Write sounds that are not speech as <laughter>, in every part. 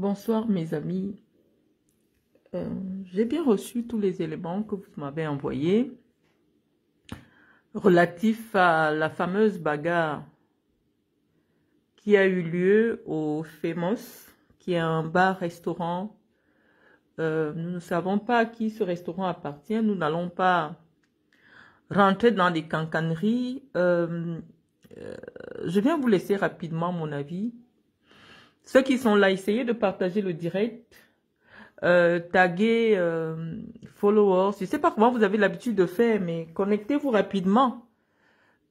Bonsoir mes amis. Euh, j'ai bien reçu tous les éléments que vous m'avez envoyés relatifs à la fameuse bagarre qui a eu lieu au Femos, qui est un bar-restaurant. Euh, nous ne savons pas à qui ce restaurant appartient. Nous n'allons pas rentrer dans des cancaneries. Euh, je viens vous laisser rapidement mon avis. Ceux qui sont là, essayez de partager le direct. Euh, taguer euh, followers. Je ne sais pas comment vous avez l'habitude de faire, mais connectez-vous rapidement.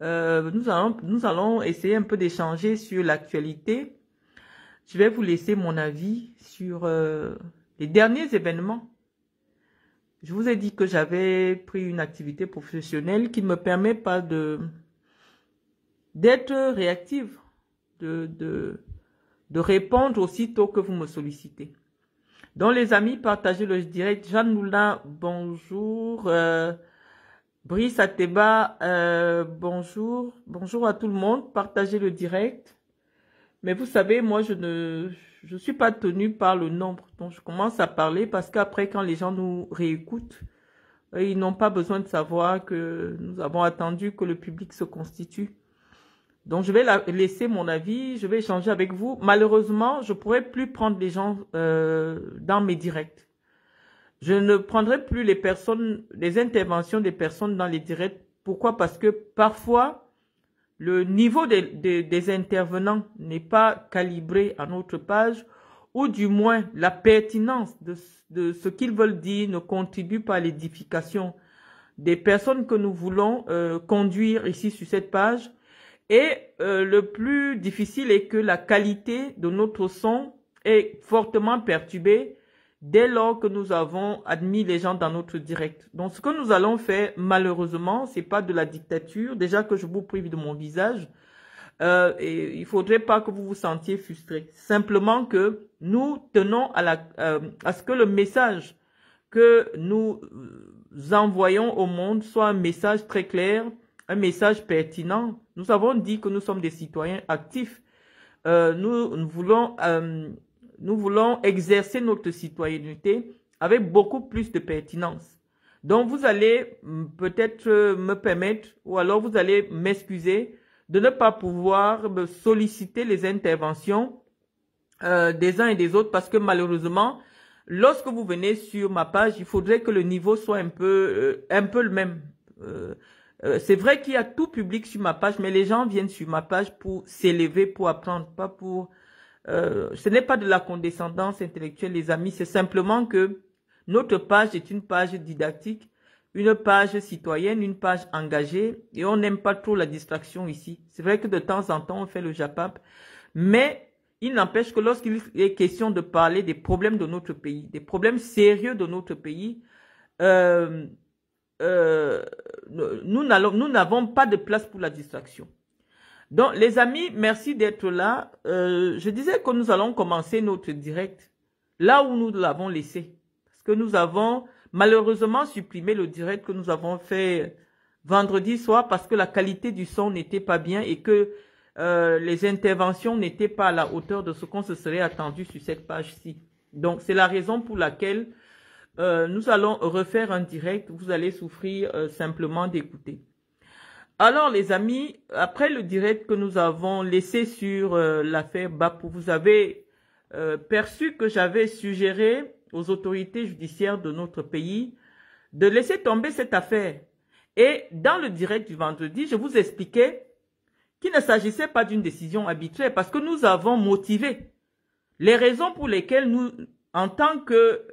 Euh, nous, allons, nous allons essayer un peu d'échanger sur l'actualité. Je vais vous laisser mon avis sur les derniers événements. Je vous ai dit que j'avais pris une activité professionnelle qui ne me permet pas de d'être réactive, de de répondre aussitôt que vous me sollicitez. Donc, les amis, partagez le direct. Jeanne Moulin, bonjour. Euh, Brice Ateba, euh, bonjour. Bonjour à tout le monde. Partagez le direct. Mais vous savez, moi, je ne je suis pas tenue par le nombre. dont je commence à parler parce qu'après, quand les gens nous réécoutent, euh, ils n'ont pas besoin de savoir que nous avons attendu que le public se constitue. Donc, je vais la laisser mon avis, je vais échanger avec vous. Malheureusement, je ne pourrai plus prendre les gens euh, dans mes directs. Je ne prendrai plus les personnes, les interventions des personnes dans les directs. Pourquoi Parce que parfois, le niveau des, intervenants n'est pas calibré à notre page, ou du moins la pertinence de, ce qu'ils veulent dire ne contribue pas à l'édification des personnes que nous voulons euh, conduire ici sur cette page et euh, le plus difficile est que la qualité de notre son est fortement perturbée dès lors que nous avons admis les gens dans notre direct. Donc ce que nous allons faire, malheureusement, c'est pas de la dictature. Déjà que je vous prive de mon visage, euh, et il faudrait pas que vous vous sentiez frustrés. Simplement que nous tenons à, la, euh, à ce que le message que nous envoyons au monde soit un message très clair, un message pertinent. Nous avons dit que nous sommes des citoyens actifs. Euh, nous, voulons, euh, nous voulons exercer notre citoyenneté avec beaucoup plus de pertinence. Donc vous allez peut-être euh, me permettre ou alors vous allez m'excuser de ne pas pouvoir solliciter les interventions des uns et des autres parce que malheureusement, lorsque vous venez sur ma page, il faudrait que le niveau soit un peu, un peu le même. Euh, c'est vrai qu'il y a tout public sur ma page, mais les gens viennent sur ma page pour s'élever, pour apprendre, pas pour... Euh, ce n'est pas de la condescendance intellectuelle, les amis, c'est simplement que notre page est une page didactique, une page citoyenne, une page engagée, et on n'aime pas trop la distraction ici. C'est vrai que de temps en temps, on fait le japap, mais il n'empêche que lorsqu'il est question de parler des problèmes de notre pays, des problèmes sérieux de notre pays, euh, euh, nous n'avons pas de place pour la distraction. Donc, les amis, merci d'être là. Euh, je disais que nous allons commencer notre direct là où nous l'avons laissé. Parce que nous avons malheureusement supprimé le direct que nous avons fait vendredi soir parce que la qualité du son n'était pas bien et que euh, les interventions n'étaient pas à la hauteur de ce qu'on se serait attendu sur cette page-ci. Donc, c'est la raison pour laquelle euh, nous allons refaire un direct. Vous allez souffrir euh, simplement d'écouter. Alors les amis, après le direct que nous avons laissé sur euh, l'affaire Bapou, vous avez perçu que j'avais suggéré aux autorités judiciaires de notre pays de laisser tomber cette affaire. Et dans le direct du vendredi, je vous expliquais qu'il ne s'agissait pas d'une décision habituelle parce que nous avons motivé les raisons pour lesquelles nous, en tant que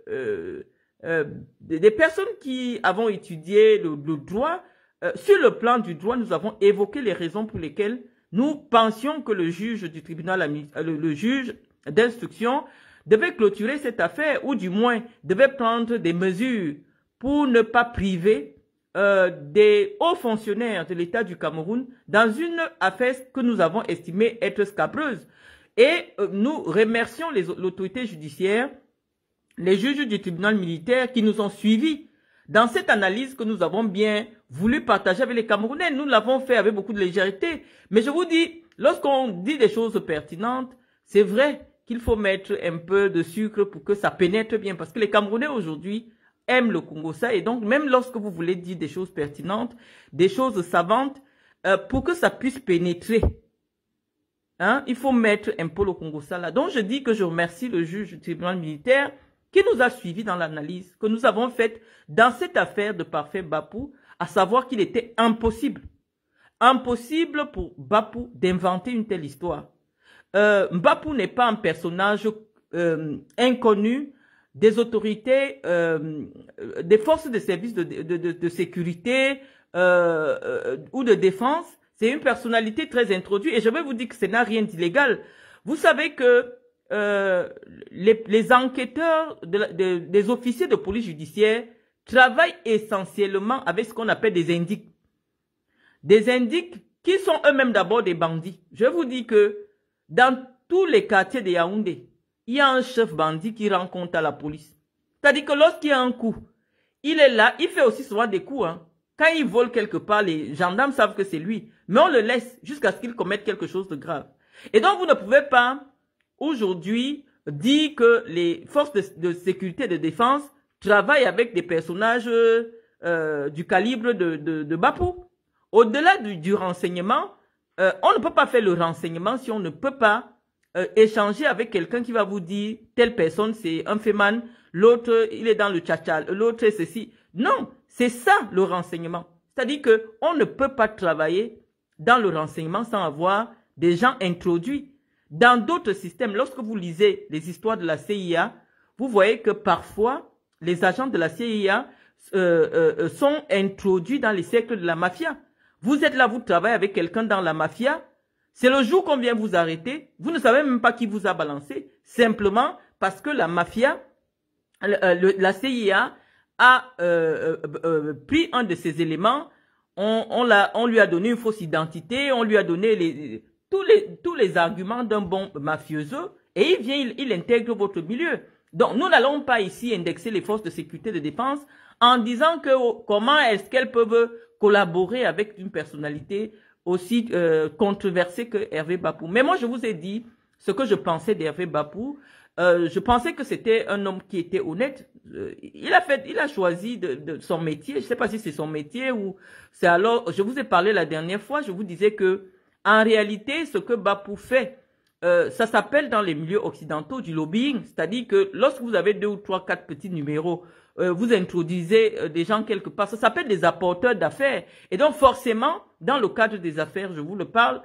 euh, des personnes qui avons étudié le, droit, euh, sur le plan du droit, nous avons évoqué les raisons pour lesquelles nous pensions que le juge du tribunal, euh, le, juge d'instruction devait clôturer cette affaire ou du moins devait prendre des mesures pour ne pas priver des hauts fonctionnaires de l'État du Cameroun dans une affaire que nous avons estimée être scabreuse. Et nous remercions l'autorité judiciaire les juges du tribunal militaire qui nous ont suivis dans cette analyse que nous avons bien voulu partager avec les Camerounais. Nous l'avons fait avec beaucoup de légèreté. Mais je vous dis, lorsqu'on dit des choses pertinentes, c'est vrai qu'il faut mettre un peu de sucre pour que ça pénètre bien. Parce que les Camerounais aujourd'hui aiment le Congo ça. Et donc, même lorsque vous voulez dire des choses pertinentes, des choses savantes, euh, pour que ça puisse pénétrer, hein, il faut mettre un peu le Congo ça là. Donc, je dis que je remercie le juge du tribunal militaire qui nous a suivi dans l'analyse que nous avons faite dans cette affaire de Parfait Bapou, à savoir qu'il était impossible, impossible pour Bapou d'inventer une telle histoire. Euh, Bapou n'est pas un personnage euh, inconnu des autorités, euh, des forces de services de, de sécurité euh, ou de défense. C'est une personnalité très introduite et je vais vous dire que ce n'a rien d'illégal. Vous savez que euh, les, enquêteurs des officiers de police judiciaire travaillent essentiellement avec ce qu'on appelle des indiques. Des indiques qui sont eux-mêmes d'abord des bandits. Je vous dis que dans tous les quartiers de Yaoundé, il y a un chef bandit qui rend compte à la police. C'est-à-dire que lorsqu'il y a un coup, il est là, il fait aussi souvent des coups. Hein. Quand il vole quelque part, les gendarmes savent que c'est lui. Mais on le laisse jusqu'à ce qu'il commette quelque chose de grave. Et donc, vous ne pouvez pas aujourd'hui, dit que les forces de, sécurité et de défense travaillent avec des personnages euh, du calibre de, de, Au-delà du, renseignement, euh, on ne peut pas faire le renseignement si on ne peut pas euh, échanger avec quelqu'un qui va vous dire telle personne c'est un féman, l'autre il est dans le tchatchal, l'autre ceci. Non, c'est ça le renseignement. C'est-à-dire que on ne peut pas travailler dans le renseignement sans avoir des gens introduits dans d'autres systèmes, lorsque vous lisez les histoires de la CIA, vous voyez que parfois, les agents de la CIA euh, euh, euh, sont introduits dans les cercles de la mafia. Vous êtes là, vous travaillez avec quelqu'un dans la mafia. C'est le jour qu'on vient vous arrêter. Vous ne savez même pas qui vous a balancé. Simplement parce que la mafia, la CIA a pris un de ses éléments. On, on lui a donné une fausse identité. On lui a donné les, tous les, tous les arguments d'un bon mafieuseux et il vient, il, intègre votre milieu. Donc, nous n'allons pas ici indexer les forces de sécurité et de défense en disant que oh, comment est-ce qu'elles peuvent collaborer avec une personnalité aussi euh, controversée que Hervé Bapou. Mais moi, je vous ai dit ce que je pensais d'Hervé Bapou. Euh, je pensais que c'était un homme qui était honnête. Euh, il a fait, il a choisi de, son métier. Je ne sais pas si c'est son métier ou c'est alors. Je vous ai parlé la dernière fois. Je vous disais que en réalité, ce que Bapou fait, euh, ça s'appelle dans les milieux occidentaux du lobbying, c'est-à-dire que lorsque vous avez deux ou trois, quatre petits numéros, euh, vous introduisez euh, des gens quelque part, ça s'appelle des apporteurs d'affaires. Et donc forcément, dans le cadre des affaires, je vous le parle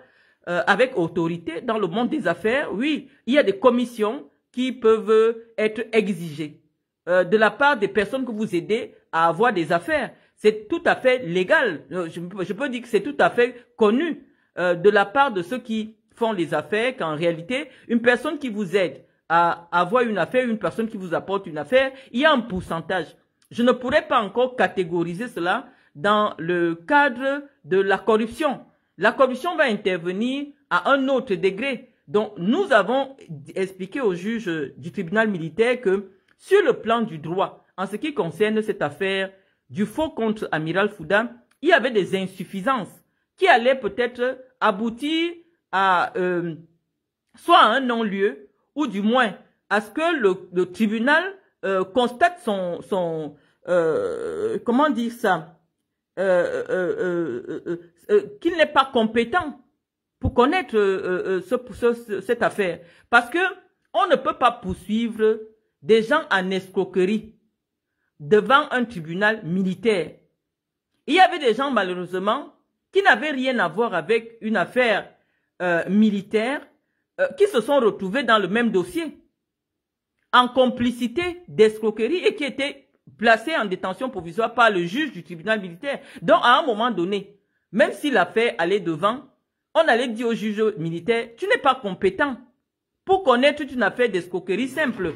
avec autorité, dans le monde des affaires, oui, il y a des commissions qui peuvent être exigées de la part des personnes que vous aidez à avoir des affaires. C'est tout à fait légal, je peux dire que c'est tout à fait connu euh, de la part de ceux qui font les affaires qu'en réalité, une personne qui vous aide à avoir une affaire, une personne qui vous apporte une affaire, il y a un pourcentage. Je ne pourrais pas encore catégoriser cela dans le cadre de la corruption. La corruption va intervenir à un autre degré. Donc, nous avons expliqué au juge du tribunal militaire que sur le plan du droit, en ce qui concerne cette affaire du faux contre Amiral Fouda, il y avait des insuffisances qui allait peut-être aboutir à euh, soit un non-lieu, ou du moins à ce que le, tribunal euh, constate son, son euh, comment dire ça, qu'il n'est pas compétent pour connaître cette affaire. Parce que on ne peut pas poursuivre des gens en escroquerie devant un tribunal militaire. Il y avait des gens, malheureusement, qui n'avaient rien à voir avec une affaire euh, militaire, euh, qui se sont retrouvés dans le même dossier, en complicité d'escroquerie et qui étaient placés en détention provisoire par le juge du tribunal militaire. Donc, à un moment donné, même si l'affaire allait devant, on allait dire au juge militaire, tu n'es pas compétent pour connaître une affaire d'escroquerie simple.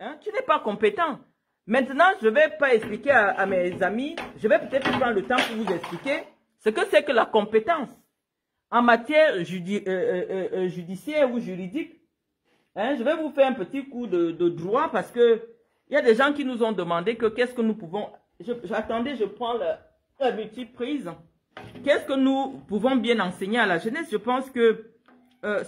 Hein, tu n'es pas compétent. Maintenant, je ne vais pas expliquer à, mes amis, je vais peut-être prendre le temps pour vous expliquer ce que c'est que la compétence en matière euh, euh, euh, judiciaire ou juridique, hein, je vais vous faire un petit coup de, droit parce que il y a des gens qui nous ont demandé que qu'est-ce que nous pouvons... J'attendais, je, prends la, petite multiprise. Qu'est-ce que nous pouvons bien enseigner à la jeunesse Je pense que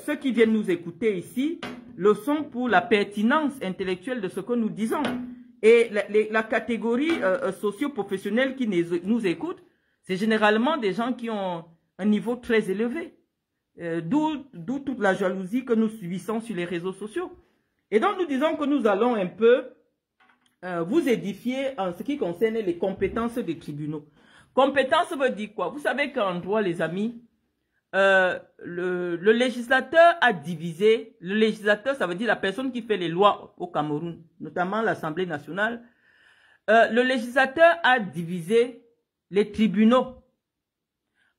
ceux qui viennent nous écouter ici le sont pour la pertinence intellectuelle de ce que nous disons. Et la, catégorie socio-professionnelle qui nous écoute c'est généralement des gens qui ont un niveau très élevé. Euh, d'où toute la jalousie que nous subissons sur les réseaux sociaux. Et donc nous disons que nous allons un peu euh, vous édifier en ce qui concerne les compétences des tribunaux. Compétence veut dire quoi Vous savez qu'en droit, les amis, euh, le, législateur a divisé. Le législateur, ça veut dire la personne qui fait les lois au Cameroun, notamment l'Assemblée nationale. le législateur a divisé les tribunaux.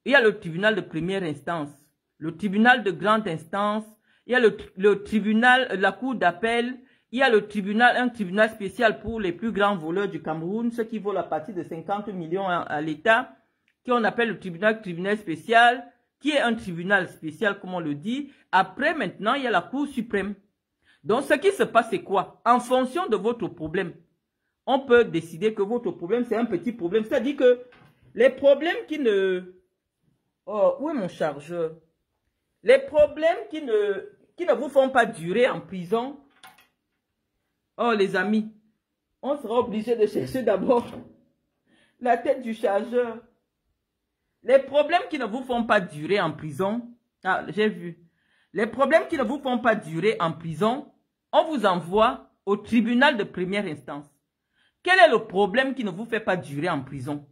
Il y a le tribunal de première instance, le tribunal de grande instance, il y a le, tribunal, euh, la cour d'appel, il y a le tribunal, un tribunal spécial pour les plus grands voleurs du Cameroun, ceux qui volent la partie de 50 millions à, l'État, qui on appelle le tribunal, tribunal spécial, qui est un tribunal spécial, comme on le dit. Après, maintenant, il y a la Cour suprême. Donc, ce qui se passe, c'est quoi En fonction de votre problème, on peut décider que votre problème, c'est un petit problème. C'est-à-dire que les problèmes qui ne... Oh, où est mon chargeur Les problèmes qui ne, qui ne vous font pas durer en prison. Oh, les amis, on sera obligé de chercher d'abord <laughs> la tête du chargeur. Les problèmes qui ne vous font pas durer en prison. Ah, j'ai vu. Les problèmes qui ne vous font pas durer en prison, on vous envoie au tribunal de première instance. Quel est le problème qui ne vous fait pas durer en prison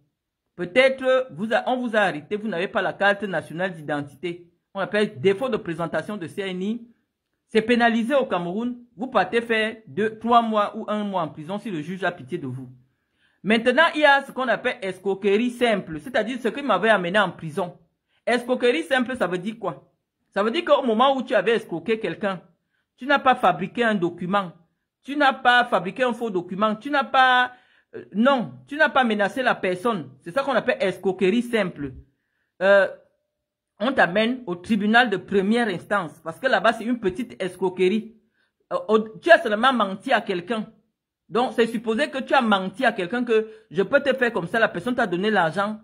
Peut-être on vous a arrêté, vous n'avez pas la carte nationale d'identité. On appelle défaut de présentation de CNI. C'est pénalisé au Cameroun. Vous partez faire deux, trois mois ou un mois en prison si le juge a pitié de vous. Maintenant, il y a ce qu'on appelle escroquerie simple, c'est-à-dire ce qui m'avait amené en prison. Escroquerie simple, ça veut dire quoi Ça veut dire qu'au moment où tu avais escroqué quelqu'un, tu n'as pas fabriqué un document tu n'as pas fabriqué un faux document, tu n'as pas... Euh, non, tu n'as pas menacé la personne. C'est ça qu'on appelle escroquerie simple. Euh, on t'amène au tribunal de première instance parce que là-bas, c'est une petite escroquerie. Euh, tu as seulement menti à quelqu'un. Donc, c'est supposé que tu as menti à quelqu'un que je peux te faire comme ça, la personne t'a donné l'argent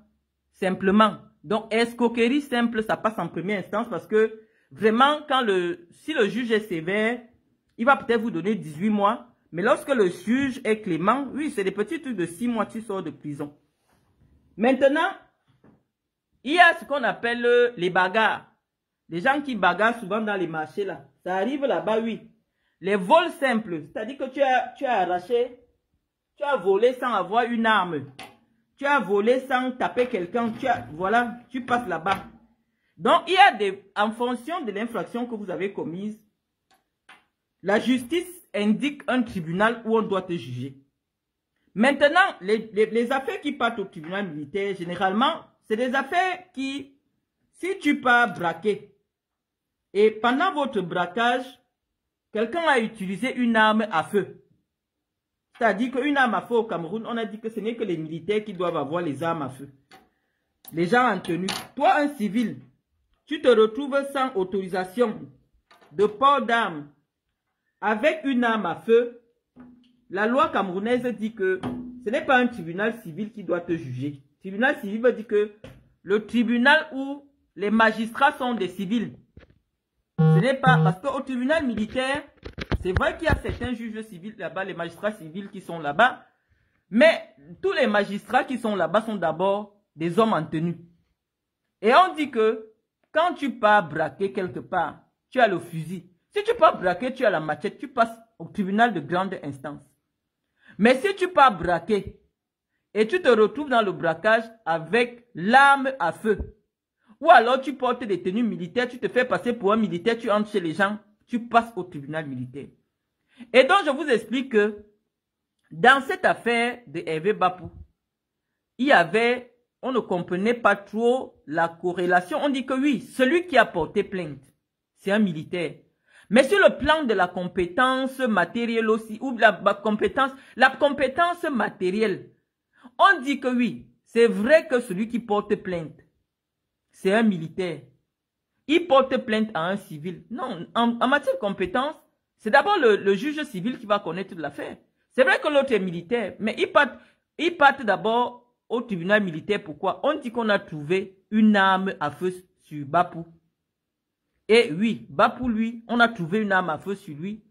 simplement. Donc, escroquerie simple, ça passe en première instance parce que vraiment, quand le, si le juge est sévère, il va peut-être vous donner 18 mois. Mais lorsque le juge est clément, oui, c'est des petits trucs de 6 mois, tu sors de prison. Maintenant, il y a ce qu'on appelle les bagarres. Les gens qui bagarrent souvent dans les marchés, là. Ça arrive là-bas, oui. Les vols simples, c'est-à-dire que tu as, tu as arraché, tu as volé sans avoir une arme. Tu as volé sans taper quelqu'un. Tu as, voilà, tu passes là-bas. Donc, il y a des, en fonction de l'infraction que vous avez commise, la justice indique un tribunal où on doit te juger. Maintenant, les, affaires qui partent au tribunal militaire, généralement, c'est des affaires qui, si tu pars braquer, et pendant votre braquage, quelqu'un a utilisé une arme à feu. C'est-à-dire qu'une arme à feu au Cameroun, on a dit que ce n'est que les militaires qui doivent avoir les armes à feu. Les gens en tenue. Toi, un civil, tu te retrouves sans autorisation de port d'armes avec une arme à feu, la loi camerounaise dit que ce n'est pas un tribunal civil qui doit te juger. Le tribunal civil veut dire que le tribunal où les magistrats sont des civils. Ce n'est pas parce qu'au tribunal militaire, c'est vrai qu'il y a certains juges civils là-bas, les magistrats civils qui sont là-bas, mais tous les magistrats qui sont là-bas sont d'abord des hommes en tenue. Et on dit que quand tu pars braquer quelque part, tu as le fusil. Si tu pars braquer, tu as la machette, tu passes au tribunal de grande instance. Mais si tu pars braquer et tu te retrouves dans le braquage avec l'arme à feu, ou alors tu portes des tenues militaires, tu te fais passer pour un militaire, tu entres chez les gens, tu passes au tribunal militaire. Et donc je vous explique que dans cette affaire de Hervé Bapou, il y avait on ne comprenait pas trop la corrélation. On dit que oui, celui qui a porté plainte, c'est un militaire. Mais sur le plan de la compétence matérielle aussi, ou de la, compétence, la compétence matérielle, on dit que oui, c'est vrai que celui qui porte plainte, c'est un militaire. Il porte plainte à un civil. Non, en, matière de compétence, c'est d'abord le, juge civil qui va connaître l'affaire. C'est vrai que l'autre est militaire, mais il il part d'abord au tribunal militaire. Pourquoi On dit qu'on a trouvé une arme à feu sur Bapou. Et oui, bas pour lui, on a trouvé une arme à feu sur lui.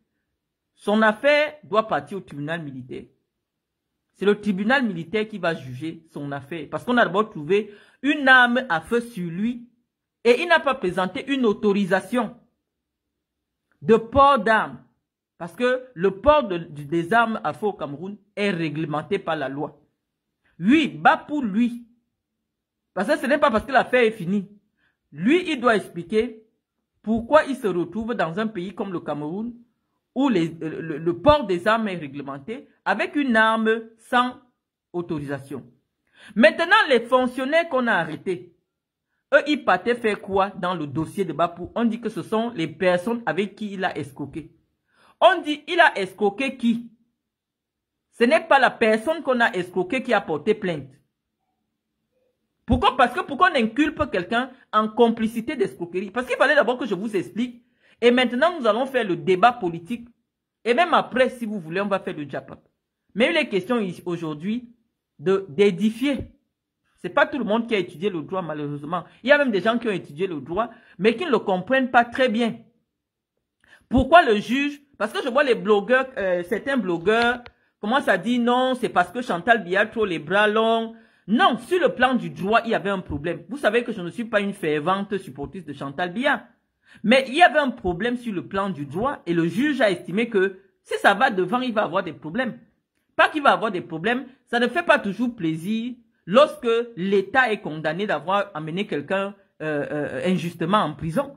Son affaire doit partir au tribunal militaire. C'est le tribunal militaire qui va juger son affaire. Parce qu'on a d'abord trouvé une arme à feu sur lui et il n'a pas présenté une autorisation de port d'armes. Parce que le port des armes à feu au Cameroun est réglementé par la loi. Oui, bas pour lui. Parce que ce n'est pas parce que l'affaire est finie. Lui, il doit expliquer pourquoi il se retrouve dans un pays comme le Cameroun, où euh, le, port des armes est réglementé, avec une arme sans autorisation. Maintenant, les fonctionnaires qu'on a arrêtés, eux, ils partaient faire quoi dans le dossier de Bapou On dit que ce sont les personnes avec qui il a escroqué. On dit, il a escroqué qui Ce n'est pas la personne qu'on a escroqué qui a porté plainte. Pourquoi Parce que pourquoi on inculpe quelqu'un en complicité d'escroquerie Parce qu'il fallait d'abord que je vous explique. Et maintenant, nous allons faire le débat politique. Et même après, si vous voulez, on va faire le diapap. Mais il est question aujourd'hui d'édifier. Ce n'est pas tout le monde qui a étudié le droit, malheureusement. Il y a même des gens qui ont étudié le droit, mais qui ne le comprennent pas très bien. Pourquoi le juge Parce que je vois les blogueurs, euh, certains blogueurs, commencent à dire non, c'est parce que Chantal Biatro, les bras longs, non, sur le plan du droit, il y avait un problème. Vous savez que je ne suis pas une fervente supportrice de Chantal Bia. Mais il y avait un problème sur le plan du droit et le juge a estimé que si ça va devant, il va avoir des problèmes. Pas qu'il va avoir des problèmes, ça ne fait pas toujours plaisir lorsque l'État est condamné d'avoir amené quelqu'un euh, euh, injustement en prison.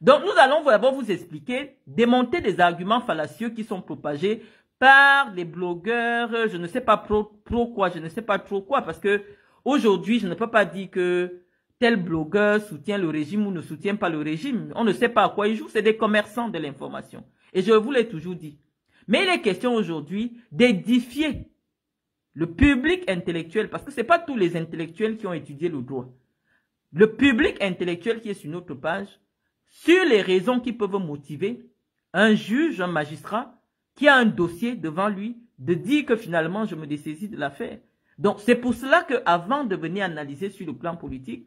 Donc nous allons d'abord vous expliquer, démonter des arguments fallacieux qui sont propagés par les blogueurs, je ne sais pas pourquoi, je ne sais pas trop quoi, parce que aujourd'hui, je ne peux pas dire que tel blogueur soutient le régime ou ne soutient pas le régime. On ne sait pas à quoi il joue, c'est des commerçants de l'information. Et je vous l'ai toujours dit. Mais il est question aujourd'hui d'édifier le public intellectuel, parce que ce n'est pas tous les intellectuels qui ont étudié le droit. Le public intellectuel qui est sur notre page, sur les raisons qui peuvent motiver un juge, un magistrat, qui a un dossier devant lui, de dire que finalement je me dessaisis de l'affaire. Donc c'est pour cela que avant de venir analyser sur le plan politique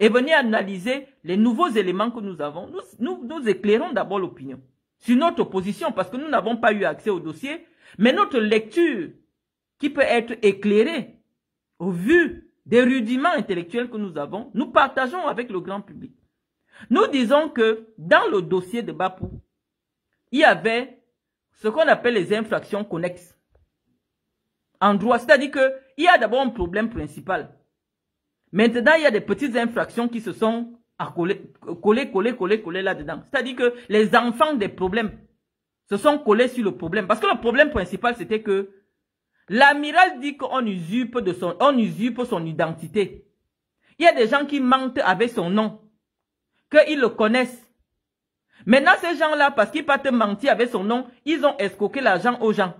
et venir analyser les nouveaux éléments que nous avons, nous, nous, nous éclairons d'abord l'opinion sur notre position parce que nous n'avons pas eu accès au dossier, mais notre lecture qui peut être éclairée au vu des rudiments intellectuels que nous avons, nous partageons avec le grand public. Nous disons que dans le dossier de Bapou, il y avait ce qu'on appelle les infractions connexes. En droit, c'est-à-dire qu'il y a d'abord un problème principal. Maintenant, il y a des petites infractions qui se sont collées, collées, collées, collées, là-dedans. C'est-à-dire que les enfants des problèmes se sont collés sur le problème. Parce que le problème principal, c'était que l'amiral dit qu'on usurpe, de usurpe son identité. Il y a des gens qui mentent avec son nom, qu'ils le connaissent Maintenant, ces gens-là, parce qu'ils te mentir avec son nom, ils ont escroqué l'argent aux gens.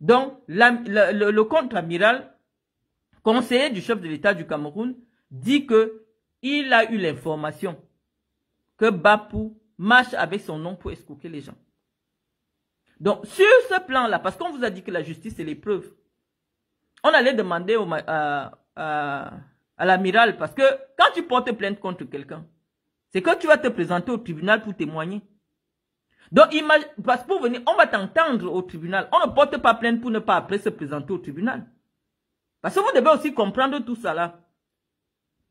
Donc, le, contre-amiral, conseiller du chef de l'État du Cameroun, dit que il a eu l'information que Bapou marche avec son nom pour escroquer les gens. Donc, sur ce plan-là, parce qu'on vous a dit que la justice, c'est l'épreuve, on allait demander à l'amiral, parce que quand tu portes plainte contre quelqu'un, c'est que tu vas te présenter au tribunal pour témoigner. Donc, parce pour venir, on va t'entendre au tribunal. On ne porte pas plainte pour ne pas après se présenter au tribunal. Parce que vous devez aussi comprendre tout ça là.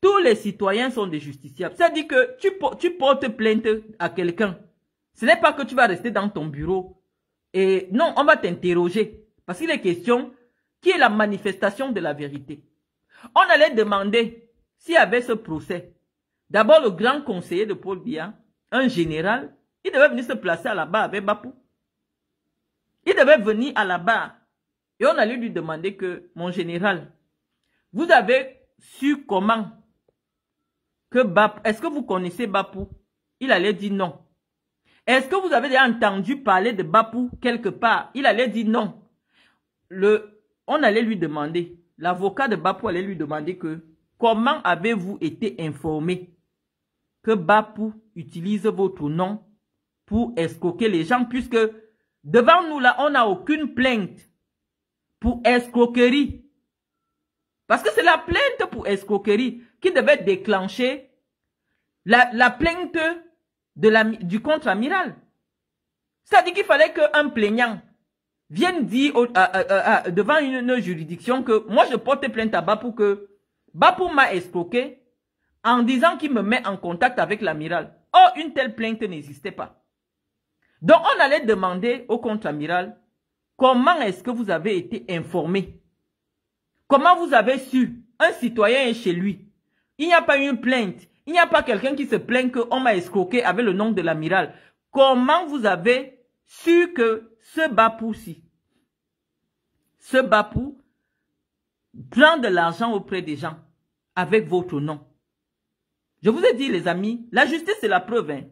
Tous les citoyens sont des justiciables. C'est-à-dire que tu, tu portes plainte à quelqu'un. Ce n'est pas que tu vas rester dans ton bureau. Et non, on va t'interroger. Parce qu'il est question qui est la manifestation de la vérité. On allait demander s'il y avait ce procès. D'abord, le grand conseiller de Paul Biya, un général, il devait venir se placer à la barre avec Bapou. Il devait venir à la barre. Et on allait lui demander que, mon général, vous avez su comment que Bapu... est-ce que vous connaissez Bapou Il allait dire non. Est-ce que vous avez déjà entendu parler de Bapou quelque part Il allait dire non. Le, on allait lui demander, l'avocat de Bapou allait lui demander que, comment avez-vous été informé que Bapou utilise votre nom pour escroquer les gens puisque devant nous là, on n'a aucune plainte pour escroquerie. Parce que c'est la plainte pour escroquerie qui devait déclencher la, plainte de la, du contre-amiral. C'est-à-dire qu'il fallait qu'un plaignant vienne dire devant une, juridiction que moi je porte plainte à BAPU. que Bapou m'a escroqué en disant qu'il me met en contact avec l'amiral. Oh, une telle plainte n'existait pas. Donc, on allait demander au contre-amiral comment est-ce que vous avez été informé Comment vous avez su Un citoyen est chez lui. Il n'y a pas eu une plainte. Il n'y a pas quelqu'un qui se plaint qu'on m'a escroqué avec le nom de l'amiral. Comment vous avez su que ce Bapou-ci, ce Bapou, prend de l'argent auprès des gens avec votre nom je vous ai dit, les amis, la justice, c'est la preuve. Hein.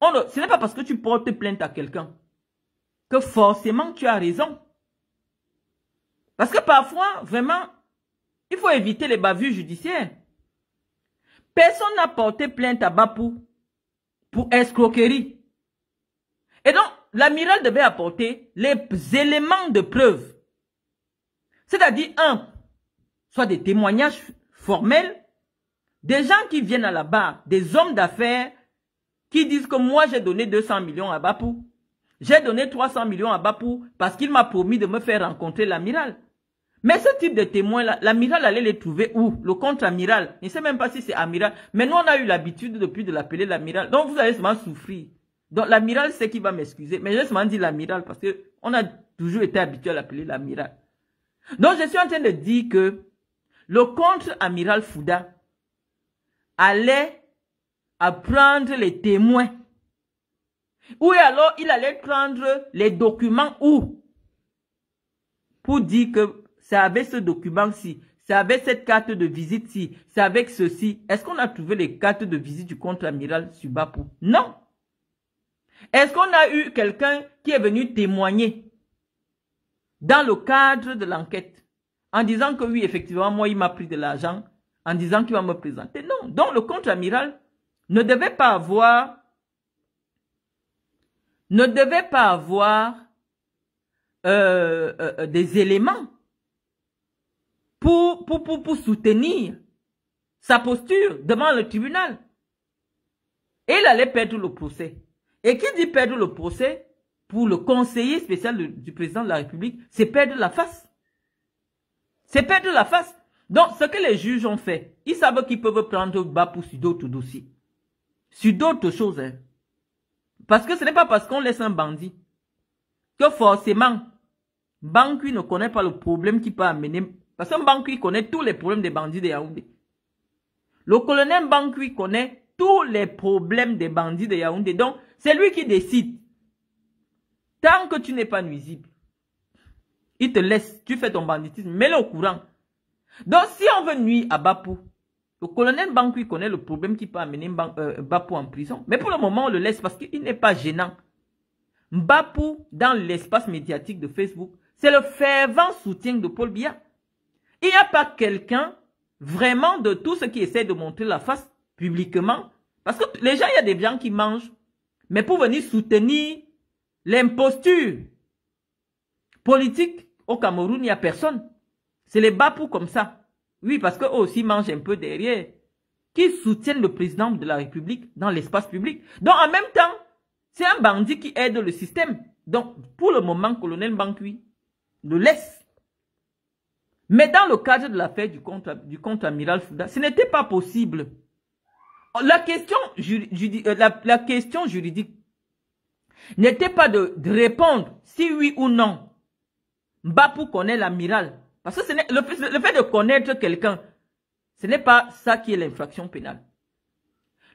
ce n'est pas parce que tu portes plainte à quelqu'un que forcément tu as raison. Parce que parfois, vraiment, il faut éviter les bavures judiciaires. Personne n'a porté plainte à Bapou pour escroquerie. Et donc, l'amiral devait apporter les éléments de preuve. C'est-à-dire, un, soit des témoignages formels, des gens qui viennent à la barre, des hommes d'affaires, qui disent que moi j'ai donné 200 millions à Bapou. J'ai donné 300 millions à Bapou parce qu'il m'a promis de me faire rencontrer l'amiral. Mais ce type de témoins là l'amiral allait les trouver où Le contre-amiral. Il ne sait même pas si c'est amiral. Mais nous, on a eu l'habitude depuis de l'appeler l'amiral. Donc, vous allez seulement souffrir. Donc, l'amiral c'est qu'il va m'excuser. Mais j'ai seulement dit l'amiral parce que on a toujours été habitué à l'appeler l'amiral. Donc, je suis en train de dire que le contre-amiral Fouda, allait apprendre les témoins. Ou alors il allait prendre les documents où pour dire que ça avait ce document-ci, ça avait cette carte de visite-ci, ça avec ceci. Est-ce qu'on a trouvé les cartes de visite du contre-amiral Subapou Non. Est-ce qu'on a eu quelqu'un qui est venu témoigner dans le cadre de l'enquête en disant que oui, effectivement, moi, il m'a pris de l'argent en disant qu'il va me présenter. Non, donc le contre-amiral ne devait pas avoir ne devait pas avoir euh, euh, euh, des éléments pour, pour, soutenir sa posture devant le tribunal. Et il allait perdre le procès. Et qui dit perdre le procès pour le conseiller spécial du président de la République, c'est perdre la face. C'est perdre la face. Donc, ce que les juges ont fait, ils savent qu'ils peuvent prendre bas pour sur d'autres dossiers, sur d'autres choses. Hein. Parce que ce n'est pas parce qu'on laisse un bandit que forcément, Banqui ne connaît pas le problème qui peut amener. Parce que Banqui connaît tous les problèmes des bandits de Yaoundé. Le colonel Banqui connaît tous les problèmes des bandits de Yaoundé. Donc, c'est lui qui décide. Tant que tu n'es pas nuisible, il te laisse, tu fais ton banditisme, mets-le au courant. Donc, si on veut nuire à Bapou, le colonel Bankui connaît le problème qui peut amener euh, Bapou en prison. Mais pour le moment, on le laisse parce qu'il n'est pas gênant. Bapou, dans l'espace médiatique de Facebook, c'est le fervent soutien de Paul Biya. Il n'y a pas quelqu'un vraiment de tout ce qui essaie de montrer la face publiquement. Parce que les gens, il y a des gens qui mangent. Mais pour venir soutenir l'imposture politique au Cameroun, il n'y a personne. C'est les BAPU comme ça. Oui, parce qu'eux aussi mangent un peu derrière. Qui soutiennent le président de la République dans l'espace public. Donc, en même temps, c'est un bandit qui aide le système. Donc, pour le moment, colonel Banqui le laisse. Mais dans le cadre de l'affaire du compte, du amiral Fouda, ce n'était pas possible. La question, euh, juridique, n'était pas de, répondre si oui ou non. BAPU connaît l'amiral. Parce que le, fait de connaître quelqu'un, ce n'est pas ça qui est l'infraction pénale.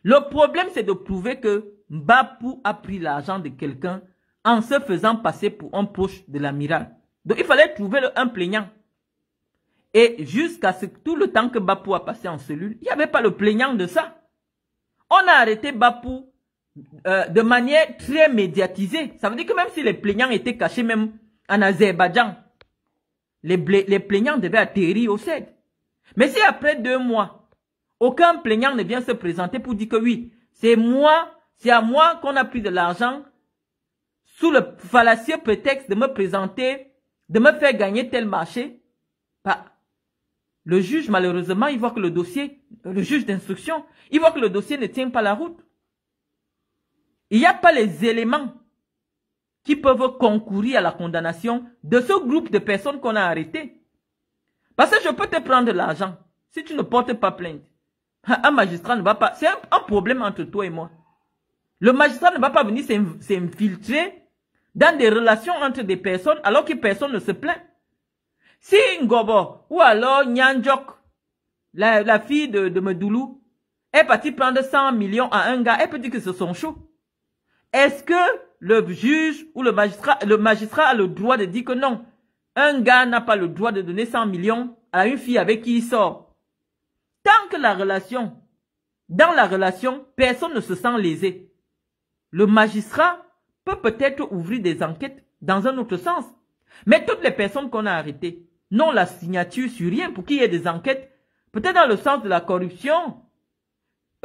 Le problème, c'est de prouver que Mbapou a pris l'argent de quelqu'un en se faisant passer pour un proche de l'amiral. Donc, il fallait trouver un plaignant. Et jusqu'à ce tout le temps que Bapou a passé en cellule, il n'y avait pas le plaignant de ça. On a arrêté Bapou euh, de manière très médiatisée. Ça veut dire que même si les plaignants étaient cachés même en Azerbaïdjan, les, plaignants devaient atterrir au CED. Mais si après deux mois, aucun plaignant ne vient se présenter pour dire que oui, c'est moi, c'est à moi qu'on a pris de l'argent sous le fallacieux prétexte de me présenter, de me faire gagner tel marché. Bah, le juge, malheureusement, il voit que le dossier, le juge d'instruction, il voit que le dossier ne tient pas la route. Il n'y a pas les éléments qui peuvent concourir à la condamnation de ce groupe de personnes qu'on a arrêté. Parce que je peux te prendre l'argent si tu ne portes pas plainte. <laughs> Un magistrat ne va pas... C'est un, problème entre toi et moi. Le magistrat ne va pas venir s'infiltrer dans des relations entre des personnes alors que personne ne se plaint. Si Ngobo ou alors Nyanjok, la, fille de, de Medoulou, est partie prendre 100 millions à un gars, elle peut dire que ce sont chauds. Est-ce que le juge ou le magistrat, le magistrat a le droit de dire que non, un gars n'a pas le droit de donner 100 millions à une fille avec qui il sort. Tant que la relation, dans la relation, personne ne se sent lésé. Le magistrat peut peut-être ouvrir des enquêtes dans un autre sens. Mais toutes les personnes qu'on a arrêtées n'ont la signature sur rien pour qu'il y ait des enquêtes, peut-être dans le sens de la corruption.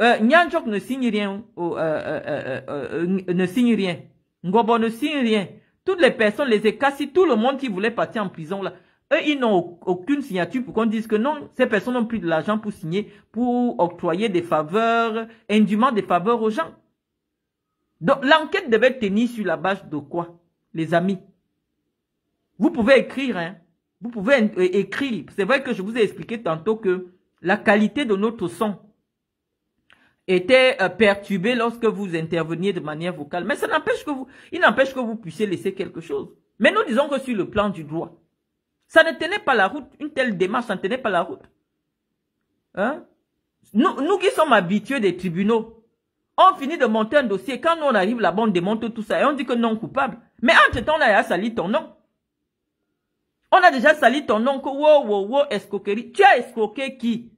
Euh, ne signe rien, euh, euh, euh, ne signe rien. Ngobo ne signe rien. Toutes les personnes, les écassis, tout le monde qui voulait partir en prison, là, eux, ils n'ont aucune signature pour qu'on dise que non, ces personnes n'ont plus de l'argent pour signer, pour octroyer des faveurs, indument des faveurs aux gens. Donc, l'enquête devait tenir sur la base de quoi, les amis Vous pouvez écrire, hein Vous pouvez euh, écrire. C'est vrai que je vous ai expliqué tantôt que la qualité de notre son était euh, perturbé lorsque vous interveniez de manière vocale. Mais ça n'empêche que vous, il n'empêche que vous puissiez laisser quelque chose. Mais nous disons que sur le plan du droit, ça ne tenait pas la route. Une telle démarche, ça ne tenait pas la route. Hein? Nous, nous qui sommes habitués des tribunaux, on finit de monter un dossier. Quand nous, on arrive là-bas, on démonte tout ça et on dit que non coupable. Mais entre-temps, on a sali ton nom. On a déjà sali ton nom que wow, wow, wow, escroquerie. Tu as escroqué qui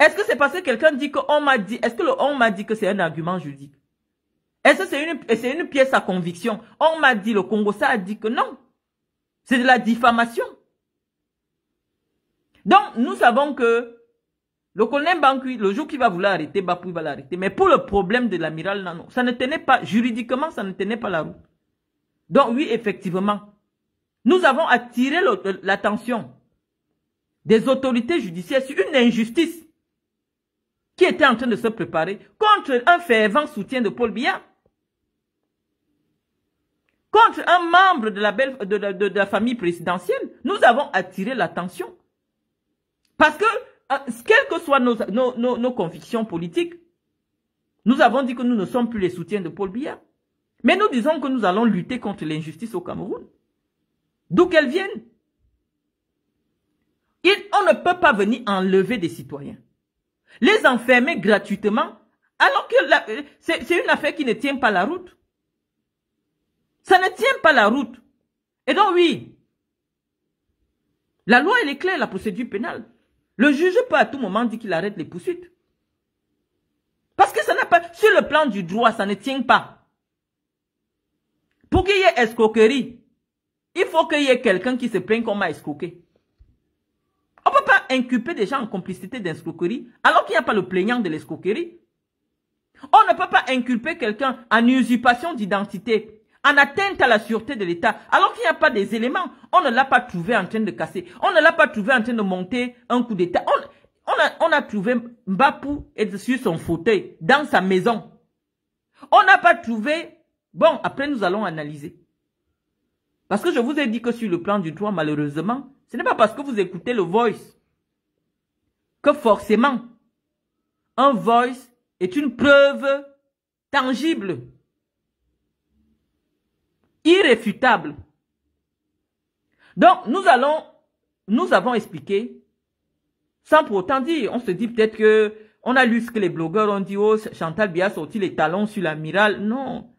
est-ce que c'est parce que quelqu'un dit qu'on m'a dit, est-ce que le on m'a dit que c'est un argument juridique Est-ce que c'est une, pièce à conviction On m'a dit, le Congo, ça a dit que non. C'est de la diffamation. Donc, nous savons que le colonel Bankui, le jour qu'il va vouloir arrêter, Bapou, il va l'arrêter. Mais pour le problème de l'amiral Nano, ça ne tenait pas, juridiquement, ça ne tenait pas la route. Donc oui, effectivement, nous avons attiré l'attention des autorités judiciaires sur une injustice qui était en train de se préparer contre un fervent soutien de Paul Biya. Contre un membre de la, belle, de, la famille présidentielle, nous avons attiré l'attention. Parce que, euh, quelles que soient nos, convictions politiques, nous avons dit que nous ne sommes plus les soutiens de Paul Biya. Mais nous disons que nous allons lutter contre l'injustice au Cameroun. D'où qu'elle vienne. on ne peut pas venir enlever des citoyens les enfermer gratuitement, alors que euh, c'est une affaire qui ne tient pas la route. Ça ne tient pas la route. Et donc oui, la loi elle est claire, la procédure pénale. Le juge peut à tout moment dire qu'il arrête les poursuites. Parce que ça n'a pas, sur le plan du droit, ça ne tient pas. Pour qu'il y ait escroquerie, il faut qu'il y ait quelqu'un qui se plaigne qu'on m'a escroqué inculper des gens en complicité d'escroquerie alors qu'il n'y a pas le plaignant de l'escroquerie. On ne peut pas inculper quelqu'un en usurpation d'identité, en atteinte à la sûreté de l'État, alors qu'il n'y a pas des éléments. On ne l'a pas trouvé en train de casser. On ne l'a pas trouvé en train de monter un coup d'État. On, a, on a trouvé Mbapou sur son fauteuil, dans sa maison. On n'a pas trouvé... Bon, après nous allons analyser. Parce que je vous ai dit que sur le plan du droit, malheureusement, ce n'est pas parce que vous écoutez le voice que forcément, un voice est une preuve tangible, irréfutable. Donc, nous allons, nous avons expliqué, sans pour autant dire, on se dit peut-être que, on a lu ce que les blogueurs ont dit, oh, Chantal Bia sorti les talons sur l'amiral. Non.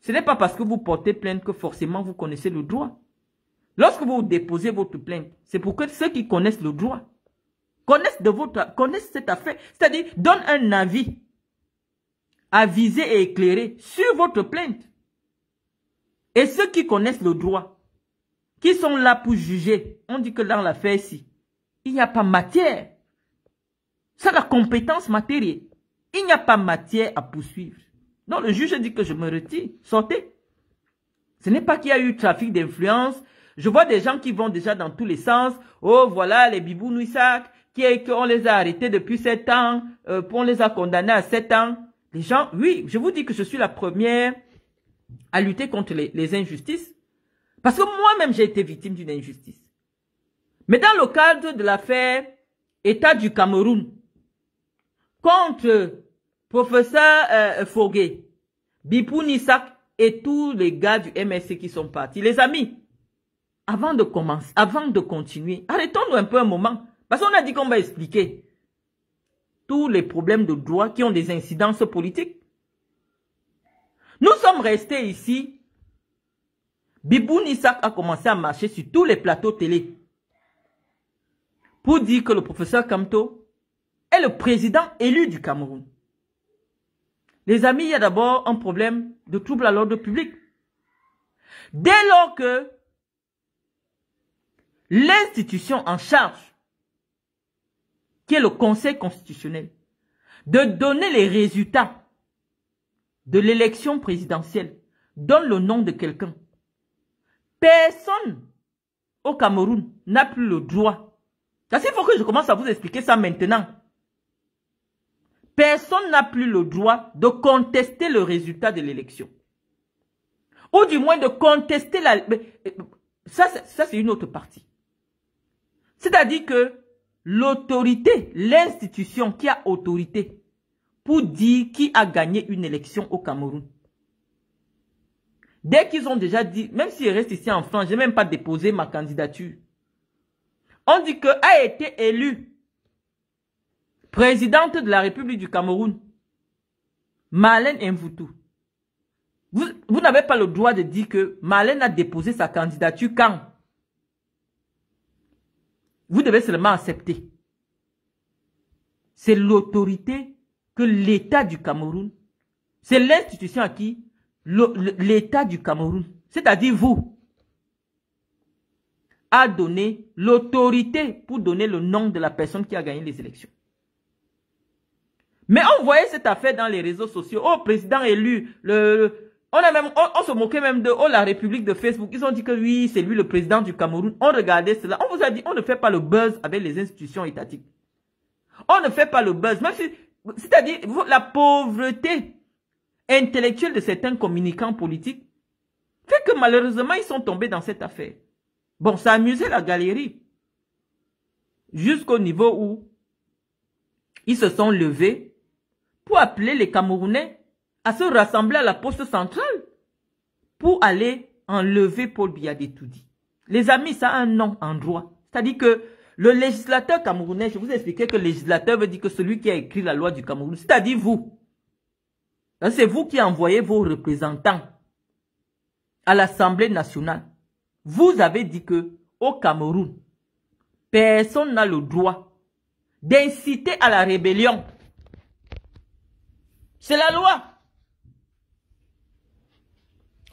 Ce n'est pas parce que vous portez plainte que forcément vous connaissez le droit. Lorsque vous déposez votre plainte, c'est pour que ceux qui connaissent le droit connaissent, de connaissent cette affaire, c'est-à-dire donnent un avis avisé et éclairé sur votre plainte. Et ceux qui connaissent le droit, qui sont là pour juger, on dit que dans l'affaire ici, il n'y a pas matière. C'est la compétence matérielle. Il n'y a pas matière à poursuivre. Donc le juge dit que je me retire, sortez. Ce n'est pas qu'il y a eu trafic d'influence. Je vois des gens qui vont déjà dans tous les sens. Oh, voilà, les bibous sacs qui est qu'on les a arrêtés depuis sept ans, qu'on euh, les a condamnés à sept ans. Les gens, oui, je vous dis que je suis la première à lutter contre les, injustices. Parce que moi-même, j'ai été victime d'une injustice. Mais dans le cadre de l'affaire État du Cameroun contre professeur euh, Fogé, Bipou Nissak et tous les gars du MSC qui sont partis, les amis, avant de commencer, avant de continuer, arrêtons-nous un peu un moment. Parce qu'on a dit qu'on va expliquer tous les problèmes de droit qui ont des incidences politiques. Nous sommes restés ici. Bibou Nissak a commencé à marcher sur tous les plateaux télé pour dire que le professeur Kamto est le président élu du Cameroun. Les amis, il y a d'abord un problème de trouble à l'ordre public. Dès lors que l'institution en charge qui est le Conseil constitutionnel, de donner les résultats de l'élection présidentielle, donne le nom de quelqu'un. Personne au Cameroun n'a plus le droit. ça c'est faut que je commence à vous expliquer ça maintenant. Personne n'a plus le droit de contester le résultat de l'élection. Ou du moins de contester la... Euh, ça, ça c'est une autre partie. C'est-à-dire que l'autorité, l'institution qui a autorité pour dire qui a gagné une élection au Cameroun. Dès qu'ils ont déjà dit, même s'ils restent ici en France, j'ai même pas déposé ma candidature. On dit que a été élue présidente de la République du Cameroun, Malène Mvoutou. Vous, vous n'avez pas le droit de dire que Malène a déposé sa candidature quand vous devez seulement accepter. C'est l'autorité que l'État du Cameroun, c'est l'institution à qui l'État du Cameroun, c'est-à-dire vous, a donné l'autorité pour donner le nom de la personne qui a gagné les élections. Mais on voyait cette affaire dans les réseaux sociaux. Oh, président élu, le, on, a même, on, se moquait même de oh, la République de Facebook. Ils ont dit que oui, c'est lui le président du Cameroun. On regardait cela. On vous a dit, on ne fait pas le buzz avec les institutions étatiques. On ne fait pas le buzz. si, c'est-à-dire, la pauvreté intellectuelle de certains communicants politiques fait que malheureusement, ils sont tombés dans cette affaire. Bon, ça amusait la galerie. Jusqu'au niveau où ils se sont levés pour appeler les Camerounais à se rassembler à la poste centrale pour aller enlever Paul Biya dit Les amis, ça a un nom en droit. C'est-à-dire que le législateur camerounais, je vous expliqué que le législateur veut dire que celui qui a écrit la loi du Cameroun, c'est-à-dire vous. C'est vous qui envoyez vos représentants à l'Assemblée nationale. Vous avez dit que au Cameroun, personne n'a le droit d'inciter à la rébellion. C'est la loi.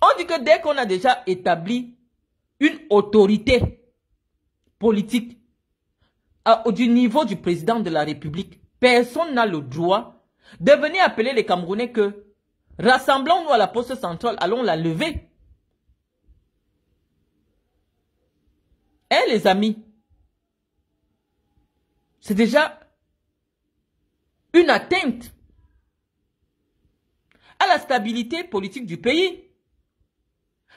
On dit que dès qu'on a déjà établi une autorité politique à, du niveau du président de la République, personne n'a le droit de venir appeler les Camerounais que rassemblons-nous à la poste centrale, allons la lever. Eh les amis, c'est déjà une atteinte à la stabilité politique du pays.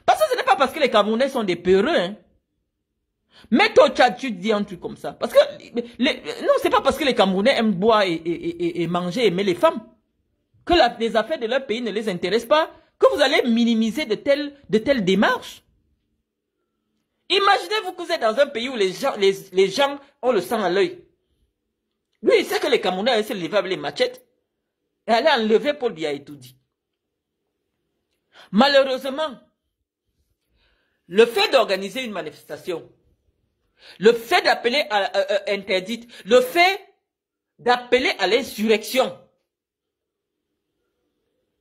Parce que ce n'est pas parce que les Camerounais sont des peureux. Hein. mettez Mais toi, tu dis un truc comme ça. Parce que, les, non, c'est pas parce que les Camerounais aiment boire et, et, manger, aimer les femmes, que les affaires de leur pays ne les intéressent pas, que vous allez minimiser de telles, démarches. Imaginez-vous que vous êtes dans un pays où les gens, les, gens ont le sang à l'œil. Lui, il sait que les Camerounais allaient se lever avec les machettes et aller enlever Paul Biya et tout dit. Malheureusement, le fait d'organiser une manifestation, le fait d'appeler à, euh, euh, interdite, le fait d'appeler à l'insurrection,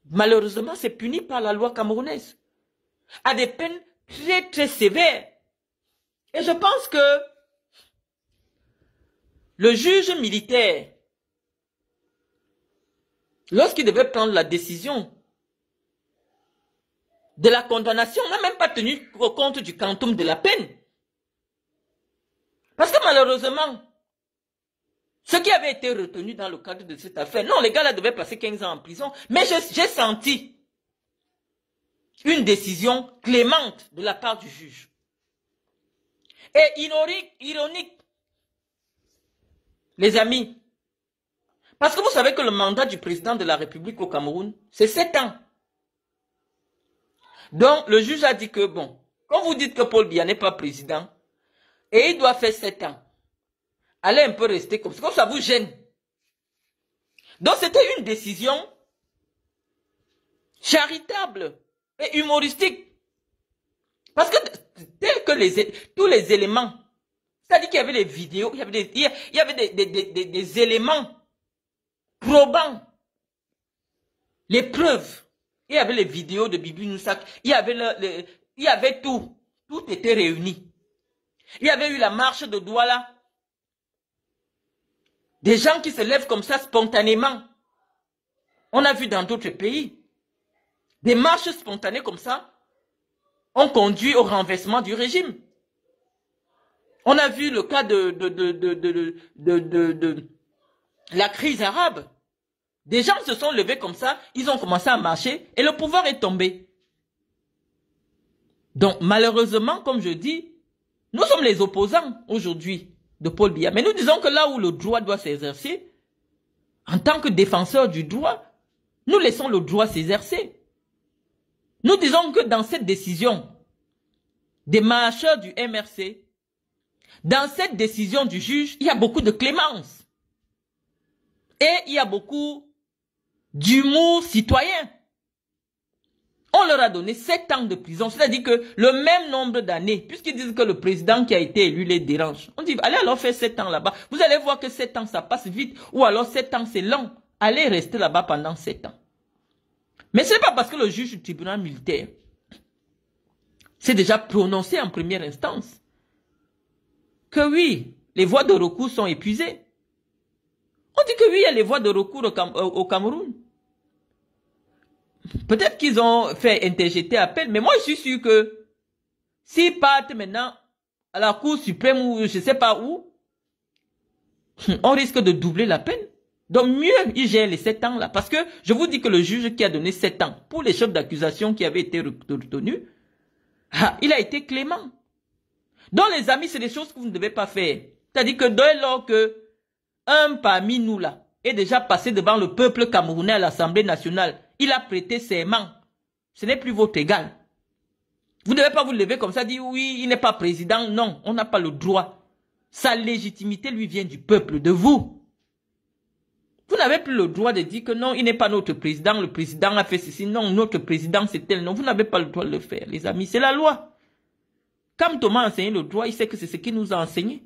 malheureusement, c'est puni par la loi camerounaise à des peines très très sévères. Et je pense que le juge militaire, lorsqu'il devait prendre la décision de la condamnation on n'a même pas tenu compte du quantum de la peine. Parce que malheureusement, ce qui avait été retenu dans le cadre de cette affaire, non, les gars-là devaient passer 15 ans en prison, mais j'ai senti une décision clémente de la part du juge. Et ironique, ironique, les amis, parce que vous savez que le mandat du président de la République au Cameroun, c'est 7 ans. Donc, le juge a dit que, bon, quand vous dites que Paul Biya n'est pas président, et il doit faire sept ans, allez un peu rester comme ça, comme ça vous gêne. Donc, c'était une décision charitable et humoristique. Parce que, tel que les, tous les éléments, c'est-à-dire qu'il y avait des vidéos, il y avait des, il y avait des, des, des, des éléments probants, les preuves, il y avait les vidéos de Bibi Noussak, il y avait, il y avait tout. Tout était réuni. Il y avait eu la marche de Douala. Des gens qui se lèvent comme ça spontanément. On a vu dans d'autres pays. Des marches spontanées comme ça ont conduit au renversement du régime. On a vu le cas de, de, de la crise arabe. Des gens se sont levés comme ça, ils ont commencé à marcher et le pouvoir est tombé. Donc malheureusement, comme je dis, nous sommes les opposants aujourd'hui de Paul Biya. Mais nous disons que là où le droit doit s'exercer, en tant que défenseur du droit, nous laissons le droit s'exercer. Nous disons que dans cette décision des marcheurs du MRC, dans cette décision du juge, il y a beaucoup de clémence. Et il y a beaucoup d'humour citoyen. On leur a donné sept ans de prison, c'est-à-dire que le même nombre d'années, puisqu'ils disent que le président qui a été élu les dérange. On dit, allez alors faire 7 ans là-bas. Vous allez voir que 7 ans, ça passe vite, ou alors 7 ans, c'est long. Allez rester là-bas pendant 7 ans. Mais ce n'est pas parce que le juge du tribunal militaire s'est déjà prononcé en première instance que oui, les voies de recours sont épuisées. On dit que oui, il y a les voies de recours au, Cameroun. Peut-être qu'ils ont fait interjeter appel, mais moi je suis sûr que s'ils partent maintenant à la Cour suprême ou je sais pas où, <laughs> on risque de doubler la peine. Donc mieux, ils gèrent les sept ans là. Parce que je vous dis que le juge qui a donné sept ans pour les chefs d'accusation qui avaient été retenus, ah, il a été clément. Donc les amis, c'est des choses que vous ne devez pas faire. C'est-à-dire que dès lors que un parmi nous là est déjà passé devant le peuple camerounais à l'Assemblée nationale. Il a prêté mains. Ce n'est plus votre égal. Vous ne devez pas vous lever comme ça, dire oui, il n'est pas président. Non, on n'a pas le droit. Sa légitimité lui vient du peuple, de vous. Vous n'avez plus le droit de dire que non, il n'est pas notre président, le président a fait ceci, non, notre président c'est tel, non, vous n'avez pas le droit de le faire, les amis, c'est la loi. Comme Thomas a enseigné le droit, il sait que c'est ce qu'il nous a enseigné.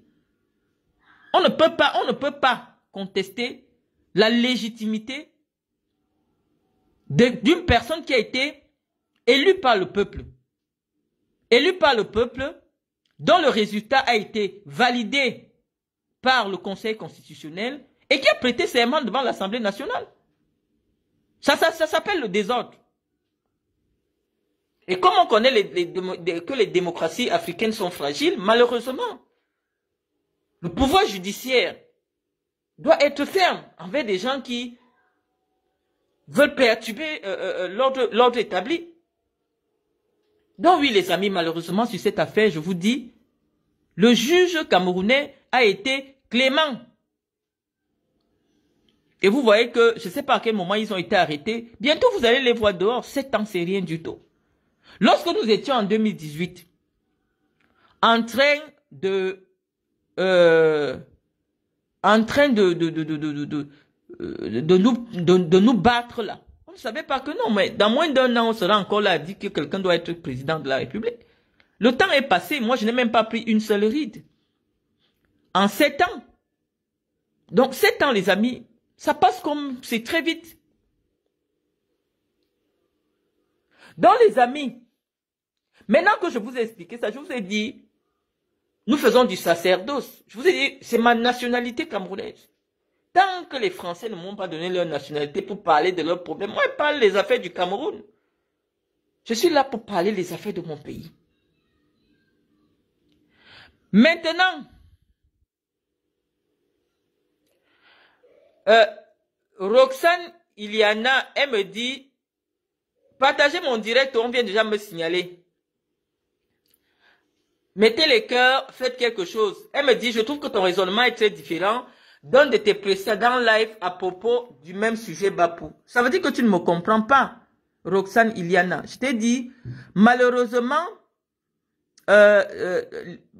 On ne peut pas, on ne peut pas contester la légitimité d'une personne qui a été élue par le peuple. Élue par le peuple, dont le résultat a été validé par le Conseil constitutionnel et qui a prêté serment devant l'Assemblée nationale. Ça, ça, s'appelle le désordre. Et comme on connaît que les démocraties africaines sont fragiles, malheureusement, le pouvoir judiciaire doit être ferme envers des gens qui veulent perturber euh, euh, euh, l'ordre établi. Donc oui, les amis, malheureusement, sur cette affaire, je vous dis, le juge camerounais a été clément. Et vous voyez que, je ne sais pas à quel moment ils ont été arrêtés. Bientôt, vous allez les voir dehors. Sept ans, c'est rien du tout. Lorsque nous étions en 2018, en train de euh, en train de, de, de, de, de, de, euh, de nous, de, de, nous battre là. On ne savait pas que non, mais dans moins d'un an, on sera encore là à dire que quelqu'un doit être président de la République. Le temps est passé, moi je n'ai même pas pris une seule ride. En sept ans. Donc sept ans, les amis, ça passe comme c'est très vite. Donc les amis, maintenant que je vous ai expliqué ça, je vous ai dit nous faisons du sacerdoce. Je vous ai dit, c'est ma nationalité camerounaise. Tant que les Français ne m'ont pas donné leur nationalité pour parler de leurs problèmes, moi, je parle des affaires du Cameroun. Je suis là pour parler des affaires de mon pays. Maintenant, euh, Roxane Iliana, elle me dit, partagez mon direct, on vient déjà me signaler. Mettez les cœurs, faites quelque chose. Elle me dit, je trouve que ton raisonnement est très différent Donne de tes précédents lives à propos du même sujet Bapu. Ça veut dire que tu ne me comprends pas, Roxane Iliana. Je t'ai dit, malheureusement, euh, euh,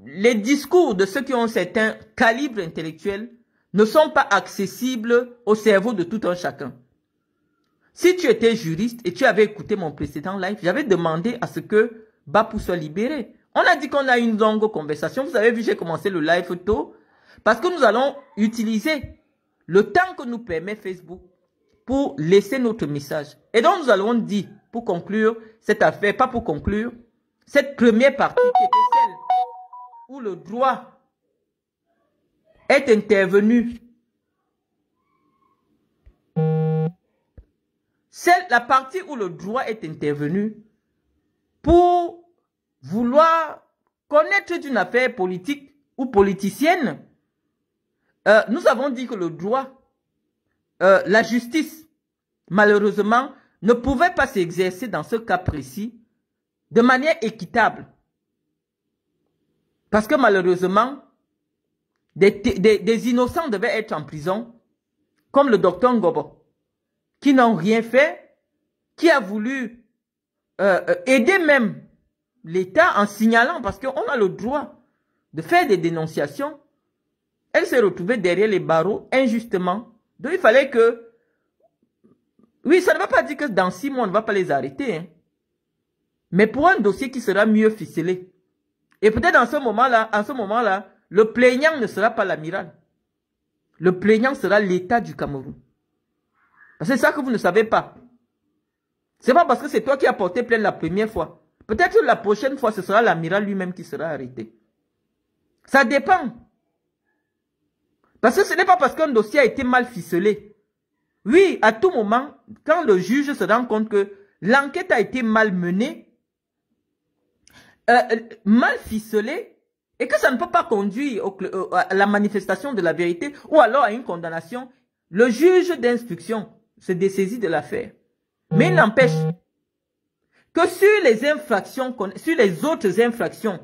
les discours de ceux qui ont certain calibre intellectuel ne sont pas accessibles au cerveau de tout un chacun. Si tu étais juriste et tu avais écouté mon précédent live, j'avais demandé à ce que Bapu soit libéré. On a dit qu'on a une longue conversation. Vous avez vu, j'ai commencé le live tôt. Parce que nous allons utiliser le temps que nous permet Facebook pour laisser notre message. Et donc, nous allons dire, pour conclure cette affaire, pas pour conclure, cette première partie qui était celle où le droit est intervenu. C'est la partie où le droit est intervenu pour vouloir connaître une affaire politique ou politicienne, euh, nous avons dit que le droit, euh, la justice, malheureusement, ne pouvait pas s'exercer dans ce cas précis de manière équitable. Parce que malheureusement, des, innocents devaient être en prison, comme le docteur Ngobo, qui n'ont rien fait, qui a voulu euh, aider même l'État en signalant, parce qu'on a le droit de faire des dénonciations, elle s'est retrouvée derrière les barreaux injustement. Donc il fallait que... Oui, ça ne va pas dire que dans six mois, on ne va pas les arrêter. Hein. Mais pour un dossier qui sera mieux ficelé. Et peut-être dans ce moment-là, en ce moment-là, le plaignant ne sera pas l'amiral. Le plaignant sera l'État du Cameroun. C'est ça que vous ne savez pas. C'est pas parce que c'est toi qui as porté plainte la première fois Peut-être la prochaine fois, ce sera l'amiral lui-même qui sera arrêté. Ça dépend. Parce que ce n'est pas parce qu'un dossier a été mal ficelé. Oui, à tout moment, quand le juge se rend compte que l'enquête a été mal menée, euh, euh, mal ficelée, et que ça ne peut pas conduire euh, à la manifestation de la vérité ou alors à une condamnation, le juge d'instruction se dessaisit de l'affaire. Mais il hmm. n'empêche, que sur les infractions, sur les autres infractions,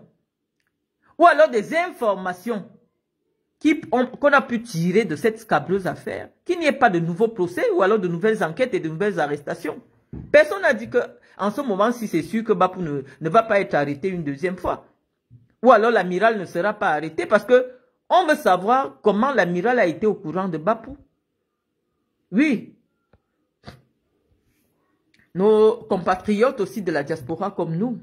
ou alors des informations qu'on a pu tirer de cette scabreuse affaire, qu'il n'y ait pas de nouveaux procès ou alors de nouvelles enquêtes et de nouvelles arrestations. Personne n'a dit que, en ce moment, si c'est sûr que Bapou ne, va pas être arrêté une deuxième fois. Ou alors l'amiral ne sera pas arrêté parce que on veut savoir comment l'amiral a été au courant de Bapou. Oui, nos compatriotes aussi de la diaspora comme nous.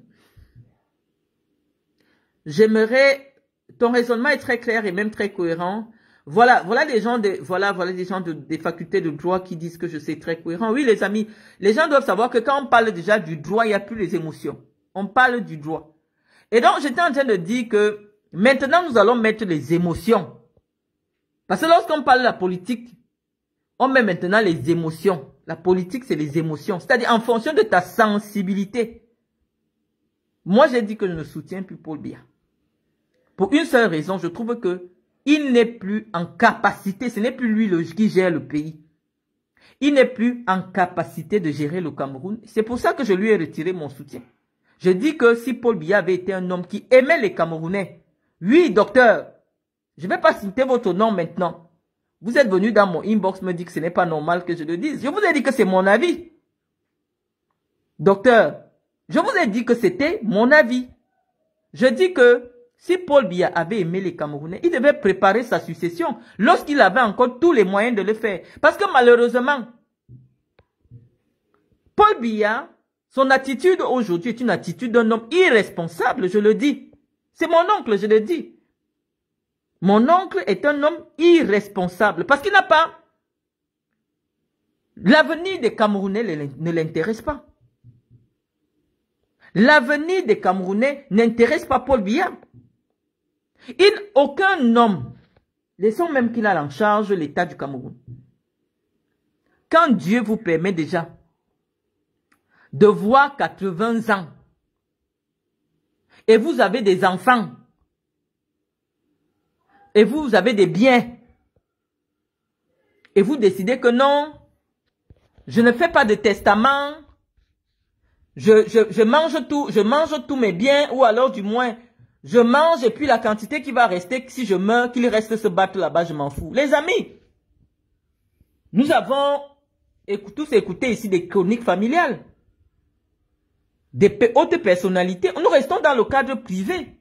J'aimerais, ton raisonnement est très clair et même très cohérent. Voilà, voilà les gens des. voilà, voilà des gens de, des facultés de droit qui disent que je sais très cohérent. Oui, les amis, les gens doivent savoir que quand on parle déjà du droit, il n'y a plus les émotions. On parle du droit. Et donc, j'étais en train de dire que maintenant, nous allons mettre les émotions. Parce que lorsqu'on parle de la politique, on met maintenant les émotions. La politique, c'est les émotions. C'est-à-dire en fonction de ta sensibilité. Moi, j'ai dit que je ne soutiens plus Paul Biya. Pour une seule raison, je trouve que il n'est plus en capacité, ce n'est plus lui le, qui gère le pays. Il n'est plus en capacité de gérer le Cameroun. C'est pour ça que je lui ai retiré mon soutien. Je dis que si Paul Biya avait été un homme qui aimait les Camerounais, oui, docteur, je ne vais pas citer votre nom maintenant, vous êtes venu dans mon inbox me dire que ce n'est pas normal que je le dise. Je vous ai dit que c'est mon avis. Docteur, je vous ai dit que c'était mon avis. Je dis que si Paul Biya avait aimé les Camerounais, il devait préparer sa succession lorsqu'il avait encore tous les moyens de le faire. Parce que malheureusement, Paul Biya, son attitude aujourd'hui est une attitude d'un homme irresponsable, je le dis. C'est mon oncle, je le dis. Mon oncle est un homme irresponsable parce qu'il n'a pas... L'avenir des Camerounais ne l'intéresse pas. L'avenir des Camerounais n'intéresse pas Paul Biya. Il, aucun homme, laissons même qu'il a en charge l'État du Cameroun. Quand Dieu vous permet déjà de voir 80 ans et vous avez des enfants et vous, vous avez des biens. Et vous décidez que non, je ne fais pas de testament, je, mange tout, je mange tous mes biens, ou alors du moins, je mange et puis la quantité qui va rester, si je meurs, qu'il reste se battre là-bas, je m'en fous. Les amis, nous avons tous écouté ici des chroniques familiales, des hautes personnalités. Nous restons dans le cadre privé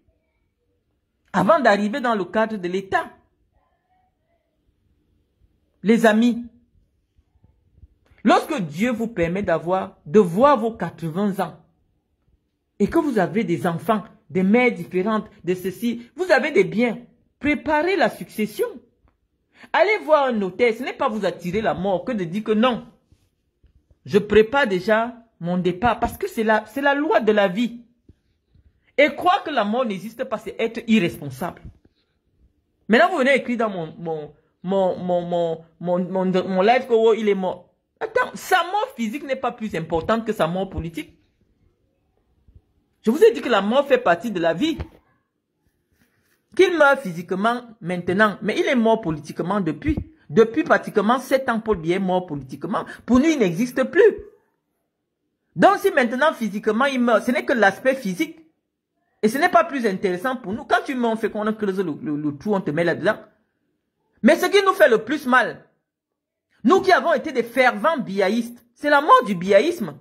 avant d'arriver dans le cadre de l'État. Les amis, lorsque Dieu vous permet d'avoir, de voir vos 80 ans, et que vous avez des enfants, des mères différentes, de ceci, vous avez des biens, préparez la succession. Allez voir un notaire, ce n'est pas vous attirer la mort que de dire que non. Je prépare déjà mon départ parce que c'est la, la loi de la vie. Et croire que la mort n'existe pas, c'est être irresponsable. Maintenant, vous venez écrire dans mon, mon, mon, live que oh, il est mort. Attends, sa mort physique n'est pas plus importante que sa mort politique. Je vous ai dit que la mort fait partie de la vie. Qu'il meurt physiquement maintenant, mais il est mort politiquement depuis. Depuis pratiquement sept ans, Paul bien est mort politiquement. Pour lui, il n'existe plus. Donc si maintenant physiquement il meurt, ce n'est que l'aspect physique. Et ce n'est pas plus intéressant pour nous. Quand tu mets, on fait qu'on a creusé le, trou, on te met là-dedans. Mais ce qui nous fait le plus mal, nous qui avons été des fervents biaïstes, c'est la mort du biaïsme.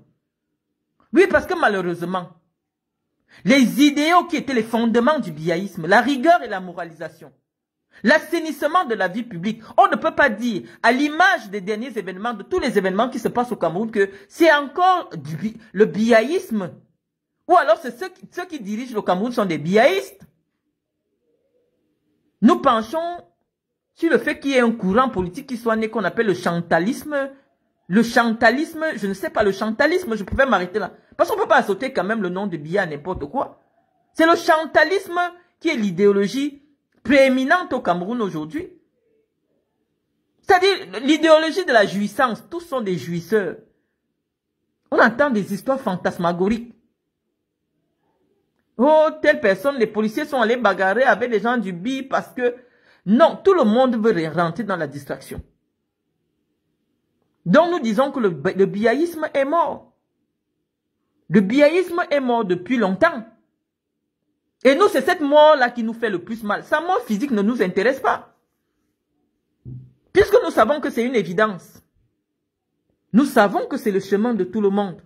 Oui, parce que malheureusement, les idéaux qui étaient les fondements du biaïsme, la rigueur et la moralisation, l'assainissement de la vie publique, on ne peut pas dire, à l'image des derniers événements, de tous les événements qui se passent au Cameroun, que c'est encore le biaïsme ou alors ceux, ceux qui dirigent le Cameroun sont des biaïstes. Nous penchons sur le fait qu'il y ait un courant politique qui soit né qu'on appelle le chantalisme. Le chantalisme, je ne sais pas, le chantalisme, je pouvais m'arrêter là. Parce qu'on ne peut pas sauter quand même le nom de Bia n'importe quoi. C'est le chantalisme qui est l'idéologie prééminente au Cameroun aujourd'hui. C'est-à-dire l'idéologie de la jouissance, tous sont des jouisseurs. On entend des histoires fantasmagoriques. Oh, telle personne, les policiers sont allés bagarrer avec les gens du BI parce que... Non, tout le monde veut rentrer dans la distraction. Donc nous disons que le, le biaïsme est mort. Le biaïsme est mort depuis longtemps. Et nous, c'est cette mort-là qui nous fait le plus mal. Sa mort physique ne nous intéresse pas. Puisque nous savons que c'est une évidence. Nous savons que c'est le chemin de tout le monde.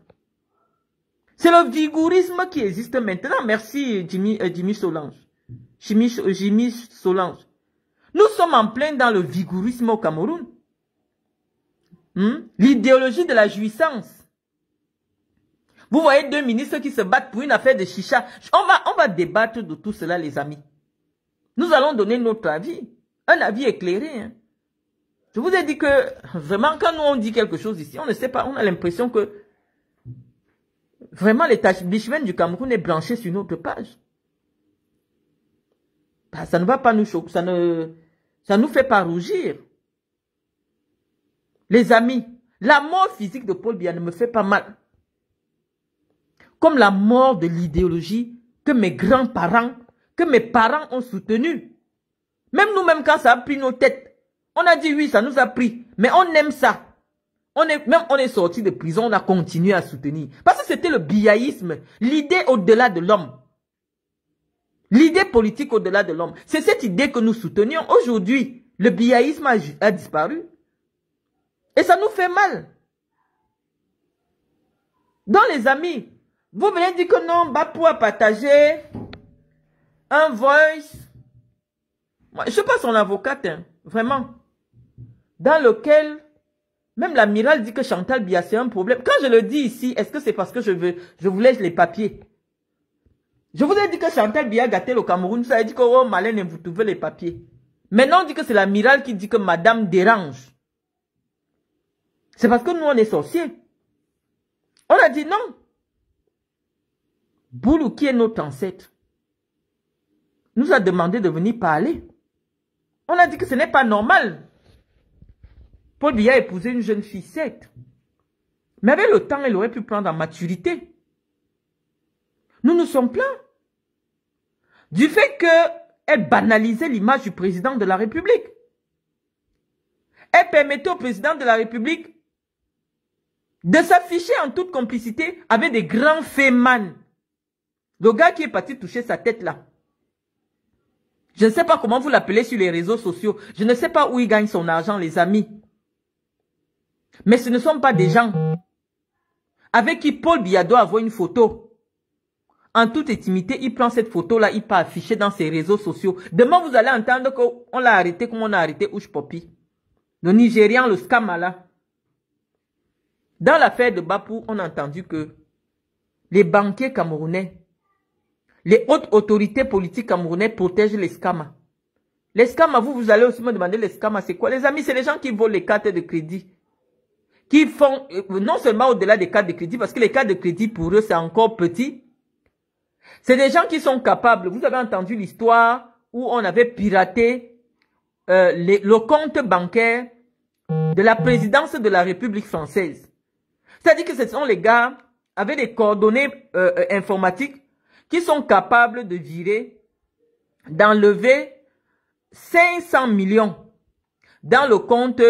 C'est le vigourisme qui existe maintenant. Merci Jimmy, euh, Solange. Jimmy, Solange. Nous sommes en plein dans le vigourisme au Cameroun. Hmm? L'idéologie de la jouissance. Vous voyez deux ministres qui se battent pour une affaire de chicha. On va, on va débattre de tout cela, les amis. Nous allons donner notre avis. Un avis éclairé. Hein. Je vous ai dit que, vraiment, quand nous on dit quelque chose ici, on ne sait pas, on a l'impression que Vraiment, l'établissement du Cameroun est branché sur notre page. Bah, ça ne va pas nous choquer, ça ne, ça nous fait pas rougir. Les amis, la mort physique de Paul Bia ne me fait pas mal. Comme la mort de l'idéologie que mes grands-parents, que mes parents ont soutenue. Même nous-mêmes, quand ça a pris nos têtes, on a dit oui, ça nous a pris, mais on aime ça on est, même on est sorti de prison, on a continué à soutenir. Parce que c'était le biaïsme, l'idée au-delà de l'homme. L'idée politique au-delà de l'homme. C'est cette idée que nous soutenions. Aujourd'hui, le biaïsme a, disparu. Et ça nous fait mal. Dans les amis, vous venez dire que non, on va pouvoir partager un voice. ne sais pas son avocate, hein, vraiment. Dans lequel même l'amiral dit que Chantal Bia, c'est un problème. Quand je le dis ici, est-ce que c'est parce que je veux, je les papiers Je vous ai dit que Chantal Bia gâtait le Cameroun. Ça a dit que, oh, Malène, vous trouvez les papiers. Maintenant, on dit que c'est l'amiral qui dit que madame dérange. C'est parce que nous, on est sorciers. On a dit non. Boulou, qui est notre ancêtre, nous a demandé de venir parler. On a dit que ce n'est pas normal Paul Bia a une jeune fille, 7. Mais avec le temps, elle aurait pu prendre en maturité. Nous nous sommes plaints du fait qu'elle banalisait l'image du président de la République. Elle permettait au président de la République de s'afficher en toute complicité avec des grands fémans. Le gars qui est parti toucher sa tête là. Je ne sais pas comment vous l'appelez sur les réseaux sociaux. Je ne sais pas où il gagne son argent, les amis. Mais ce ne sont pas des gens avec qui Paul Biado a avoir une photo. En toute intimité, il prend cette photo-là, il peut afficher dans ses réseaux sociaux. Demain, vous allez entendre qu'on l'a arrêté comme on a arrêté Ouch Popi, Le Nigérian, le là. Dans l'affaire de Bapou, on a entendu que les banquiers camerounais, les hautes autorités politiques camerounaises protègent les scamas. Les scamas, vous, vous allez aussi me demander les scamas, c'est quoi Les amis, c'est les gens qui volent les cartes de crédit qui font, euh, non seulement au-delà des cas de crédit, parce que les cas de crédit pour eux, c'est encore petit. C'est des gens qui sont capables. Vous avez entendu l'histoire où on avait piraté euh, le compte bancaire de la présidence de la République française. C'est-à-dire que ce sont les gars avec des coordonnées euh, informatiques qui sont capables de virer, d'enlever 500 millions dans le compte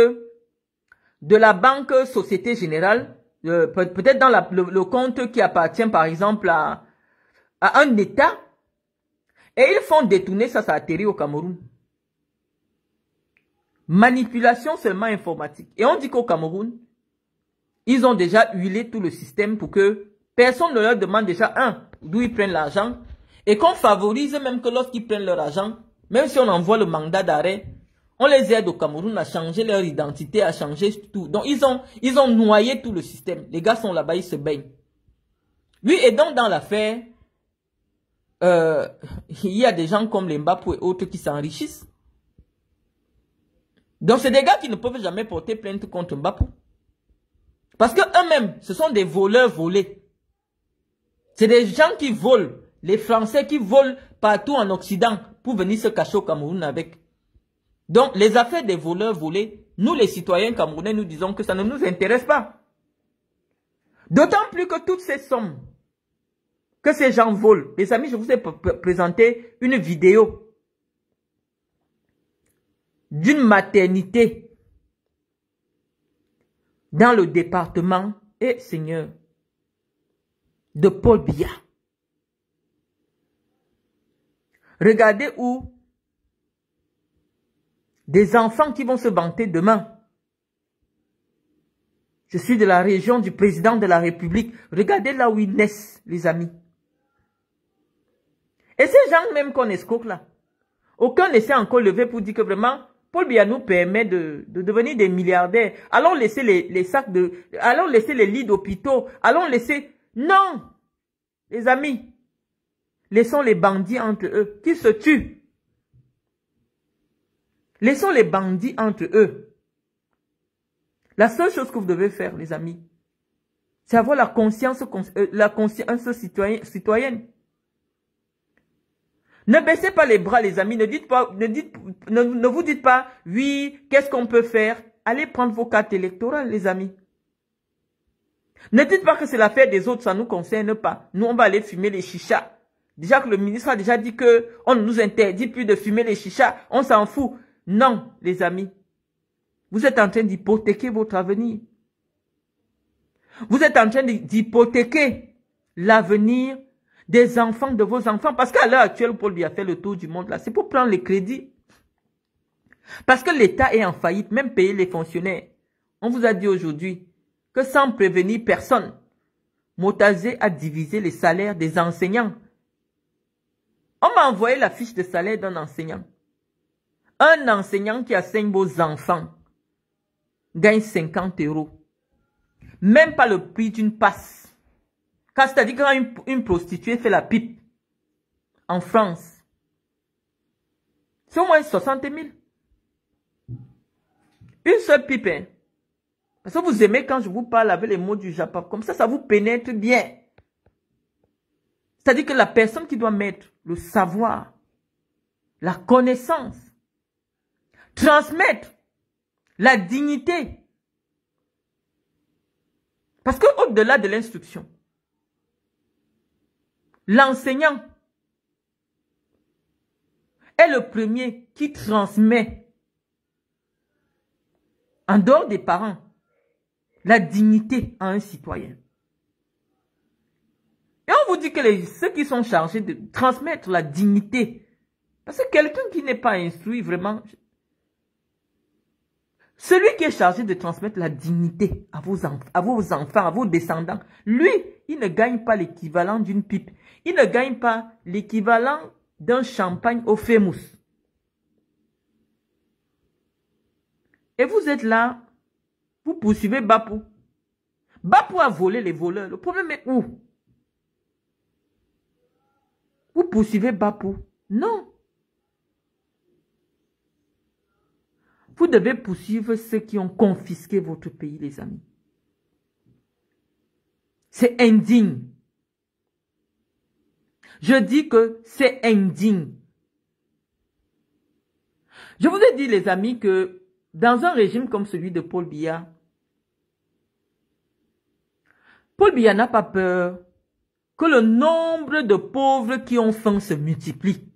de la banque Société Générale, euh, peut-être dans le, compte qui appartient par exemple à, à un État, et ils font détourner ça, ça atterrit au Cameroun. Manipulation seulement informatique. Et on dit qu'au Cameroun, ils ont déjà huilé tout le système pour que personne ne leur demande déjà, un, d'où ils prennent l'argent, et qu'on favorise même que lorsqu'ils prennent leur argent, même si on envoie le mandat d'arrêt, on les aide au Cameroun à changer leur identité, à changer tout. Donc, ils ont, ils ont noyé tout le système. Les gars sont là-bas, ils se baignent. Lui donc, dans l'affaire, euh, il y a des gens comme les Mbappé et autres qui s'enrichissent. Donc, c'est des gars qui ne peuvent jamais porter plainte contre Mbappé. Parce que eux-mêmes, ce sont des voleurs volés. C'est des gens qui volent. Les Français qui volent partout en Occident pour venir se cacher au Cameroun avec donc, les affaires des voleurs volés, nous les citoyens camerounais, nous disons que ça ne nous intéresse pas. D'autant plus que toutes ces sommes que ces gens volent. Mes amis, je vous ai présenté une vidéo d'une maternité dans le département, et Seigneur, de Paul Bia. Regardez où des enfants qui vont se vanter demain. Je suis de la région du président de la République. Regardez là où ils naissent, les amis. Et ces gens même qu'on escroque là, aucun ne s'est encore levé pour dire que vraiment, Paul Biya permet de, de, devenir des milliardaires. Allons laisser les, les sacs de... Allons laisser les lits d'hôpitaux. Allons laisser... Non Les amis, laissons les bandits entre eux, qui se tuent. Laissons les bandits entre eux. La seule chose que vous devez faire, les amis, c'est avoir la conscience, euh, la conscience citoyenne. Ne baissez pas les bras, les amis. Ne, dites pas, ne, dites, ne, vous dites pas, oui, qu'est-ce qu'on peut faire Allez prendre vos cartes électorales, les amis. Ne dites pas que c'est l'affaire des autres, ça ne nous concerne pas. Nous, on va aller fumer les chichas. Déjà que le ministre a déjà dit que on ne nous interdit plus de fumer les chichas, on s'en fout. Non, les amis. Vous êtes en train d'hypothéquer votre avenir. Vous êtes en train d'hypothéquer l'avenir des enfants, de vos enfants. Parce qu'à l'heure actuelle, Paul lui a fait le tour du monde là. C'est pour prendre les crédits. Parce que l'État est en faillite, même payer les fonctionnaires. On vous a dit aujourd'hui que sans prévenir personne, Motazé a divisé les salaires des enseignants. On m'a envoyé la fiche de salaire d'un enseignant. Un enseignant qui a enseigne vos enfants gagne 50 euros. Même pas le prix d'une passe. Quand c'est-à-dire quand une, prostituée fait la pipe en France, c'est au moins 60 000. Une seule pipe. Hein. Parce que vous aimez quand je vous parle avec les mots du Japon. Comme ça, ça vous pénètre bien. C'est-à-dire que la personne qui doit mettre le savoir, la connaissance, transmettre la dignité. Parce que au-delà de l'instruction, l'enseignant est le premier qui transmet en dehors des parents la dignité à un citoyen. Et on vous dit que ceux qui sont chargés de transmettre la dignité, parce que quelqu'un qui n'est pas instruit vraiment, celui qui est chargé de transmettre la dignité à vos, à vos enfants, à vos descendants, lui, il ne gagne pas l'équivalent d'une pipe. Il ne gagne pas l'équivalent d'un champagne au fémous. Et vous êtes là, vous poursuivez Bapou. Bapou a volé les voleurs. Le problème est où Vous poursuivez Bapou. Non. Vous devez poursuivre ceux qui ont confisqué votre pays, les amis. C'est indigne. Je dis que c'est indigne. Je vous ai dit, les amis, que dans un régime comme celui de Paul Biya, Paul Biya n'a pas peur que le nombre de pauvres qui ont faim se multiplie.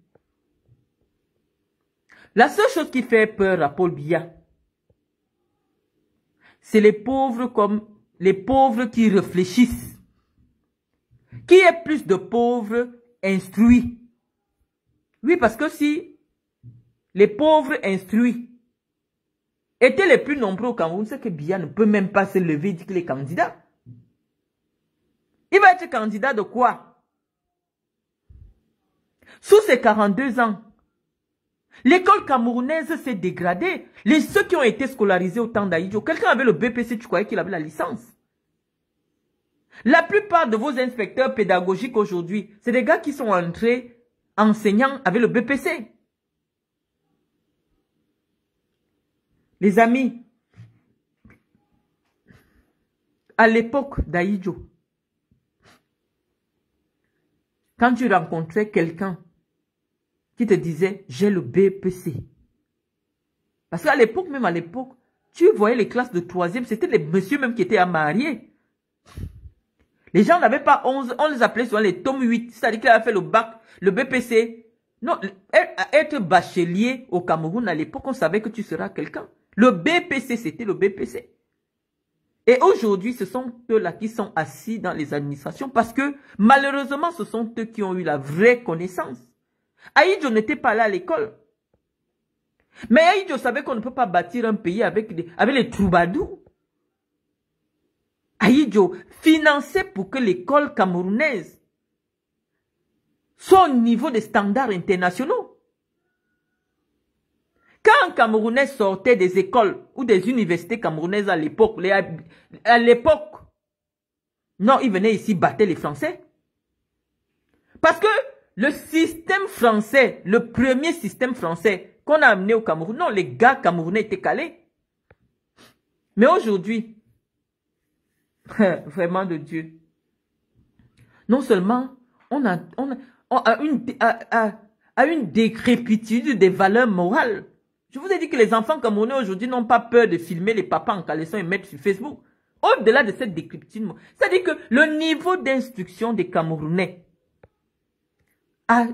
La seule chose qui fait peur à Paul Biya, c'est les pauvres comme les pauvres qui réfléchissent. Qui est plus de pauvres instruits Oui, parce que si les pauvres instruits étaient les plus nombreux au Cameroun, c'est que Biya ne peut même pas se lever dire qu'il est candidat. Il va être candidat de quoi Sous ses 42 ans, L'école camerounaise s'est dégradée. Les ceux qui ont été scolarisés au temps d'Aïdjo, quelqu'un avait le BPC, tu croyais qu'il avait la licence. La plupart de vos inspecteurs pédagogiques aujourd'hui, c'est des gars qui sont entrés enseignants avec le BPC. Les amis, à l'époque d'Aïdjo, quand tu rencontrais quelqu'un qui te disait, j'ai le BPC. Parce qu'à l'époque, même à l'époque, tu voyais les classes de troisième, c'était les messieurs même qui étaient à marier. Les gens n'avaient pas 11, on les appelait souvent les tomes 8, c'est-à-dire qu'elle a fait le bac, le BPC. Non, être bachelier au Cameroun à l'époque, on savait que tu seras quelqu'un. Le BPC, c'était le BPC. Et aujourd'hui, ce sont eux-là qui sont assis dans les administrations parce que malheureusement, ce sont eux qui ont eu la vraie connaissance. Aïdjo n'était pas là à l'école. Mais Aïdjo savait qu'on ne peut pas bâtir un pays avec, des, avec les troubadours. Aïdjo finançait pour que l'école camerounaise soit au niveau des standards internationaux. Quand un Camerounais sortait des écoles ou des universités camerounaises à l'époque, à l'époque, non, il venait ici battre les Français. Parce que le système français, le premier système français qu'on a amené au Cameroun, non, les gars camerounais étaient calés. Mais aujourd'hui, <laughs> vraiment de Dieu, non seulement on a, a, une, a, une décrépitude des valeurs morales. Je vous ai dit que les enfants camerounais aujourd'hui n'ont pas peur de filmer les papas en caleçon et mettre sur Facebook. Au-delà de cette décrépitude. c'est-à-dire que le niveau d'instruction des Camerounais a,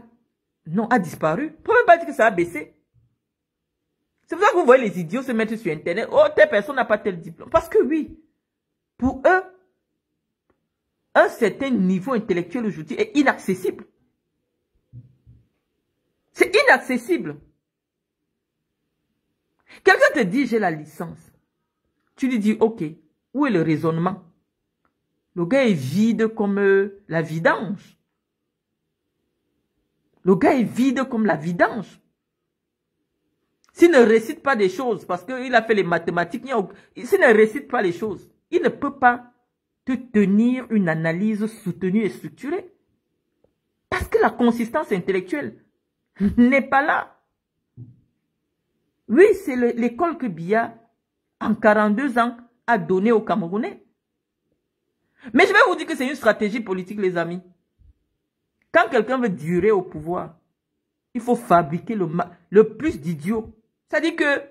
non, a disparu. Pourquoi pas dire que ça a baissé. C'est pour ça que vous voyez les idiots se mettre sur Internet. Oh, telle personne n'a pas tel diplôme. Parce que oui, pour eux, un certain niveau intellectuel aujourd'hui est inaccessible. C'est inaccessible. Quelqu'un te dit, j'ai la licence. Tu lui dis, ok, où est le raisonnement Le gars est vide comme euh, la vidange. Le gars est vide comme la vidange. S'il ne récite pas des choses, parce qu'il a fait les mathématiques, s'il ne récite pas les choses, il ne peut pas te tenir une analyse soutenue et structurée. Parce que la consistance intellectuelle n'est pas là. Oui, c'est l'école que Bia, en 42 ans, a donnée aux Camerounais. Mais je vais vous dire que c'est une stratégie politique, les amis. Quand quelqu'un veut durer au pouvoir, il faut fabriquer le, le plus d'idiots. C'est-à-dire que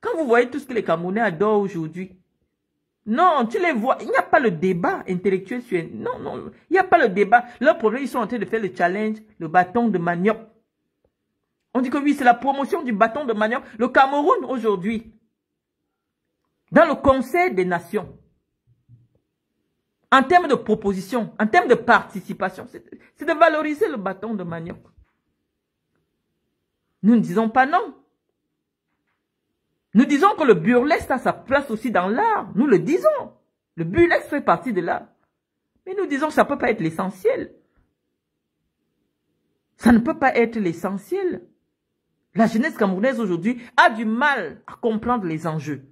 quand vous voyez tout ce que les Camerounais adorent aujourd'hui, non, tu les vois, il n'y a pas le débat intellectuel sur... Non, non, il n'y a pas le débat. Leur problème, ils sont en train de faire le challenge, le bâton de manioc. On dit que oui, c'est la promotion du bâton de manioc. Le Cameroun, aujourd'hui, dans le Conseil des Nations, en termes de proposition, en termes de participation, c'est de valoriser le bâton de manioc. Nous ne disons pas non. Nous disons que le burlesque a sa place aussi dans l'art. Nous le disons. Le burlesque fait partie de l'art. Mais nous disons que ça ne peut pas être l'essentiel. Ça ne peut pas être l'essentiel. La jeunesse camerounaise aujourd'hui a du mal à comprendre les enjeux.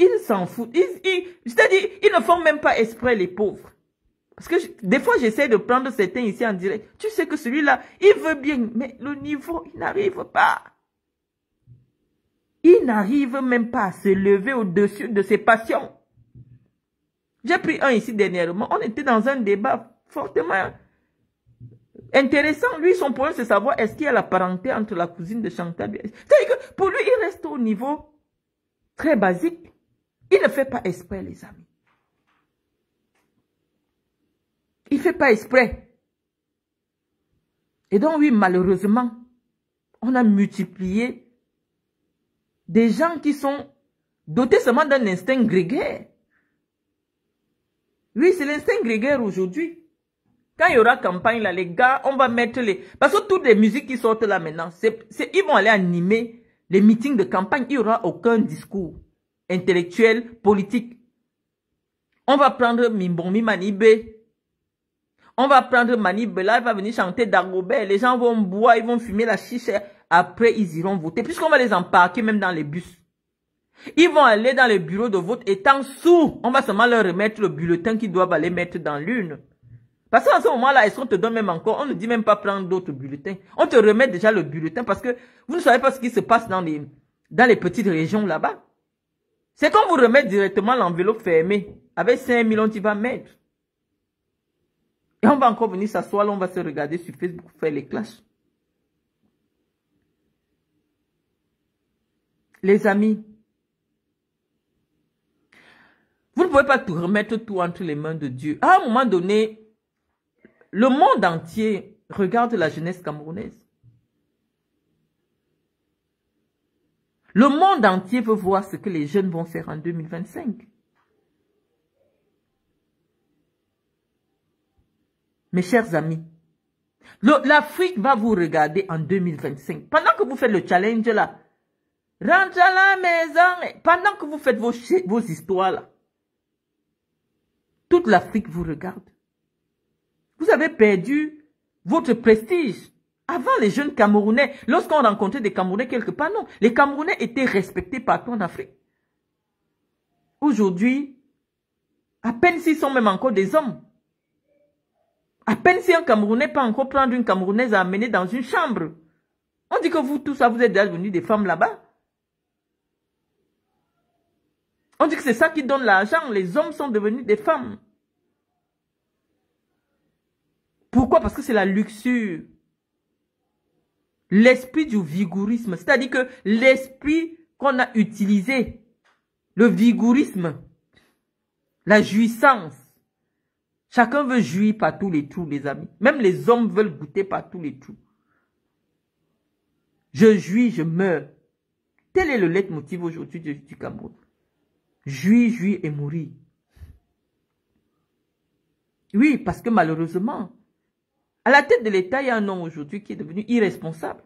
Ils s'en foutent. Ils, C'est-à-dire, ils ne font même pas exprès les pauvres. Parce que des fois, j'essaie de prendre certains ici en direct. Tu sais que celui-là, il veut bien, mais le niveau, il n'arrive pas. Il n'arrive même pas à se lever au-dessus de ses passions. J'ai pris un ici dernièrement. On était dans un débat fortement intéressant. Lui, son problème, c'est savoir est-ce qu'il y a la parenté entre la cousine de Chantal. C'est-à-dire que pour lui, il reste au niveau très basique. Il ne fait pas exprès, les amis. Il ne fait pas exprès. Et donc, oui, malheureusement, on a multiplié des gens qui sont dotés seulement d'un instinct grégaire. Oui, c'est l'instinct grégaire aujourd'hui. Quand il y aura campagne, là, les gars, on va mettre les... Parce que toutes les musiques qui sortent là maintenant, c'est ils vont aller animer les meetings de campagne. Il n'y aura aucun discours intellectuels, politique. On va prendre Mimbomi Manibé. On va prendre Manibé. Là, il va venir chanter Dagobert. Les gens vont boire, ils vont fumer la chiche. Après, ils iront voter. Puisqu'on va les emparquer même dans les bus. Ils vont aller dans les bureaux de vote étant sous. On va seulement leur remettre le bulletin qu'ils doivent aller mettre dans l'une. Parce qu'à ce moment-là, est-ce te donne même encore On ne dit même pas prendre d'autres bulletins. On te remet déjà le bulletin parce que vous ne savez pas ce qui se passe dans les, dans les petites régions là-bas. C'est quand vous remettez directement l'enveloppe fermée. Avec 5 millions, tu vas mettre. Et on va encore venir s'asseoir, on va se regarder sur Facebook, faire les classes. Les amis, vous ne pouvez pas tout remettre tout entre les mains de Dieu. À un moment donné, le monde entier regarde la jeunesse camerounaise. Le monde entier veut voir ce que les jeunes vont faire en 2025. Mes chers amis, l'Afrique va vous regarder en 2025. Pendant que vous faites le challenge là, rentrez à la maison, pendant que vous faites vos, vos histoires là, toute l'Afrique vous regarde. Vous avez perdu votre prestige. Avant, les jeunes Camerounais, lorsqu'on rencontrait des Camerounais quelque part, non. Les Camerounais étaient respectés partout en Afrique. Aujourd'hui, à peine s'ils sont même encore des hommes. À peine si un Camerounais peut encore prendre une Camerounaise à amener dans une chambre. On dit que vous tous, vous êtes devenus des femmes là-bas. On dit que c'est ça qui donne l'argent. Les hommes sont devenus des femmes. Pourquoi Parce que c'est la luxure l'esprit du vigourisme, c'est-à-dire que l'esprit qu'on a utilisé, le vigourisme, la jouissance, chacun veut jouir par tous les trous, les amis. Même les hommes veulent goûter par tous les trous. Je jouis, je meurs. Tel est le leitmotiv aujourd'hui du Cameroun. Jouis, jouis et mourir. Oui, parce que malheureusement, à la tête de l'État, il y a un homme aujourd'hui qui est devenu irresponsable.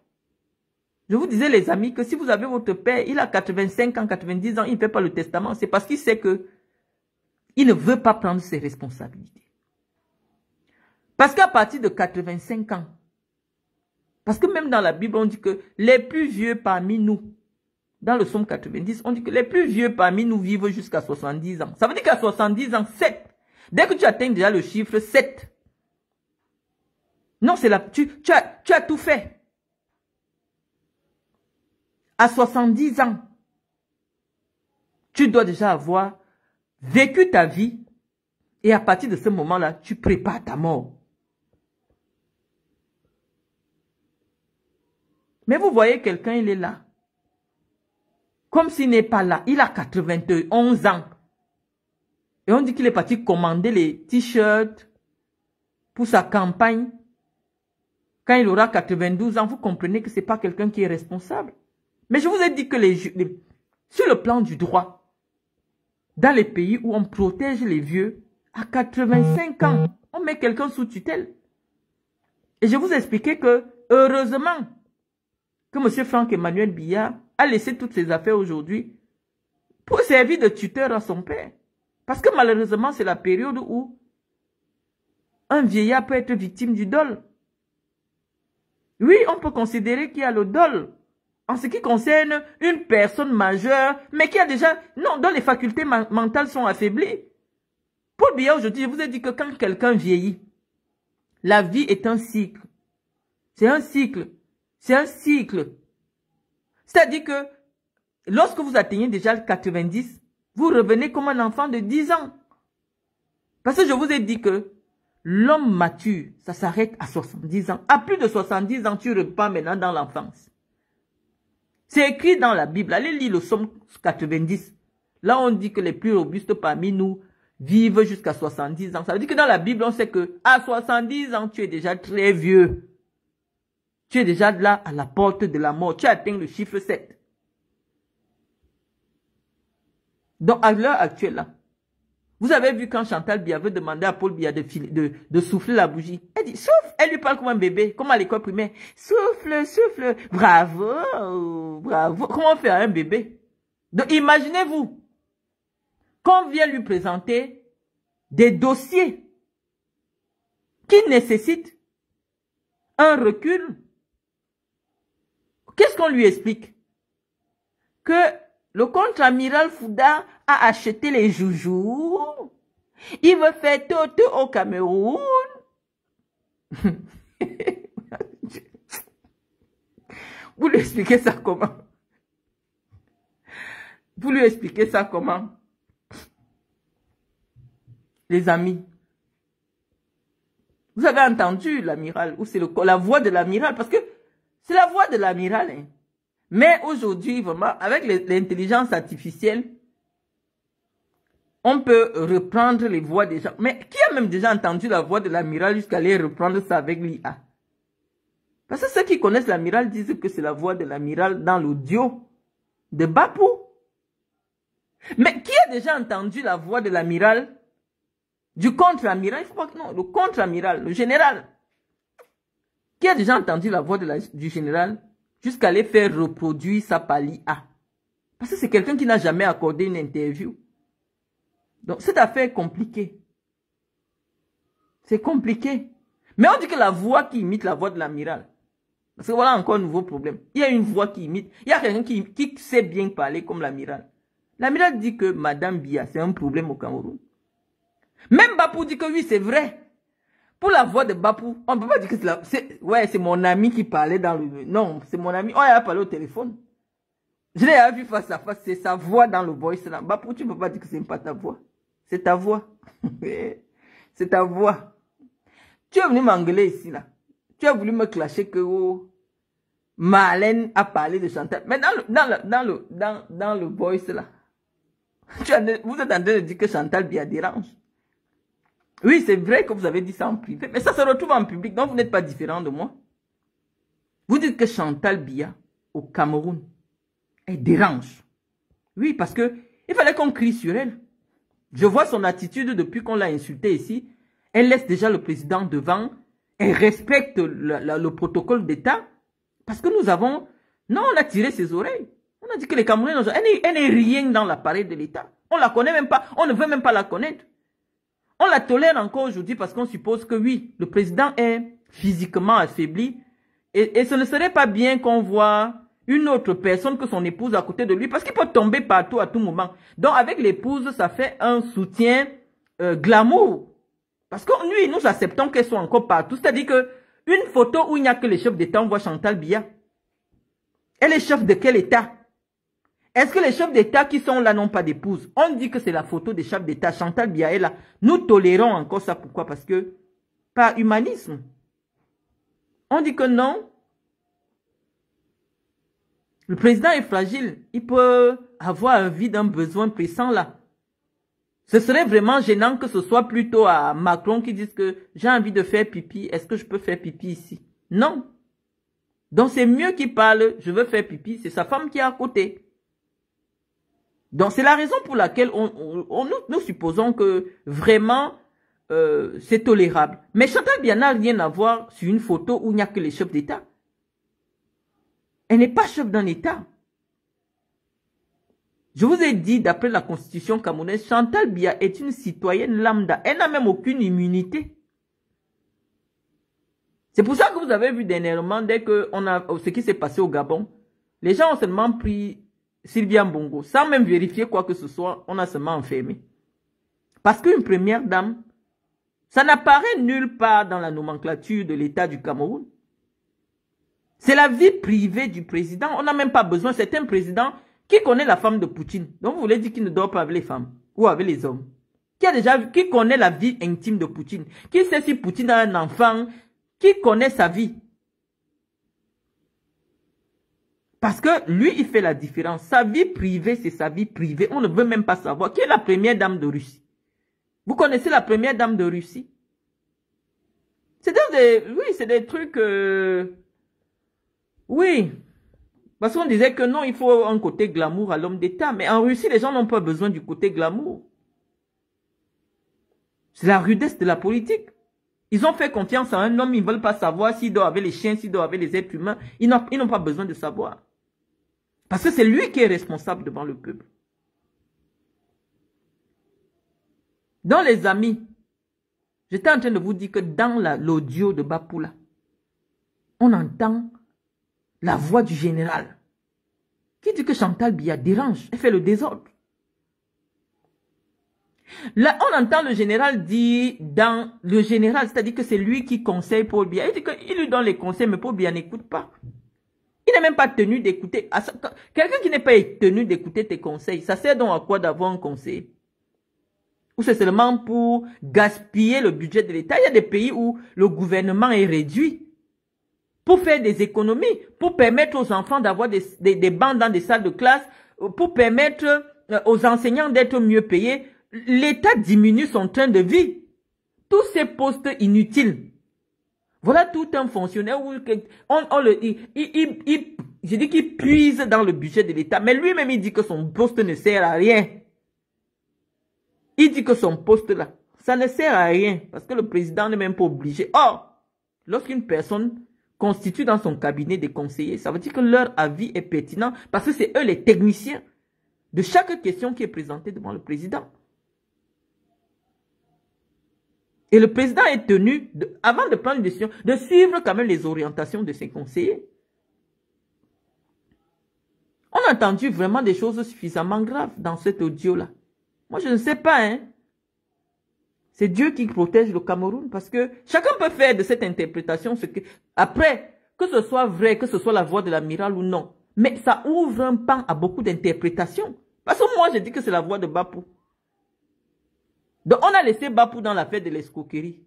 Je vous disais, les amis, que si vous avez votre père, il a 85 ans, 90 ans, il ne fait pas le testament, c'est parce qu'il sait que il ne veut pas prendre ses responsabilités. Parce qu'à partir de 85 ans, parce que même dans la Bible, on dit que les plus vieux parmi nous, dans le somme 90, on dit que les plus vieux parmi nous vivent jusqu'à 70 ans. Ça veut dire qu'à 70 ans, 7. Dès que tu atteignes déjà le chiffre 7, non, c'est là, Tu, as, tu as tout fait. À 70 ans, tu dois déjà avoir vécu ta vie et à partir de ce moment-là, tu prépares ta mort. Mais vous voyez quelqu'un, il est là. Comme s'il n'est pas là. Il a 91 ans. Et on dit qu'il est parti commander les t-shirts pour sa campagne quand il aura 92 ans, vous comprenez que ce n'est pas quelqu'un qui est responsable. Mais je vous ai dit que les, sur le plan du droit, dans les pays où on protège les vieux, à 85 ans, on met quelqu'un sous tutelle. Et je vous expliqué que, heureusement, que M. Franck Emmanuel Billard a laissé toutes ses affaires aujourd'hui pour servir de tuteur à son père. Parce que malheureusement, c'est la période où un vieillard peut être victime du dol. Oui, on peut considérer qu'il y a le dol en ce qui concerne une personne majeure, mais qui a déjà... Non, dont les facultés mentales sont affaiblies. Pour bien aujourd'hui, je vous ai dit que quand quelqu'un vieillit, la vie est un cycle. C'est un cycle. C'est un cycle. C'est-à-dire que lorsque vous atteignez déjà le 90, vous revenez comme un enfant de 10 ans. Parce que je vous ai dit que L'homme mature, ça s'arrête à 70 ans. À plus de 70 ans, tu repars maintenant dans l'enfance. C'est écrit dans la Bible. Allez lire le psaume 90. Là, on dit que les plus robustes parmi nous vivent jusqu'à 70 ans. Ça veut dire que dans la Bible, on sait que à 70 ans, tu es déjà très vieux. Tu es déjà là à la porte de la mort. Tu as atteint le chiffre 7. Donc, à l'heure actuelle, là, vous avez vu quand Chantal Bia veut demander à Paul Bia de, de, souffler la bougie. Elle dit, souffle. Elle lui parle comme un bébé, comme à l'école primaire. Souffle, souffle. Bravo, bravo. Comment faire un bébé? Donc, imaginez-vous qu'on vient lui présenter des dossiers qui nécessitent un recul. Qu'est-ce qu'on lui explique? Que le contre-amiral Fouda a acheté les joujoux. Il veut faire tout au Cameroun. <laughs> Vous lui expliquez ça comment Vous lui expliquez ça comment Les amis. Vous avez entendu l'amiral, ou c'est la voix de l'amiral, parce que c'est la voix de l'amiral. Hein. Mais aujourd'hui, vraiment, avec l'intelligence artificielle, on peut reprendre les voix des gens. Mais qui a même déjà entendu la voix de l'amiral jusqu'à aller reprendre ça avec l'IA Parce que ceux qui connaissent l'amiral disent que c'est la voix de l'amiral dans l'audio de Bapou. Mais qui a déjà entendu la voix de l'amiral Du contre-amiral Il faut pas que... Non, le contre-amiral, le général. Qui a déjà entendu la voix du général jusqu'à les faire reproduire sa pali A. Parce que c'est quelqu'un qui n'a jamais accordé une interview. Donc, cette affaire est compliquée. C'est compliqué. Mais on dit que la voix qui imite la voix de l'amiral. Parce que voilà encore un nouveau problème. Il y a une voix qui imite. Il y a quelqu'un qui, qui sait bien parler comme l'amiral. L'amiral dit que Madame Bia, c'est un problème au Cameroun. Même Bapou dit que oui, c'est vrai. Pour la voix de Bapou, on peut pas dire que c'est Ouais, c'est mon ami qui parlait dans le... Non, c'est mon ami. On a parlé au téléphone. Je l'ai vu face à face. C'est sa voix dans le voice. Là. Bapou, tu peux pas dire que c'est n'est pas ta voix. C'est ta voix. <laughs> c'est ta voix. Tu es venu m'engueuler ici, là. Tu as voulu me clasher que... Oh, a parlé de Chantal. Mais dans le, dans le, dans le, dans, dans le voice, là. Tu as, vous êtes en train de dire que Chantal bien dérange. Oui, c'est vrai que vous avez dit ça en privé, mais ça se retrouve en public, donc vous n'êtes pas différent de moi. Vous dites que Chantal Biya au Cameroun, elle dérange. Oui, parce que il fallait qu'on crie sur elle. Je vois son attitude depuis qu'on l'a insultée ici. Elle laisse déjà le président devant. Elle respecte le, protocole d'État. Parce que nous avons... Non, on a tiré ses oreilles. On a dit que les Camerounais... Elle n'est rien dans l'appareil de l'État. On ne la connaît même pas. On ne veut même pas la connaître. On la tolère encore aujourd'hui parce qu'on suppose que oui, le président est physiquement affaibli. Et, ce ne serait pas bien qu'on voit une autre personne que son épouse à côté de lui parce qu'il peut tomber partout à tout moment. Donc avec l'épouse, ça fait un soutien euh, glamour. Parce que lui, nous acceptons qu'elle soit encore partout. C'est-à-dire que une photo où il n'y a que les chefs d'État, on voit Chantal Biya. Elle est chef de quel État est-ce que les chefs d'État qui sont là n'ont pas d'épouse On dit que c'est la photo des chefs d'État. Chantal Biaella. là. Nous tolérons encore ça. Pourquoi Parce que, par humanisme, on dit que non. Le président est fragile. Il peut avoir envie d'un besoin puissant là. Ce serait vraiment gênant que ce soit plutôt à Macron qui dise que j'ai envie de faire pipi. Est-ce que je peux faire pipi ici Non. Donc c'est mieux qu'il parle, je veux faire pipi, c'est sa femme qui est à côté. Donc c'est la raison pour laquelle on, nous, supposons que vraiment euh, c'est tolérable. Mais Chantal Bia n'a rien à voir sur une photo où il n'y a que les chefs d'État. Elle n'est pas chef d'un État. Je vous ai dit, d'après la constitution camerounaise, Chantal Bia est une citoyenne lambda. Elle n'a même aucune immunité. C'est pour ça que vous avez vu dernièrement, dès que on a, ce qui s'est passé au Gabon, les gens ont seulement pris Sylvia Bongo, sans même vérifier quoi que ce soit, on a seulement enfermé. Parce qu'une première dame, ça n'apparaît nulle part dans la nomenclature de l'État du Cameroun. C'est la vie privée du président. On n'a même pas besoin. C'est un président qui connaît la femme de Poutine. Donc, vous voulez dire qu'il ne dort pas avec les femmes ou avec les hommes. Qui a déjà qui connaît la vie intime de Poutine. Qui sait si Poutine a un enfant. Qui connaît sa vie. Parce que lui, il fait la différence. Sa vie privée, c'est sa vie privée. On ne veut même pas savoir qui est la première dame de Russie. Vous connaissez la première dame de Russie C'est des, oui, c'est des trucs, euh, oui. Parce qu'on disait que non, il faut un côté glamour à l'homme d'État. Mais en Russie, les gens n'ont pas besoin du côté glamour. C'est la rudesse de la politique. Ils ont fait confiance à un homme, ils ne veulent pas savoir s'il doit avoir les chiens, s'il doit avoir les êtres humains. Ils n'ont pas besoin de savoir. Parce que c'est lui qui est responsable devant le peuple. Dans les amis, j'étais en train de vous dire que dans l'audio de Bapoula, on entend la voix du général qui dit que Chantal Bia dérange, elle fait le désordre. Là, on entend le général dire dans le général, c'est-à-dire que c'est lui qui conseille Paul Biya. Il dit qu'il lui donne les conseils, mais Paul Bia n'écoute pas. Il n'est même pas tenu d'écouter. Ah, quelqu'un qui n'est pas tenu d'écouter tes conseils, ça sert donc à quoi d'avoir un conseil Ou c'est seulement pour gaspiller le budget de l'État Il y a des pays où le gouvernement est réduit pour faire des économies, pour permettre aux enfants d'avoir des, des, bancs dans des salles de classe, euh, pour permettre euh, aux enseignants d'être mieux payés. L'État diminue son train de vie. Tous ces postes inutiles voilà tout un fonctionnaire où on, le, il, il, il, qu'il puise dans le budget de l'État, mais lui-même il dit que son poste ne sert à rien. Il dit que son poste là, ça ne sert à rien parce que le président n'est même pas obligé. Or, lorsqu'une personne constitue dans son cabinet des conseillers, ça veut dire que leur avis est pertinent parce que c'est eux les techniciens de chaque question qui est présentée devant le président. Et le président est tenu, avant de prendre une décision, de suivre quand même les orientations de ses conseillers. On a entendu vraiment des choses suffisamment graves dans cet audio-là. Moi, je ne sais pas, hein. C'est Dieu qui protège le Cameroun parce que chacun peut faire de cette interprétation ce que, après, que ce soit vrai, que ce soit la voix de l'amiral ou non. Mais ça ouvre un pan à beaucoup d'interprétations. Parce que moi, je dis que c'est la voix de Bapou. Donc, on a laissé Bapou dans l'affaire de l'escroquerie.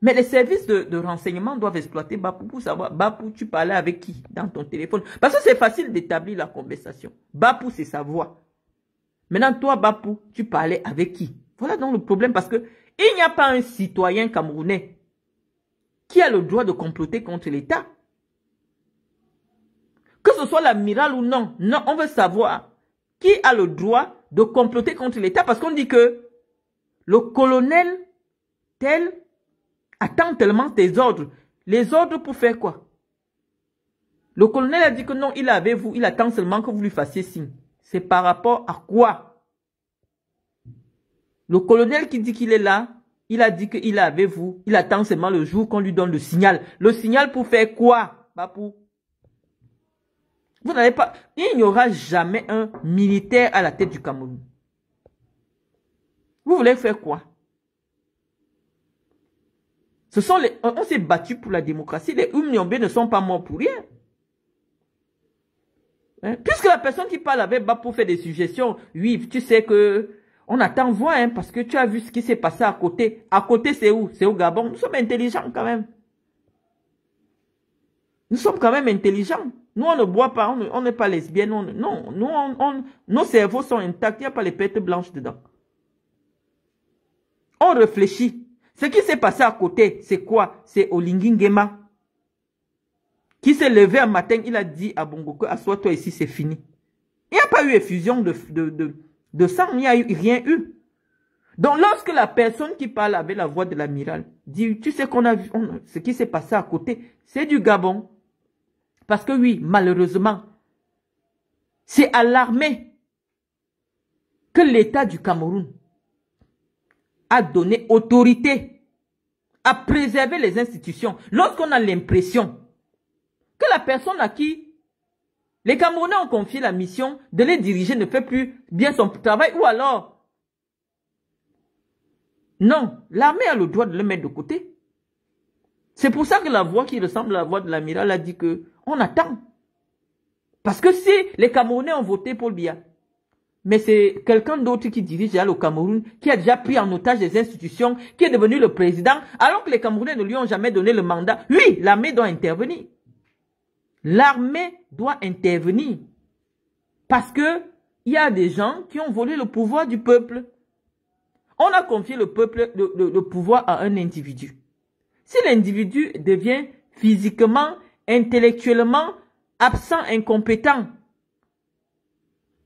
Mais les services de, renseignement doivent exploiter Bapou pour savoir Bapou, tu parlais avec qui dans ton téléphone. Parce que c'est facile d'établir la conversation. Bapou, c'est sa voix. Maintenant, toi, Bapou, tu parlais avec qui Voilà donc le problème parce que il n'y a pas un citoyen camerounais qui a le droit de comploter contre l'État. Que ce soit l'amiral ou non, non, on veut savoir qui a le droit de comploter contre l'État parce qu'on dit que le colonel tel attend tellement tes ordres. Les ordres pour faire quoi Le colonel a dit que non, il avait vous. Il attend seulement que vous lui fassiez signe. C'est par rapport à quoi Le colonel qui dit qu'il est là, il a dit qu'il est avec vous. Il attend seulement le jour qu'on lui donne le signal. Le signal pour faire quoi Bapou Vous n'avez pas... Il n'y aura jamais un militaire à la tête du Cameroun. Vous voulez faire quoi Ce sont les, On s'est battu pour la démocratie. Les Oumniambé ne sont pas morts pour rien. Hein? Puisque la personne qui parle avec Bas pour faire des suggestions, oui, tu sais que on attend voir, hein, parce que tu as vu ce qui s'est passé à côté. À côté, c'est où C'est au Gabon. Nous sommes intelligents quand même. Nous sommes quand même intelligents. Nous, on ne boit pas, on n'est pas lesbiennes. non, nous, nos cerveaux sont intacts, il n'y a pas les pêtes blanches dedans on réfléchit. Ce qui s'est passé à côté, c'est quoi C'est Olingingema qui s'est levé un matin, il a dit à que, assois-toi ici, c'est fini. Il n'y a pas eu effusion de, de, de, sang, il n'y a rien eu. Donc lorsque la personne qui parle avait la voix de l'amiral dit, tu sais qu'on a vu ce qui s'est passé à côté, c'est du Gabon. Parce que oui, malheureusement, c'est à l'armée que l'État du Cameroun à donner autorité, à préserver les institutions. Lorsqu'on a l'impression que la personne à qui les Camerounais ont confié la mission de les diriger ne fait plus bien son travail ou alors... Non, l'armée a le droit de le mettre de côté. C'est pour ça que la voix qui ressemble à la voix de l'amiral a dit que on attend. Parce que si les Camerounais ont voté pour le BIA, mais c'est quelqu'un d'autre qui dirige le Cameroun, qui a déjà pris en otage les institutions, qui est devenu le président, alors que les Camerounais ne lui ont jamais donné le mandat. Oui, l'armée doit intervenir. L'armée doit intervenir. Parce que il y a des gens qui ont volé le pouvoir du peuple. On a confié le peuple, le pouvoir à un individu. Si l'individu devient physiquement, intellectuellement absent, incompétent,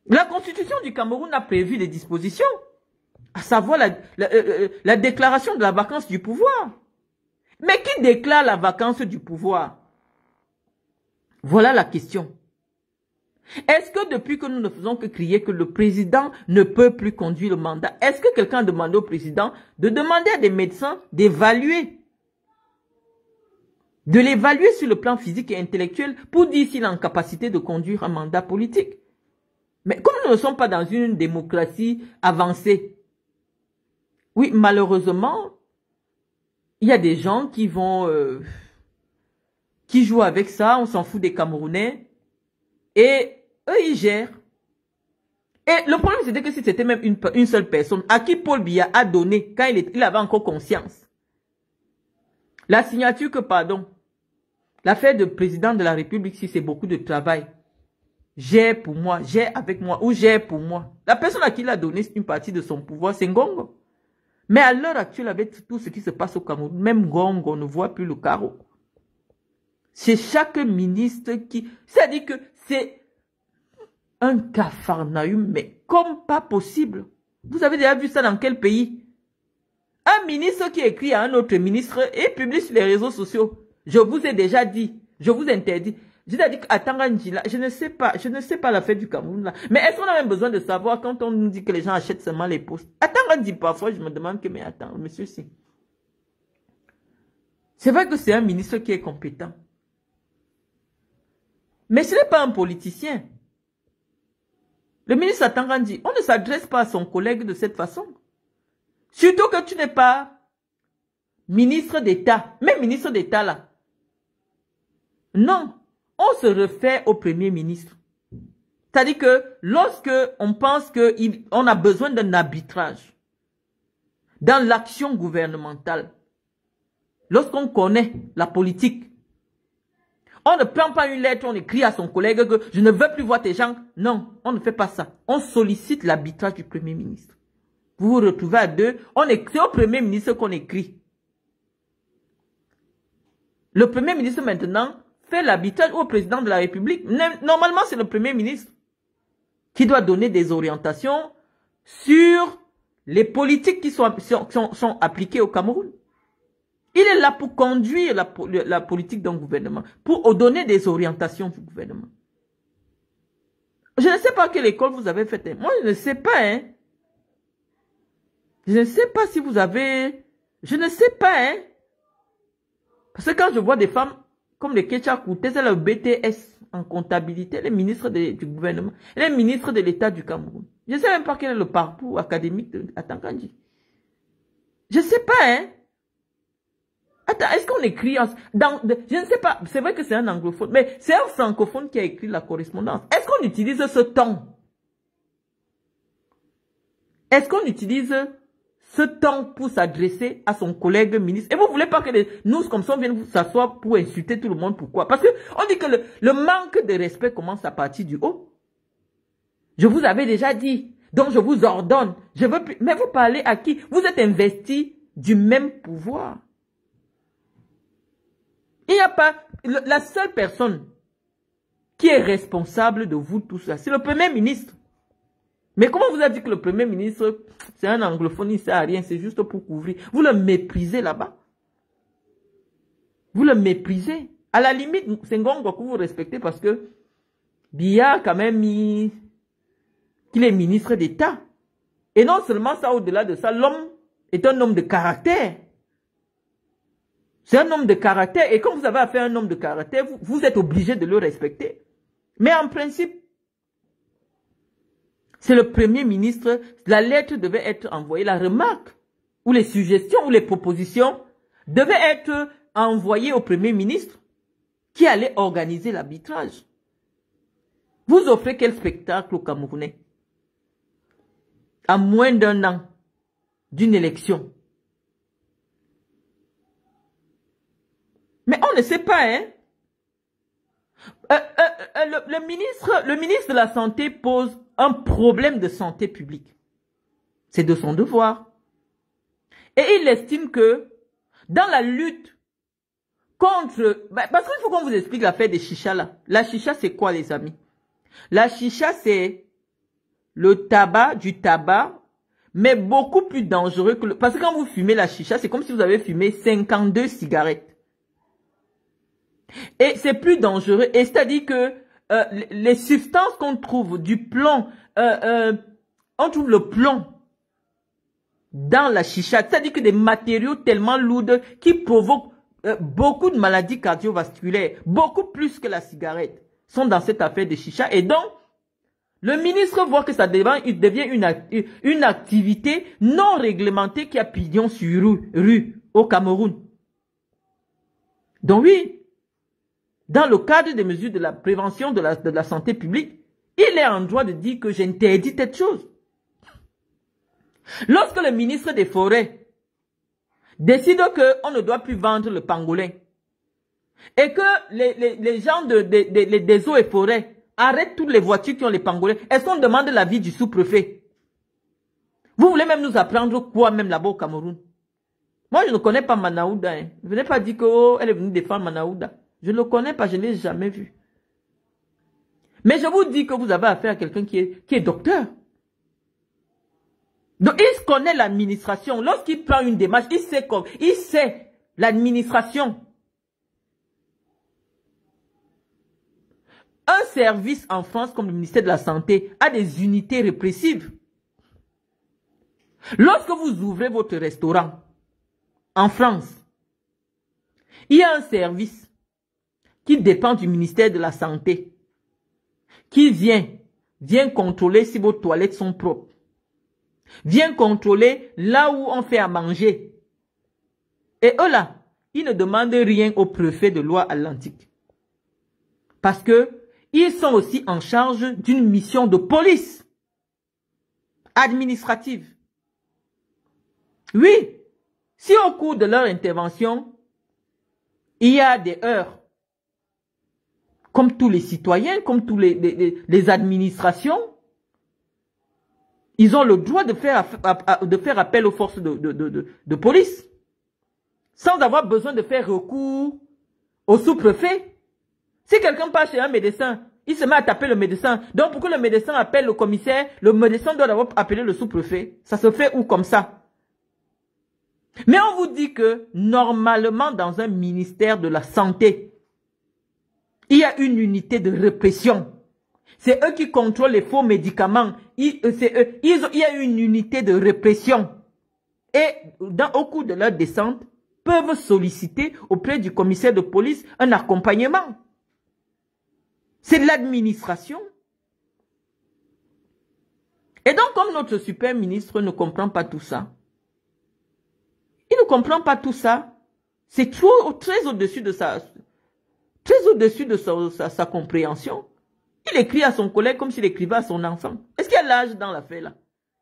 la constitution du Cameroun a prévu des dispositions, à savoir euh, euh, euh, la, déclaration de la vacance du pouvoir. Mais qui déclare la vacance du pouvoir Voilà la question. Est-ce que depuis que nous ne faisons que crier que le président ne peut plus conduire le mandat, est-ce que quelqu'un a demandé au président de demander à des médecins d'évaluer, de l'évaluer sur le plan physique et intellectuel pour dire s'il est en capacité de conduire un mandat politique mais comme nous ne sommes pas dans une démocratie avancée, oui, malheureusement, il y a des gens qui vont... Euh, qui jouent avec ça, on s'en fout des Camerounais. Et eux, ils gèrent. Et le problème, c'était que si c'était même une, seule personne à qui Paul Biya a donné, quand il, il avait encore conscience, la signature que, pardon, l'affaire de président de la République, si c'est beaucoup de travail, j'ai pour moi, j'ai avec moi ou j'ai pour moi. La personne à qui il a donné une partie de son pouvoir, c'est Ngongo. Mais à l'heure actuelle, avec tout ce qui se passe au Cameroun, même Ngongo ne voit plus le carreau. C'est chaque ministre qui... C'est-à-dire que c'est un Capharnaüm, mais comme pas possible. Vous avez déjà vu ça dans quel pays Un ministre qui écrit à un autre ministre et publie sur les réseaux sociaux. Je vous ai déjà dit, je vous interdis dit à dire je ne sais pas, je ne sais pas l'affaire du Cameroun là. Mais est-ce qu'on a même besoin de savoir quand on nous dit que les gens achètent seulement les postes dit parfois, je me demande que, mais attends, monsieur, si. C'est vrai que c'est un ministre qui est compétent. Mais ce n'est pas un politicien. Le ministre Atangandji, on ne s'adresse pas à son collègue de cette façon. Surtout que tu n'es pas ministre d'État. Mais ministre d'État là. Non on se refait au premier ministre. C'est-à-dire que lorsque on pense qu'on a besoin d'un arbitrage dans l'action gouvernementale, lorsqu'on connaît la politique, on ne prend pas une lettre, on écrit à son collègue que je ne veux plus voir tes gens. Non, on ne fait pas ça. On sollicite l'arbitrage du premier ministre. Vous vous retrouvez à deux. C'est au premier ministre qu'on écrit. Le premier ministre maintenant fait l'habitude au président de la République. Normalement, c'est le premier ministre qui doit donner des orientations sur les politiques qui sont, sont, sont appliquées au Cameroun. Il est là pour conduire la, politique d'un gouvernement, pour donner des orientations au gouvernement. Je ne sais pas quelle école vous avez faite. Hein. Moi, je ne sais pas. Hein. Je ne sais pas si vous avez... Je ne sais pas. Hein. Parce que quand je vois des femmes comme le Kechakou, c'est le BTS en comptabilité, les ministres du gouvernement, les ministres de l'État du Cameroun. Je ne sais même pas quel est le parcours académique de Atankandji. Je ne sais pas, hein. Attends, est-ce qu'on écrit dans, je ne sais pas, c'est vrai que c'est un anglophone, mais c'est un francophone qui a écrit la correspondance. Est-ce qu'on utilise ce temps Est-ce qu'on utilise ce temps pour s'adresser à son collègue ministre. Et vous voulez pas que nous, comme ça, on vienne s'asseoir pour insulter tout le monde. Pourquoi Parce que on dit que le, manque de respect commence à partir du haut. Je vous avais déjà dit. Donc, je vous ordonne. Je veux Mais vous parlez à qui Vous êtes investi du même pouvoir. Il n'y a pas... la seule personne qui est responsable de vous tout ça, c'est le premier ministre. Mais comment vous avez dit que le premier ministre, c'est un anglophone, il ne rien, c'est juste pour couvrir. Vous le méprisez là-bas. Vous le méprisez. À la limite, c'est que vous respectez parce que y a quand même mis qu'il est ministre d'État. Et non seulement ça, au-delà de ça, l'homme est un homme de caractère. C'est un homme de caractère. Et quand vous avez affaire à un homme de caractère, vous êtes obligé de le respecter. Mais en principe, c'est le premier ministre. La lettre devait être envoyée, la remarque ou les suggestions ou les propositions devaient être envoyées au premier ministre qui allait organiser l'arbitrage. Vous offrez quel spectacle au Camerounais À moins d'un an d'une élection. Mais on ne sait pas, hein euh, euh, euh, le, ministre, le ministre de la Santé pose un problème de santé publique. C'est de son devoir. Et il estime que dans la lutte contre... Bah, parce qu'il faut qu'on vous explique l'affaire des chichas là. La chicha, c'est quoi les amis La chicha, c'est le tabac du tabac, mais beaucoup plus dangereux que le... Parce que quand vous fumez la chicha, c'est comme si vous avez fumé 52 cigarettes. Et c'est plus dangereux. Et c'est-à-dire que euh, les substances qu'on trouve du plomb, euh, euh, on trouve le plomb dans la chicha. C'est-à-dire que des matériaux tellement lourds qui provoquent beaucoup de maladies cardiovasculaires, beaucoup plus que la cigarette, sont dans cette affaire de chicha. Et donc, le ministre voit que ça devient une, activité non réglementée qui a pignon sur rue au Cameroun. Donc oui, dans le cadre des mesures de la prévention de la, santé publique, il est en droit de dire que j'interdis cette chose. Lorsque le ministre des Forêts décide qu'on ne doit plus vendre le pangolin et que les, gens de, des eaux et forêts arrêtent toutes les voitures qui ont les pangolins, est-ce qu'on demande l'avis du sous-préfet Vous voulez même nous apprendre quoi même là-bas au Cameroun Moi, je ne connais pas Manaouda. Hein. Je n'ai pas dire qu'elle oh, est venue défendre Manaouda. Je ne le connais pas, je ne l'ai jamais vu. Mais je vous dis que vous avez affaire à quelqu'un qui est, est docteur. Donc, il connaît l'administration. Lorsqu'il prend une démarche, il sait comment, il sait l'administration. Un service en France comme le ministère de la Santé a des unités répressives. Lorsque vous ouvrez votre restaurant en France, il y a un service qui dépend du ministère de la Santé, qui vient, vient contrôler si vos toilettes sont propres, vient contrôler là où on fait à manger. Et eux là, ils ne demandent rien au préfet de loi atlantique. Parce que ils sont aussi en charge d'une mission de police administrative. Oui, si au cours de leur intervention, il y a des heures comme tous les citoyens, comme tous les, administrations, ils ont le droit de faire, de faire appel aux forces de, de, police sans avoir besoin de faire recours au sous-préfet. Si quelqu'un passe chez un médecin, il se met à taper le médecin. Donc pourquoi le médecin appelle le commissaire, le médecin doit avoir appeler le sous-préfet. Ça se fait où comme ça Mais on vous dit que normalement dans un ministère de la santé, il y a une unité de répression. C'est eux qui contrôlent les faux médicaments. Euh, il y a une unité de répression. Et dans, au cours de leur descente, peuvent solliciter auprès du commissaire de police un accompagnement. C'est l'administration. Et donc, comme notre super ministre ne comprend pas tout ça, il ne comprend pas tout ça, c'est trop très au-dessus de sa, très au-dessus de sa, compréhension, il écrit à son collègue comme s'il écrivait à son enfant. Est-ce qu'il y a l'âge dans l'affaire là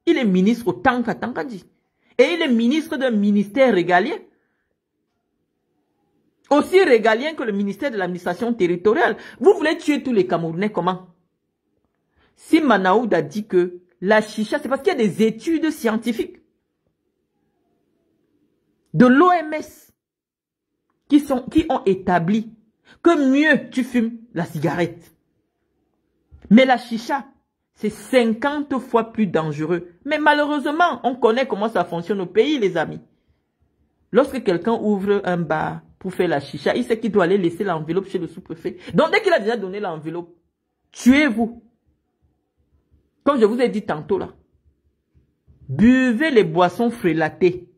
Il est ministre au Tanka dit. Et il est ministre d'un ministère régalien. Aussi régalien que le ministère de l'administration territoriale. Vous voulez tuer tous les Camerounais comment Si Manaoud a dit que la chicha, c'est parce qu'il y a des études scientifiques de l'OMS qui, qui ont établi que mieux tu fumes la cigarette. Mais la chicha, c'est 50 fois plus dangereux. Mais malheureusement, on connaît comment ça fonctionne au pays, les amis. Lorsque quelqu'un ouvre un bar pour faire la chicha, il sait qu'il doit aller laisser l'enveloppe chez le sous-préfet. Donc, dès qu'il a déjà donné l'enveloppe, tuez-vous. Comme je vous ai dit tantôt là, buvez les boissons frélatées.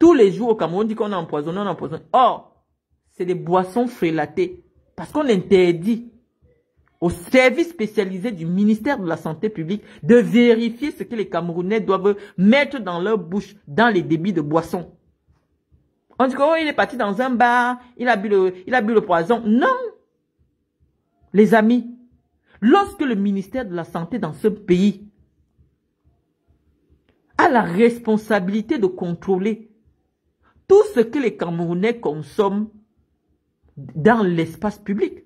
Tous les jours au Cameroun, on dit qu'on a empoisonné, on a empoisonné c'est des boissons frélatées. Parce qu'on interdit au service spécialisé du ministère de la Santé publique de vérifier ce que les Camerounais doivent mettre dans leur bouche dans les débits de boissons. On dit qu'il oh, il est parti dans un bar, il a bu le, il a bu le poison. Non, les amis, lorsque le ministère de la Santé dans ce pays a la responsabilité de contrôler tout ce que les Camerounais consomment dans l'espace public.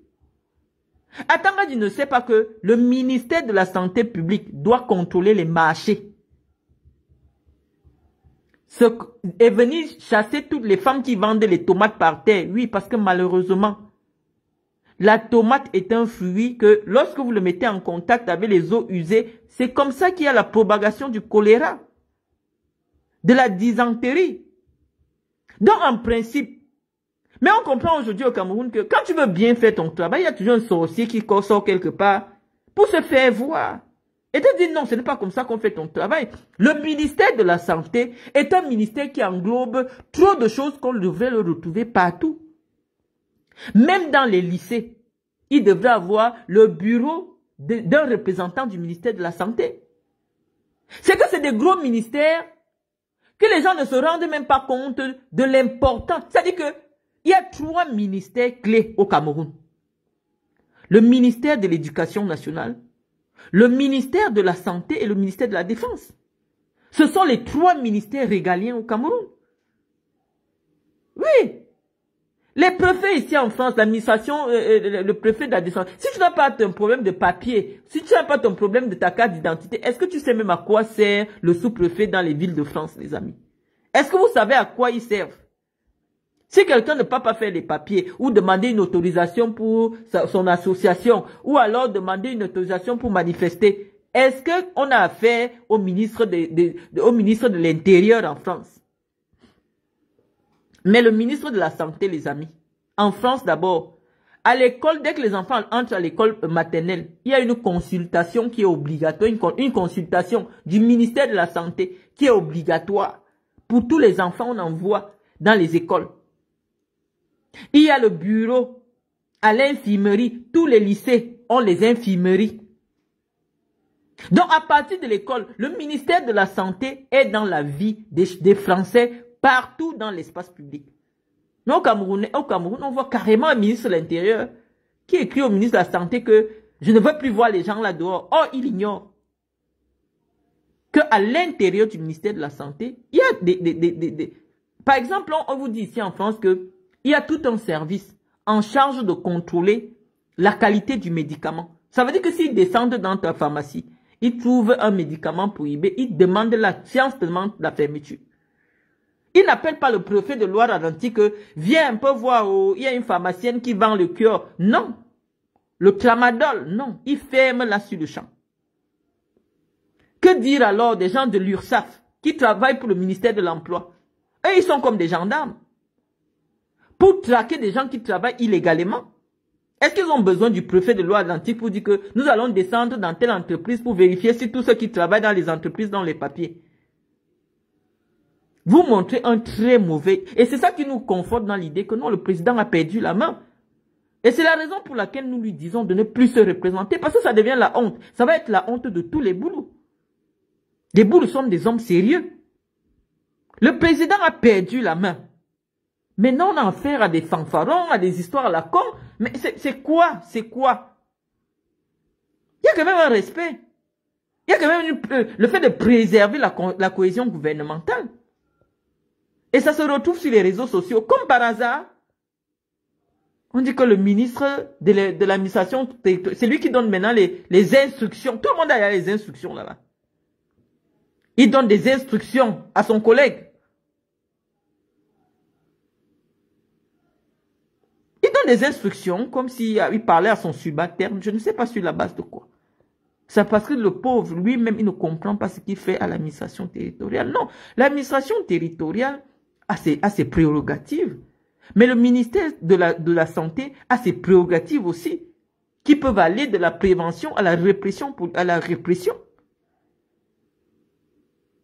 je ne sais pas que le ministère de la Santé publique doit contrôler les marchés. Ce, et venir chasser toutes les femmes qui vendaient les tomates par terre. Oui, parce que malheureusement, la tomate est un fruit que lorsque vous le mettez en contact avec les eaux usées, c'est comme ça qu'il y a la propagation du choléra, de la dysenterie. Donc, en principe, mais on comprend aujourd'hui au Cameroun que quand tu veux bien faire ton travail, il y a toujours un sorcier qui sort quelque part pour se faire voir. Et te dis, non, ce n'est pas comme ça qu'on fait ton travail. Le ministère de la Santé est un ministère qui englobe trop de choses qu'on devrait le retrouver partout. Même dans les lycées, il devrait avoir le bureau d'un représentant du ministère de la Santé. C'est que c'est des gros ministères que les gens ne se rendent même pas compte de l'importance. C'est-à-dire que il y a trois ministères clés au Cameroun. Le ministère de l'Éducation nationale, le ministère de la Santé et le ministère de la Défense. Ce sont les trois ministères régaliens au Cameroun. Oui. Les préfets ici en France, l'administration, euh, euh, le préfet de la défense, si tu n'as pas ton problème de papier, si tu n'as pas ton problème de ta carte d'identité, est-ce que tu sais même à quoi sert le sous-préfet dans les villes de France, les amis Est-ce que vous savez à quoi ils servent si quelqu'un ne peut pas faire les papiers ou demander une autorisation pour son association ou alors demander une autorisation pour manifester, est-ce qu'on a affaire au ministre de, au ministre de l'Intérieur en France Mais le ministre de la Santé, les amis, en France d'abord, à l'école, dès que les enfants entrent à l'école maternelle, il y a une consultation qui est obligatoire, une, une consultation du ministère de la Santé qui est obligatoire. Pour tous les enfants, on envoie dans les écoles. Il y a le bureau à l'infirmerie. Tous les lycées ont les infirmeries. Donc, à partir de l'école, le ministère de la Santé est dans la vie des, Français partout dans l'espace public. Mais au Cameroun, on voit carrément un ministre de l'Intérieur qui écrit au ministre de la Santé que je ne veux plus voir les gens là dehors. Oh, il ignore que à l'intérieur du ministère de la Santé, il y a des... par exemple, on vous dit ici en France que il y a tout un service en charge de contrôler la qualité du médicament. Ça veut dire que s'ils descendent dans ta pharmacie, ils trouvent un médicament prohibé, ils demandent la science demande la fermeture. Ils n'appellent pas le préfet de Loire-Atlantique que viens un peu voir, oh, il y a une pharmacienne qui vend le cœur. Non. Le tramadol, non. Ils ferment là sur le champ. Que dire alors des gens de l'URSSAF qui travaillent pour le ministère de l'Emploi Eux, ils sont comme des gendarmes pour traquer des gens qui travaillent illégalement Est-ce qu'ils ont besoin du préfet de loi atlantique pour dire que nous allons descendre dans telle entreprise pour vérifier si tous ceux qui travaillent dans les entreprises dans les papiers Vous montrez un très mauvais... Et c'est ça qui nous conforte dans l'idée que non, le président a perdu la main. Et c'est la raison pour laquelle nous lui disons de ne plus se représenter, parce que ça devient la honte. Ça va être la honte de tous les boulots. Les boulots sont des hommes sérieux. Le président a perdu la main. Maintenant, on a affaire à des fanfarons, à des histoires à la con. Mais c'est quoi C'est quoi Il y a quand même un respect. Il y a quand même euh, le fait de préserver la, cohésion gouvernementale. Et ça se retrouve sur les réseaux sociaux. Comme par hasard, on dit que le ministre de l'administration, c'est lui qui donne maintenant les, instructions. Tout le monde a les instructions là-bas. Il donne des instructions à son collègue. des instructions comme s'il parlait à son subalterne. Je ne sais pas sur la base de quoi. C'est parce que le pauvre lui-même, il ne comprend pas ce qu'il fait à l'administration territoriale. Non, l'administration territoriale a ses, prérogatives. Mais le ministère de la, Santé a ses prérogatives aussi, qui peuvent aller de la prévention à la répression. à la répression.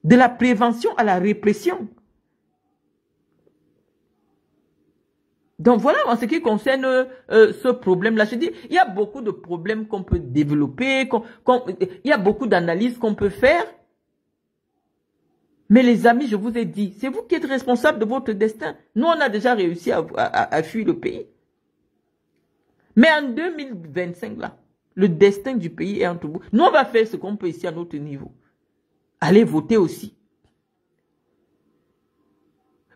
De la prévention à la répression. Donc voilà en ce qui concerne euh, ce problème-là. Je dis, il y a beaucoup de problèmes qu'on peut développer, il y a beaucoup d'analyses qu'on peut faire. Mais les amis, je vous ai dit, c'est vous qui êtes responsable de votre destin. Nous, on a déjà réussi à, à fuir le pays. Mais en 2025, là, le destin du pays est entre vous. Nous, on va faire ce qu'on peut ici à notre niveau. Allez voter aussi.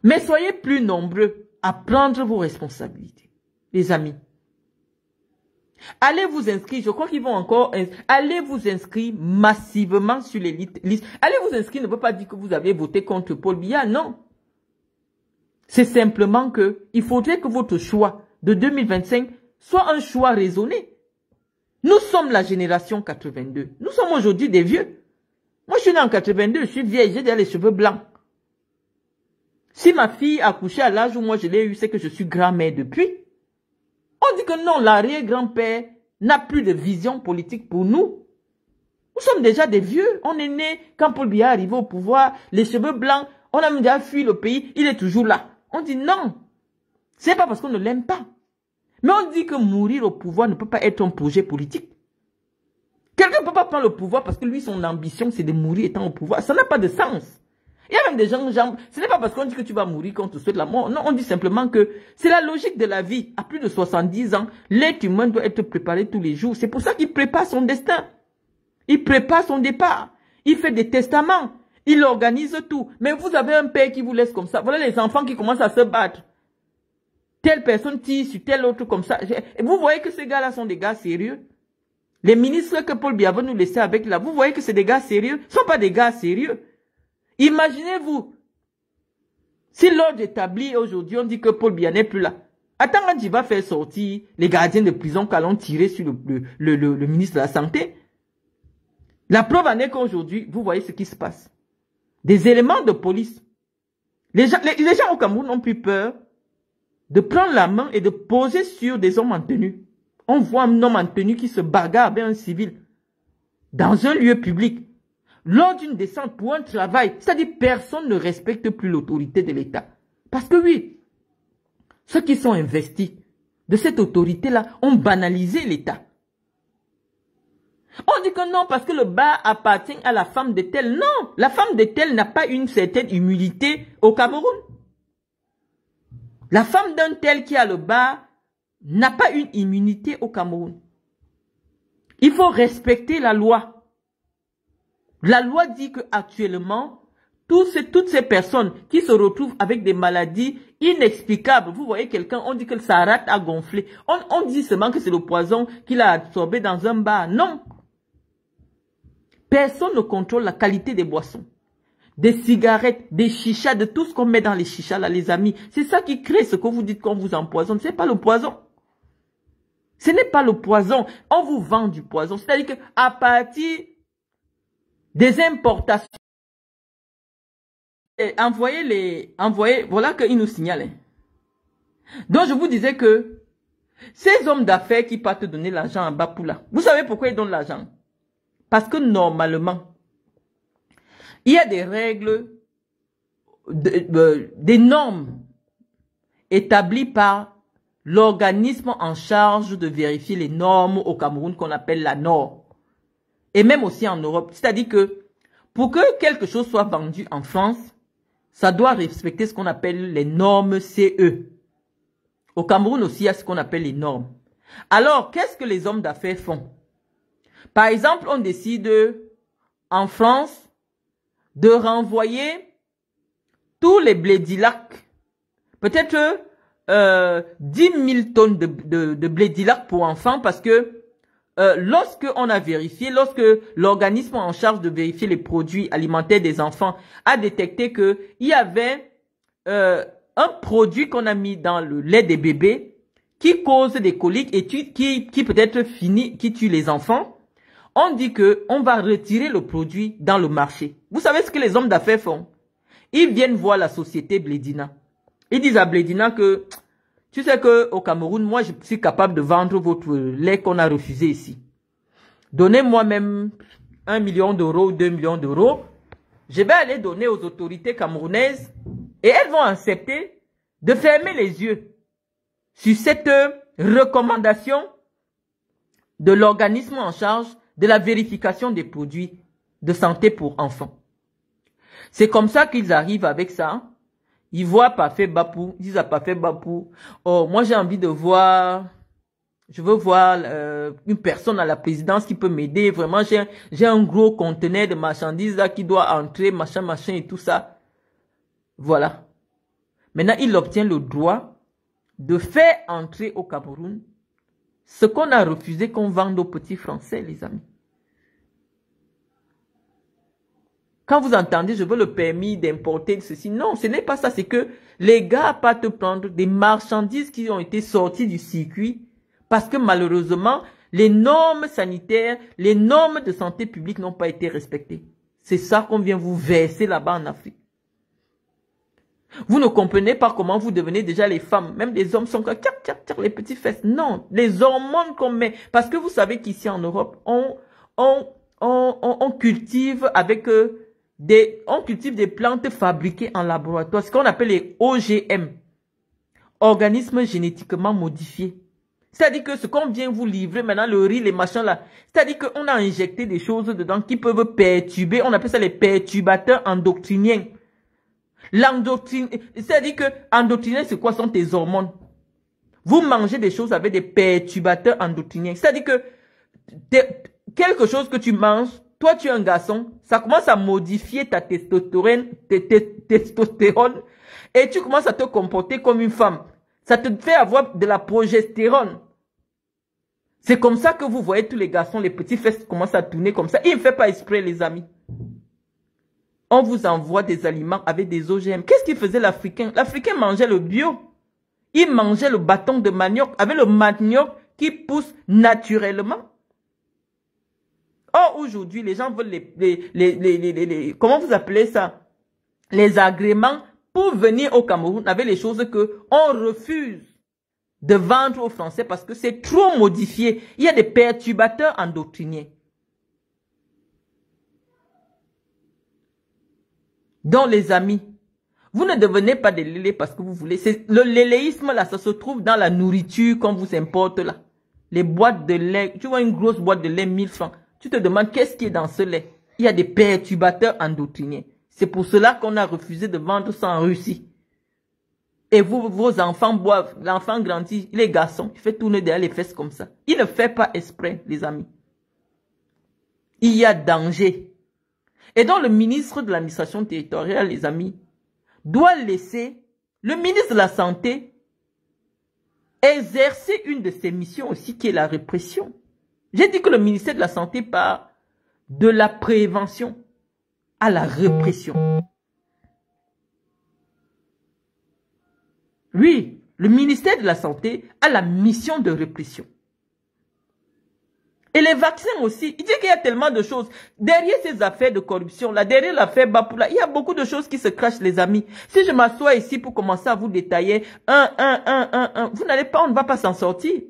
Mais soyez plus nombreux à prendre vos responsabilités, les amis. Allez vous inscrire, je crois qu'ils vont encore, allez vous inscrire massivement sur les listes. Allez vous inscrire ne veut pas dire que vous avez voté contre Paul Biya, non. C'est simplement que il faudrait que votre choix de 2025 soit un choix raisonné. Nous sommes la génération 82. Nous sommes aujourd'hui des vieux. Moi, je suis né en 82, je suis vieille, j'ai déjà les cheveux blancs. Si ma fille a couché à l'âge où moi je l'ai eu, c'est que je suis grand-mère depuis. On dit que non, l'arrière-grand-père n'a plus de vision politique pour nous. Nous sommes déjà des vieux. On est né quand Paul Biya est arrivé au pouvoir, les cheveux blancs, on a déjà fui le pays, il est toujours là. On dit non. C'est pas parce qu'on ne l'aime pas. Mais on dit que mourir au pouvoir ne peut pas être un projet politique. Quelqu'un ne peut pas prendre le pouvoir parce que lui, son ambition, c'est de mourir étant au pouvoir. Ça n'a pas de sens. Il y a même des gens, ce n'est pas parce qu'on dit que tu vas mourir qu'on te souhaite la mort. Non, on dit simplement que c'est la logique de la vie. À plus de 70 ans, l'être humain doit être préparé tous les jours. C'est pour ça qu'il prépare son destin. Il prépare son départ. Il fait des testaments. Il organise tout. Mais vous avez un père qui vous laisse comme ça. Voilà les enfants qui commencent à se battre. Telle personne tisse, sur tel autre comme ça. vous voyez que ces gars-là sont des gars sérieux. Les ministres que Paul va nous laissait avec là, vous voyez que ces des gars sérieux. Ce ne sont pas des gars sérieux. Imaginez-vous, si l'ordre établi aujourd'hui, on dit que Paul Biya n'est plus là, attends quand il va faire sortir les gardiens de prison qu'allons tirer sur le, ministre de la Santé. La preuve en est qu'aujourd'hui, vous voyez ce qui se passe. Des éléments de police. Les gens, les gens au Cameroun n'ont plus peur de prendre la main et de poser sur des hommes en tenue. On voit un homme en tenue qui se bagarre avec un civil dans un lieu public lors d'une descente pour un travail. C'est-à-dire personne ne respecte plus l'autorité de l'État. Parce que oui, ceux qui sont investis de cette autorité-là ont banalisé l'État. On dit que non, parce que le bar appartient à la femme de tel. Non, la femme de tel n'a pas une certaine immunité au Cameroun. La femme d'un tel qui a le bar n'a pas une immunité au Cameroun. Il faut respecter la loi. La loi dit que actuellement, toutes ces personnes qui se retrouvent avec des maladies inexplicables, vous voyez quelqu'un, on dit que le rate a gonflé. On, dit seulement que c'est le poison qu'il a absorbé dans un bar. Non. Personne ne contrôle la qualité des boissons. Des cigarettes, des chichas, de tout ce qu'on met dans les chichas là, les amis. C'est ça qui crée ce que vous dites qu'on vous empoisonne. Ce C'est pas le poison. Ce n'est pas le poison. On vous vend du poison. C'est-à-dire qu'à partir des importations. Et envoyez les, envoyez, voilà qu'ils nous signalent. Hein. Donc je vous disais que ces hommes d'affaires qui partent donner l'argent à Bapoula, vous savez pourquoi ils donnent l'argent Parce que normalement, il y a des règles, euh, des normes établies par l'organisme en charge de vérifier les normes au Cameroun qu'on appelle la NOR et même aussi en Europe. C'est-à-dire que pour que quelque chose soit vendu en France, ça doit respecter ce qu'on appelle les normes CE. Au Cameroun aussi, il y a ce qu'on appelle les normes. Alors, qu'est-ce que les hommes d'affaires font Par exemple, on décide en France de renvoyer tous les blédilacs, peut-être euh, 10 000 tonnes de, de, de blédilac pour enfants parce que euh, lorsque a vérifié, lorsque l'organisme en charge de vérifier les produits alimentaires des enfants a détecté que il y avait euh, un produit qu'on a mis dans le lait des bébés qui cause des coliques et qui, peut-être finit, qui tue les enfants, on dit que on va retirer le produit dans le marché. Vous savez ce que les hommes d'affaires font Ils viennent voir la société Bledina. Ils disent à Bledina que tu sais que au Cameroun, moi, je suis capable de vendre votre lait qu'on a refusé ici. Donnez-moi même un million d'euros ou deux millions d'euros. Je vais aller donner aux autorités camerounaises et elles vont accepter de fermer les yeux sur cette recommandation de l'organisme en charge de la vérification des produits de santé pour enfants. C'est comme ça qu'ils arrivent avec ça ils voient Parfait Bapou, ils disent à Parfait Bapou, oh, moi j'ai envie de voir, je veux voir euh, une personne à la présidence qui peut m'aider. Vraiment, j'ai, j'ai un gros conteneur de marchandises là qui doit entrer, machin, machin et tout ça. Voilà. Maintenant, il obtient le droit de faire entrer au Cameroun ce qu'on a refusé qu'on vende aux petits Français, les amis. Quand vous entendez, je veux le permis d'importer ceci, non, ce n'est pas ça. C'est que les gars pas te prendre des marchandises qui ont été sorties du circuit parce que malheureusement, les normes sanitaires, les normes de santé publique n'ont pas été respectées. C'est ça qu'on vient vous verser là-bas en Afrique. Vous ne comprenez pas comment vous devenez déjà les femmes. Même les hommes sont comme tiens tchac, les petites fesses. Non, les hormones qu'on met. Parce que vous savez qu'ici en Europe, on, on, on, on, cultive avec euh, des, on cultive des plantes fabriquées en laboratoire, ce qu'on appelle les OGM, organismes génétiquement modifiés. C'est-à-dire que ce qu'on vient vous livrer maintenant, le riz, les machins là, c'est-à-dire qu'on a injecté des choses dedans qui peuvent perturber, on appelle ça les perturbateurs endocriniens. c'est-à-dire que endocriniens, c'est quoi sont tes hormones Vous mangez des choses avec des perturbateurs endocriniens. C'est-à-dire que quelque chose que tu manges toi tu es un garçon, ça commence à modifier ta testostérone, testostérone et tu commences à te comporter comme une femme. Ça te fait avoir de la progestérone. C'est comme ça que vous voyez tous les garçons, les petits fesses commencent à tourner comme ça. Il ne fait pas exprès, les amis. On vous envoie des aliments avec des OGM. Qu'est-ce qu'il faisait l'Africain L'Africain mangeait le bio. Il mangeait le bâton de manioc avec le manioc qui pousse naturellement. Or, aujourd'hui, les gens veulent les, les, comment vous appelez ça? Les agréments pour venir au Cameroun avec les choses que on refuse de vendre aux Français parce que c'est trop modifié. Il y a des perturbateurs endoctrinés Donc les amis, vous ne devenez pas des lélés parce que vous voulez. Le léléisme là, ça se trouve dans la nourriture qu'on vous importe là. Les boîtes de lait, tu vois une grosse boîte de lait 1000 francs tu te demandes qu'est-ce qui est dans ce lait. Il y a des perturbateurs endocriniens. C'est pour cela qu'on a refusé de vendre ça en Russie. Et vos enfants boivent, l'enfant grandit, il est garçon, il fait tourner derrière les fesses comme ça. Il ne fait pas exprès, les amis. Il y a danger. Et donc le ministre de l'administration territoriale, les amis, doit laisser le ministre de la Santé exercer une de ses missions aussi qui est la répression. J'ai dit que le ministère de la Santé part de la prévention à la répression. Oui, le ministère de la Santé a la mission de répression. Et les vaccins aussi. Il dit qu'il y a tellement de choses. Derrière ces affaires de corruption, là, derrière l'affaire Bapoula, il y a beaucoup de choses qui se crachent, les amis. Si je m'assois ici pour commencer à vous détailler, un, un, un, un, un, vous n'allez pas, on ne va pas s'en sortir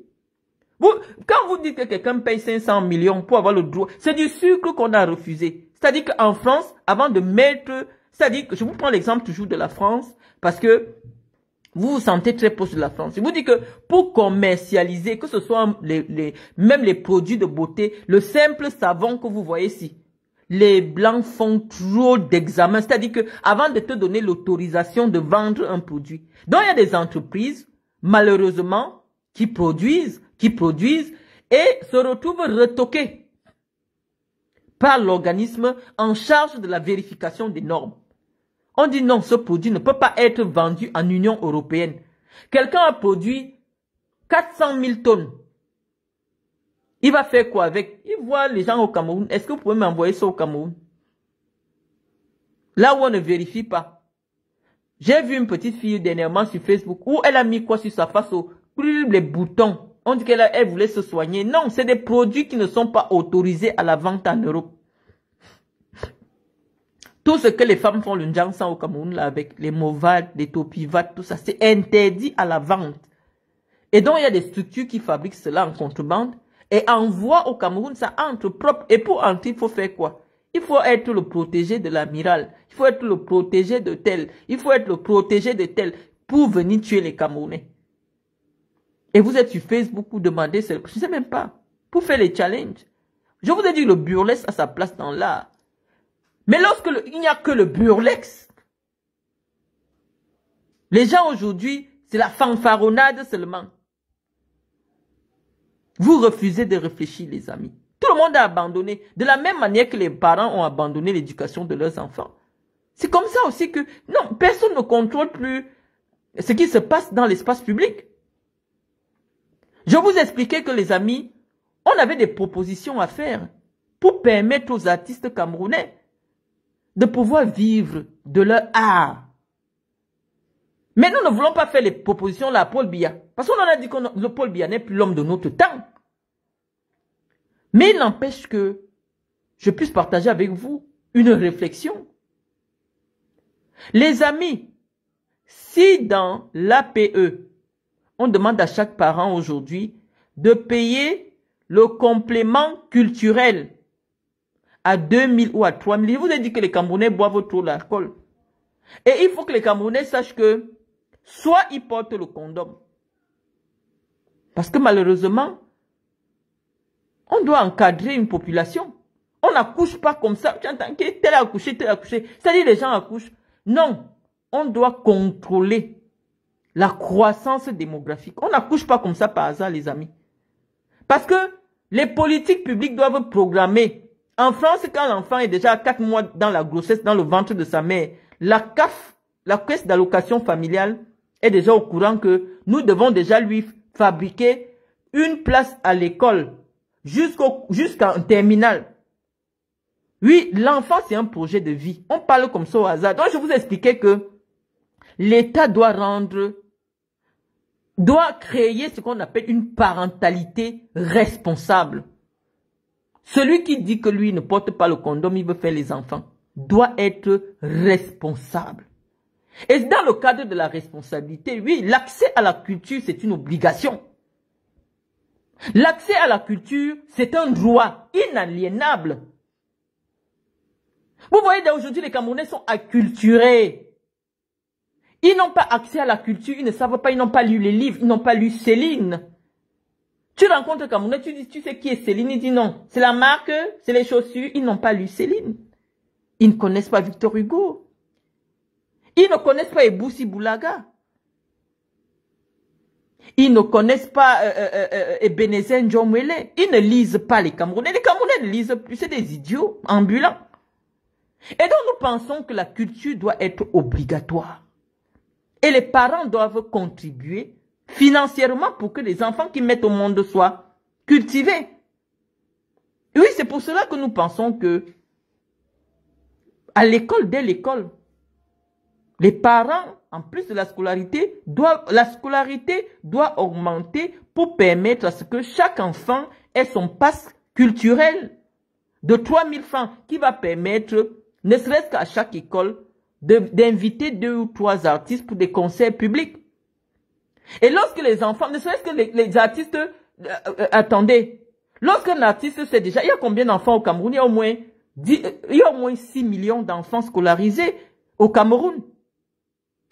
quand vous dites que quelqu'un paye 500 millions pour avoir le droit, c'est du sucre qu'on a refusé. C'est-à-dire qu'en France, avant de mettre, c'est-à-dire que je vous prends l'exemple toujours de la France, parce que vous vous sentez très proche de la France. Je vous dis que pour commercialiser, que ce soit les, les, même les produits de beauté, le simple savon que vous voyez ici, les blancs font trop d'examens. C'est-à-dire que avant de te donner l'autorisation de vendre un produit. Donc il y a des entreprises, malheureusement, qui produisent, qui produisent et se retrouvent retoqués par l'organisme en charge de la vérification des normes. On dit non, ce produit ne peut pas être vendu en Union européenne. Quelqu'un a produit 400 000 tonnes. Il va faire quoi avec Il voit les gens au Cameroun. Est-ce que vous pouvez m'envoyer ça au Cameroun Là où on ne vérifie pas. J'ai vu une petite fille dernièrement sur Facebook où elle a mis quoi sur sa face au, les boutons. On dit qu'elle elle voulait se soigner. Non, c'est des produits qui ne sont pas autorisés à la vente en Europe. Tout ce que les femmes font, le Njansan au Cameroun, là, avec les Movades, les Topivates, tout ça, c'est interdit à la vente. Et donc, il y a des structures qui fabriquent cela en contrebande et envoient au Cameroun, ça entre propre. Et pour entrer, il faut faire quoi Il faut être le protégé de l'amiral. Il faut être le protégé de tel. Il faut être le protégé de tel pour venir tuer les Camerounais. Et vous êtes sur Facebook pour demander, je ne sais même pas, pour faire les challenges. Je vous ai dit que le burlesque a sa place dans l'art. Mais lorsque il n'y a que le burlesque, les gens aujourd'hui, c'est la fanfaronnade seulement. Vous refusez de réfléchir, les amis. Tout le monde a abandonné. De la même manière que les parents ont abandonné l'éducation de leurs enfants. C'est comme ça aussi que, non, personne ne contrôle plus ce qui se passe dans l'espace public. Je vous expliquais que les amis, on avait des propositions à faire pour permettre aux artistes camerounais de pouvoir vivre de leur art. Mais nous ne voulons pas faire les propositions là à Paul Biya. Parce qu'on en a dit que Paul Biya n'est plus l'homme de notre temps. Mais il n'empêche que je puisse partager avec vous une réflexion. Les amis, si dans l'APE, on demande à chaque parent aujourd'hui de payer le complément culturel à 2000 ou à 3000. Je vous ai dit que les Camerounais boivent trop l'alcool, Et il faut que les Camerounais sachent que soit ils portent le condom. Parce que malheureusement, on doit encadrer une population. On n'accouche pas comme ça. J'entends que tel a accouché, tel a accouché. C'est-à-dire les gens accouchent. Non, on doit contrôler la croissance démographique. On n'accouche pas comme ça par hasard, les amis. Parce que les politiques publiques doivent programmer. En France, quand l'enfant est déjà à 4 mois dans la grossesse, dans le ventre de sa mère, la CAF, la caisse d'allocation familiale, est déjà au courant que nous devons déjà lui fabriquer une place à l'école jusqu'au un terminal. Oui, l'enfant, c'est un projet de vie. On parle comme ça au hasard. Donc, je vous expliquais que l'État doit rendre, doit créer ce qu'on appelle une parentalité responsable. Celui qui dit que lui ne porte pas le condom, il veut faire les enfants, doit être responsable. Et dans le cadre de la responsabilité, oui, l'accès à la culture, c'est une obligation. L'accès à la culture, c'est un droit inaliénable. Vous voyez, aujourd'hui, les Camerounais sont acculturés. Ils n'ont pas accès à la culture, ils ne savent pas, ils n'ont pas lu les livres, ils n'ont pas lu Céline. Tu rencontres Camerounais, tu dis, tu sais qui est Céline, il dit non. C'est la marque, c'est les chaussures, ils n'ont pas lu Céline. Ils ne connaissent pas Victor Hugo. Ils ne connaissent pas Eboussi Boulaga. Ils ne connaissent pas euh, euh, euh, euh Ebenezer John Ils ne lisent pas les Camerounais. Les Camerounais ne lisent plus, c'est des idiots ambulants. Et donc nous pensons que la culture doit être obligatoire. Et les parents doivent contribuer financièrement pour que les enfants qui mettent au monde soient cultivés. Oui, c'est pour cela que nous pensons que à l'école, dès l'école, les parents, en plus de la scolarité, doivent, la scolarité doit augmenter pour permettre à ce que chaque enfant ait son passe culturel de 3000 francs qui va permettre, ne serait-ce qu'à chaque école, d'inviter deux ou trois artistes pour des concerts publics. Et lorsque les enfants, ne serait-ce que les, artistes, euh, euh, attendez, lorsqu'un artiste sait déjà, il y a combien d'enfants au Cameroun Il y a au moins, 10, il y au moins 6 millions d'enfants scolarisés au Cameroun.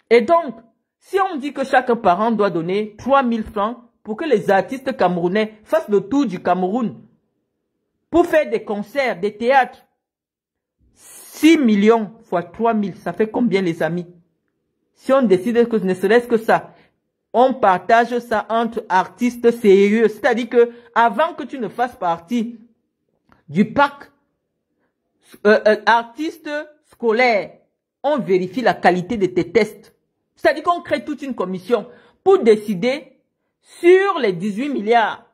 Et donc, si on dit que chaque parent doit donner mille francs pour que les artistes camerounais fassent le tour du Cameroun, pour faire des concerts, des théâtres, 6 millions fois 3000, ça fait combien les amis Si on décide que ce ne serait-ce que ça, on partage ça entre artistes sérieux. C'est-à-dire que avant que tu ne fasses partie du pack euh, euh, artistes scolaires, artiste scolaire, on vérifie la qualité de tes tests. C'est-à-dire qu'on crée toute une commission pour décider sur les 18 milliards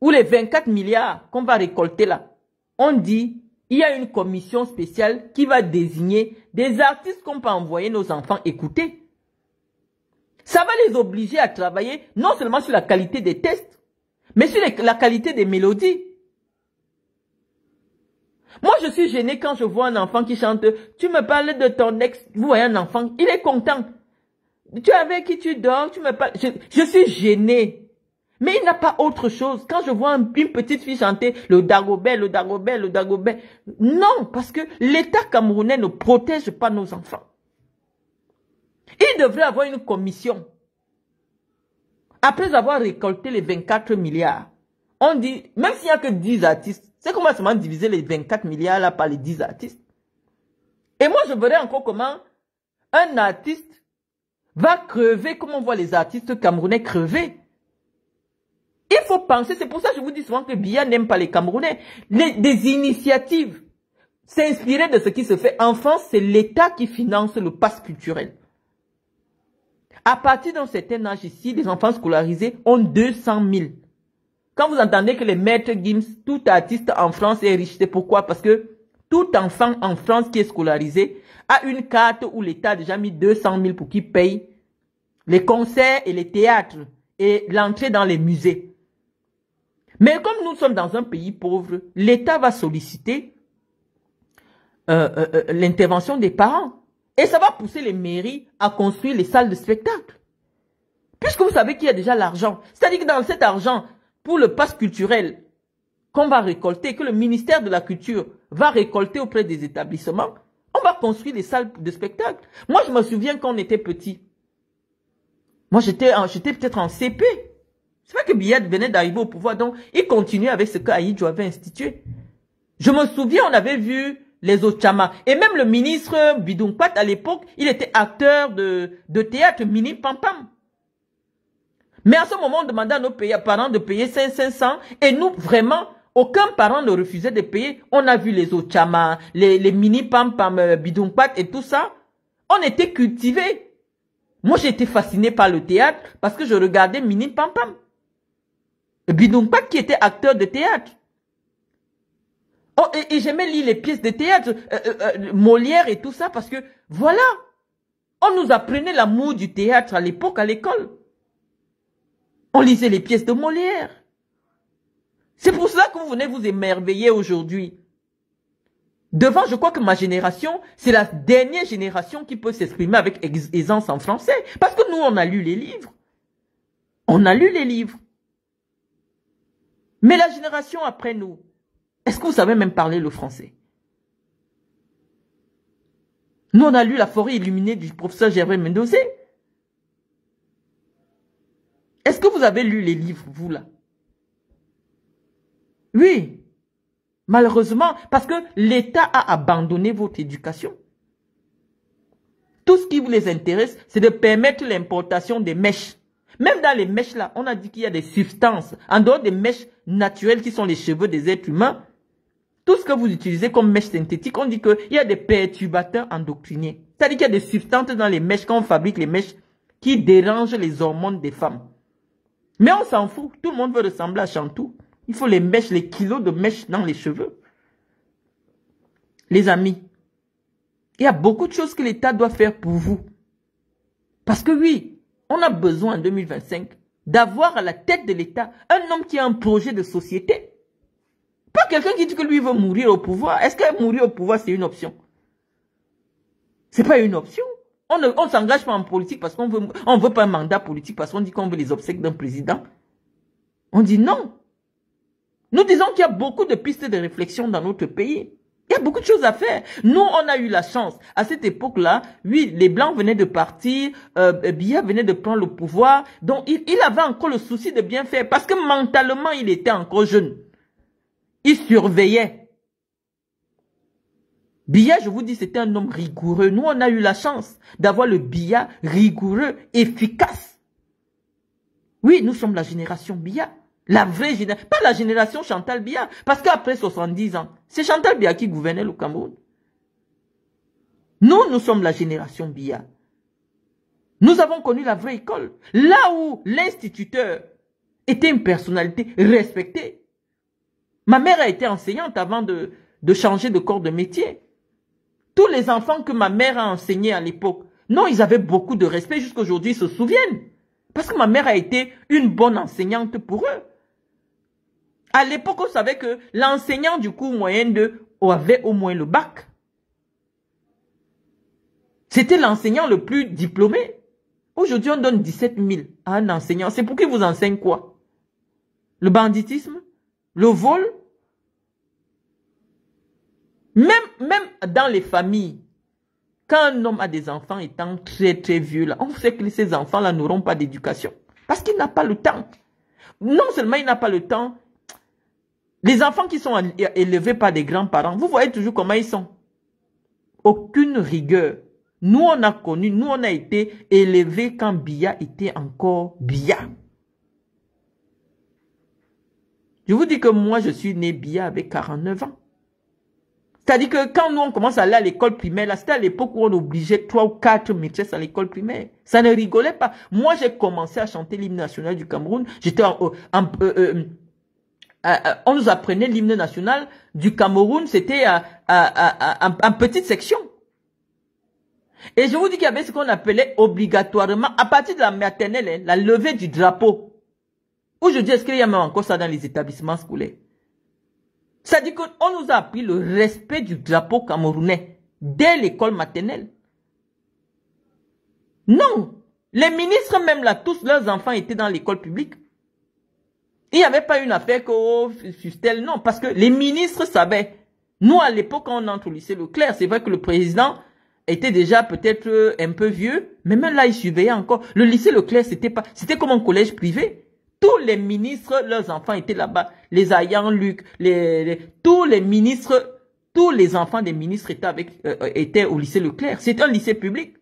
ou les 24 milliards qu'on va récolter là. On dit, il y a une commission spéciale qui va désigner des artistes qu'on peut envoyer nos enfants écouter. Ça va les obliger à travailler non seulement sur la qualité des tests, mais sur la qualité des mélodies. Moi, je suis gênée quand je vois un enfant qui chante « Tu me parles de ton ex ». Vous voyez un enfant, il est content. « Tu es avec qui tu dors ?» tu me parles. Je, je suis gênée. Mais il n'a pas autre chose. Quand je vois une petite fille chanter le Dagobert, le Dagobert, le Dagobert. non, parce que l'État camerounais ne protège pas nos enfants. Il devrait avoir une commission. Après avoir récolté les 24 milliards, on dit, même s'il n'y a que 10 artistes, c'est comment seulement diviser les 24 milliards là par les 10 artistes. Et moi, je verrai encore comment un artiste va crever, comme on voit les artistes camerounais crever. Il faut penser, c'est pour ça que je vous dis souvent que Bia n'aime pas les Camerounais. des initiatives. S'inspirer de ce qui se fait en France, c'est l'État qui finance le pass culturel. À partir d'un certain âge ici, les enfants scolarisés ont 200 000. Quand vous entendez que les maîtres Gims, tout artiste en France est riche, c'est pourquoi Parce que tout enfant en France qui est scolarisé a une carte où l'État a déjà mis 200 000 pour qu'il paye les concerts et les théâtres et l'entrée dans les musées. Mais comme nous sommes dans un pays pauvre, l'État va solliciter euh, euh, euh, l'intervention des parents. Et ça va pousser les mairies à construire les salles de spectacle. Puisque vous savez qu'il y a déjà l'argent. C'est-à-dire que dans cet argent, pour le pass culturel qu'on va récolter, que le ministère de la Culture va récolter auprès des établissements, on va construire les salles de spectacle. Moi, je me souviens quand on était petit. Moi, j'étais peut-être en CP. C'est vrai que billette venait d'arriver au pouvoir, donc il continuait avec ce que Aïdjo avait institué. Je me souviens, on avait vu les Ochama. Et même le ministre Bidoumpat, à l'époque, il était acteur de, de théâtre mini pam pam. Mais à ce moment, on demandait à nos parents de payer 500 et nous, vraiment, aucun parent ne refusait de payer. On a vu les Ochama, les, les mini pam pam, euh, Bidoumpat et tout ça. On était cultivés. Moi, j'étais fasciné par le théâtre parce que je regardais mini pam pam pas qui était acteur de théâtre. Oh, et, et j'aimais lire les pièces de théâtre, euh, euh, euh, Molière et tout ça, parce que voilà, on nous apprenait l'amour du théâtre à l'époque, à l'école. On lisait les pièces de Molière. C'est pour ça que vous venez vous émerveiller aujourd'hui. Devant, je crois que ma génération, c'est la dernière génération qui peut s'exprimer avec aisance en français. Parce que nous, on a lu les livres. On a lu les livres. Mais la génération après nous, est-ce que vous savez même parler le français Nous, on a lu La forêt illuminée du professeur Gervais Mendozé. Est-ce que vous avez lu les livres, vous, là Oui. Malheureusement, parce que l'État a abandonné votre éducation. Tout ce qui vous les intéresse, c'est de permettre l'importation des mèches même dans les mèches là, on a dit qu'il y a des substances, en dehors des mèches naturelles qui sont les cheveux des êtres humains, tout ce que vous utilisez comme mèche synthétique, on dit qu'il y a des perturbateurs endocriniens. C'est-à-dire qu'il y a des substances dans les mèches, quand on fabrique les mèches, qui dérangent les hormones des femmes. Mais on s'en fout. Tout le monde veut ressembler à Chantou. Il faut les mèches, les kilos de mèches dans les cheveux. Les amis, il y a beaucoup de choses que l'État doit faire pour vous. Parce que oui, on a besoin en 2025 d'avoir à la tête de l'État un homme qui a un projet de société. Pas quelqu'un qui dit que lui veut mourir au pouvoir. Est-ce que mourir au pouvoir, c'est une option C'est pas une option. On ne s'engage pas en politique parce qu'on veut, on veut pas un mandat politique parce qu'on dit qu'on veut les obsèques d'un président. On dit non. Nous disons qu'il y a beaucoup de pistes de réflexion dans notre pays. Il y a beaucoup de choses à faire. Nous, on a eu la chance. À cette époque-là, oui, les Blancs venaient de partir, euh, Biya venait de prendre le pouvoir. Donc, il, avait encore le souci de bien faire parce que mentalement, il était encore jeune. Il surveillait. Biya, je vous dis, c'était un homme rigoureux. Nous, on a eu la chance d'avoir le Biya rigoureux, efficace. Oui, nous sommes la génération Biya. La vraie génération, pas la génération Chantal Biya. Parce qu'après 70 ans, c'est Chantal Bia qui gouvernait le Cameroun. Nous, nous sommes la génération Bia. Nous avons connu la vraie école, là où l'instituteur était une personnalité respectée. Ma mère a été enseignante avant de, de changer de corps de métier. Tous les enfants que ma mère a enseignés à l'époque, non, ils avaient beaucoup de respect jusqu'aujourd'hui, ils se souviennent. Parce que ma mère a été une bonne enseignante pour eux. À l'époque, on savait que l'enseignant du cours moyen de avait au moins le bac. C'était l'enseignant le plus diplômé. Aujourd'hui, on donne 17 000 à un enseignant. C'est pour qu'il vous enseigne quoi Le banditisme Le vol même, même dans les familles, quand un homme a des enfants étant très très vieux, on sait que ces enfants-là n'auront pas d'éducation. Parce qu'il n'a pas le temps. Non seulement il n'a pas le temps, les enfants qui sont élevés par des grands-parents, vous voyez toujours comment ils sont. Aucune rigueur. Nous, on a connu, nous, on a été élevés quand Bia était encore Bia. Je vous dis que moi, je suis né Bia avec 49 ans. C'est-à-dire que quand nous, on commence à aller à l'école primaire, c'était à l'époque où on obligeait trois ou quatre maîtresses à l'école primaire. Ça ne rigolait pas. Moi, j'ai commencé à chanter l'hymne national du Cameroun. J'étais en, en euh, euh, euh, euh, on nous apprenait l'hymne national du Cameroun, c'était en euh, petite section. Et je vous dis qu'il y avait ce qu'on appelait obligatoirement, à partir de la maternelle, hein, la levée du drapeau. dis, est-ce qu'il y a même encore ça dans les établissements scolaires Ça dit qu'on nous a appris le respect du drapeau camerounais dès l'école maternelle. Non Les ministres même là, tous leurs enfants étaient dans l'école publique. Il n'y avait pas une affaire que Fustel, oh, non, parce que les ministres savaient. Nous, à l'époque, on entre au lycée Leclerc, c'est vrai que le président était déjà peut-être euh, un peu vieux, mais même là, il surveillait encore. Le lycée Leclerc, c'était pas, c'était comme un collège privé. Tous les ministres, leurs enfants étaient là-bas. Les ayants, Luc, les, tous les ministres, tous les enfants des ministres étaient avec, euh, étaient au lycée Leclerc. C'était un lycée public.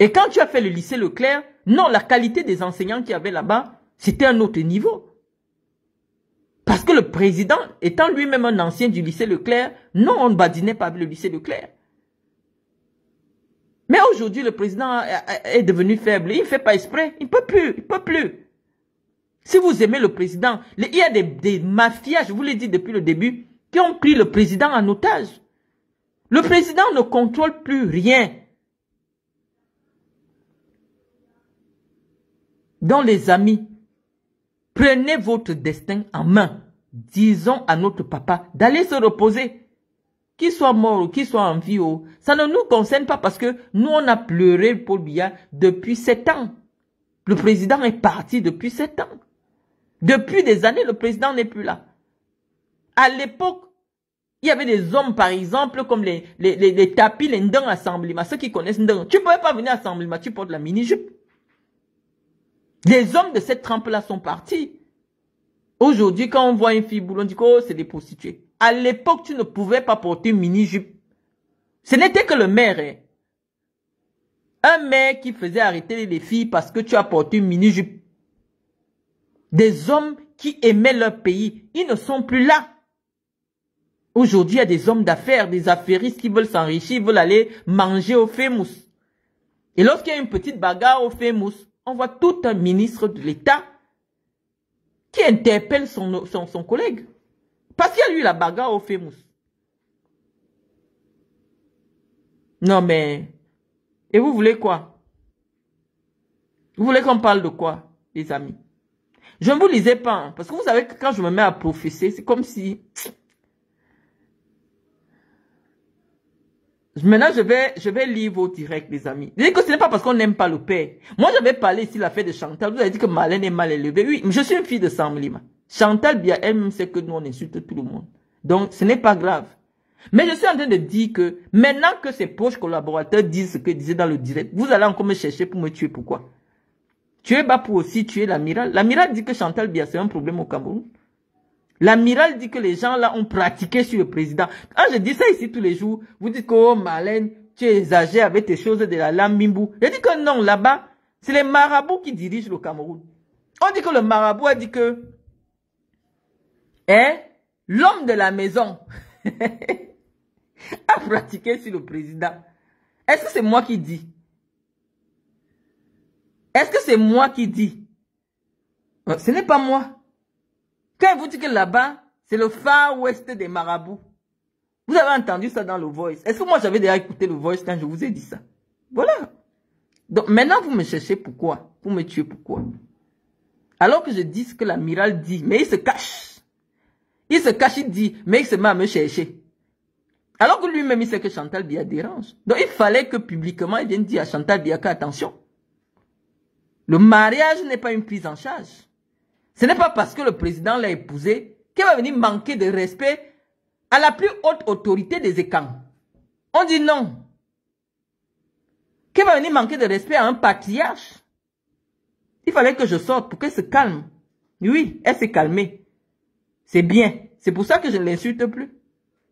Et quand tu as fait le lycée Leclerc, non, la qualité des enseignants qu'il y avait là-bas, c'était un autre niveau. Parce que le président, étant lui-même un ancien du lycée Leclerc, non, on ne badinait pas le lycée Leclerc. Mais aujourd'hui, le président est devenu faible. Il ne fait pas exprès. Il ne peut plus. Il ne peut plus. Si vous aimez le président, il y a des, mafias, je vous l'ai dit depuis le début, qui ont pris le président en otage. Le président ne contrôle plus rien. Dans les amis, Prenez votre destin en main. Disons à notre papa d'aller se reposer. Qu'il soit mort ou qu'il soit en vie, oh, ça ne nous concerne pas parce que nous, on a pleuré Paul Biya depuis sept ans. Le président est parti depuis sept ans. Depuis des années, le président n'est plus là. À l'époque, il y avait des hommes, par exemple, comme les, les, les, les tapis, les ndang ceux qui connaissent ndang. Tu ne pouvais pas venir à tu portes la mini-jupe. Les hommes de cette trempe-là sont partis. Aujourd'hui, quand on voit une fille boulot, on dit que oh, c'est des prostituées. À l'époque, tu ne pouvais pas porter une mini-jupe. Ce n'était que le maire. Hein. Un maire qui faisait arrêter les filles parce que tu as porté une mini-jupe. Des hommes qui aimaient leur pays, ils ne sont plus là. Aujourd'hui, il y a des hommes d'affaires, des affairistes qui veulent s'enrichir, ils veulent aller manger au Fémous. Et lorsqu'il y a une petite bagarre au Fémous, on voit tout un ministre de l'État qui interpelle son, son, collègue. Parce qu'il y a lui la bagarre au Fémus. Non mais, et vous voulez quoi Vous voulez qu'on parle de quoi, les amis Je ne vous lisais pas, hein, parce que vous savez que quand je me mets à professer, c'est comme si Maintenant, je vais, je vais lire vos directs, les amis. Je dis que ce n'est pas parce qu'on n'aime pas le père. Moi, j'avais parlé ici de l'affaire de Chantal. Vous avez dit que Malène est mal élevée. Oui, je suis une fille de Lima. Chantal, Bia, elle-même sait que nous, on insulte tout le monde. Donc, ce n'est pas grave. Mais je suis en train de dire que maintenant que ses proches collaborateurs disent ce que disaient dans le direct, vous allez encore me chercher pour me tuer. Pourquoi Tu es pas pour aussi, tuer l'amiral. L'amiral dit que Chantal Bia, c'est un problème au Cameroun. L'amiral dit que les gens là ont pratiqué sur le président. Quand je dis ça ici tous les jours, vous dites que oh Malène, tu exagères avec tes choses de la lambimbou. Je dis que non, là-bas, c'est les marabouts qui dirigent le Cameroun. On dit que le marabout a dit que hein, l'homme de la maison <laughs> a pratiqué sur le président. Est-ce que c'est moi qui dis Est-ce que c'est moi qui dis euh, Ce n'est pas moi. Quand il vous dit que là-bas, c'est le Far West des marabouts. Vous avez entendu ça dans le Voice. Est-ce que moi, j'avais déjà écouté le Voice quand je vous ai dit ça Voilà. Donc maintenant, vous me cherchez pourquoi Vous me tuez pourquoi Alors que je dis ce que l'amiral dit, mais il se cache. Il se cache, il dit, mais il se met à me chercher. Alors que lui-même, il sait que Chantal Bia dérange. Donc il fallait que publiquement, il vienne dire à Chantal Bia attention. Le mariage n'est pas une prise en charge. Ce n'est pas parce que le président l'a épousée qu'elle va venir manquer de respect à la plus haute autorité des écans. On dit non. Qu'elle va venir manquer de respect à un patriarche. Il fallait que je sorte pour qu'elle se calme. Oui, elle s'est calmée. C'est bien. C'est pour ça que je ne l'insulte plus.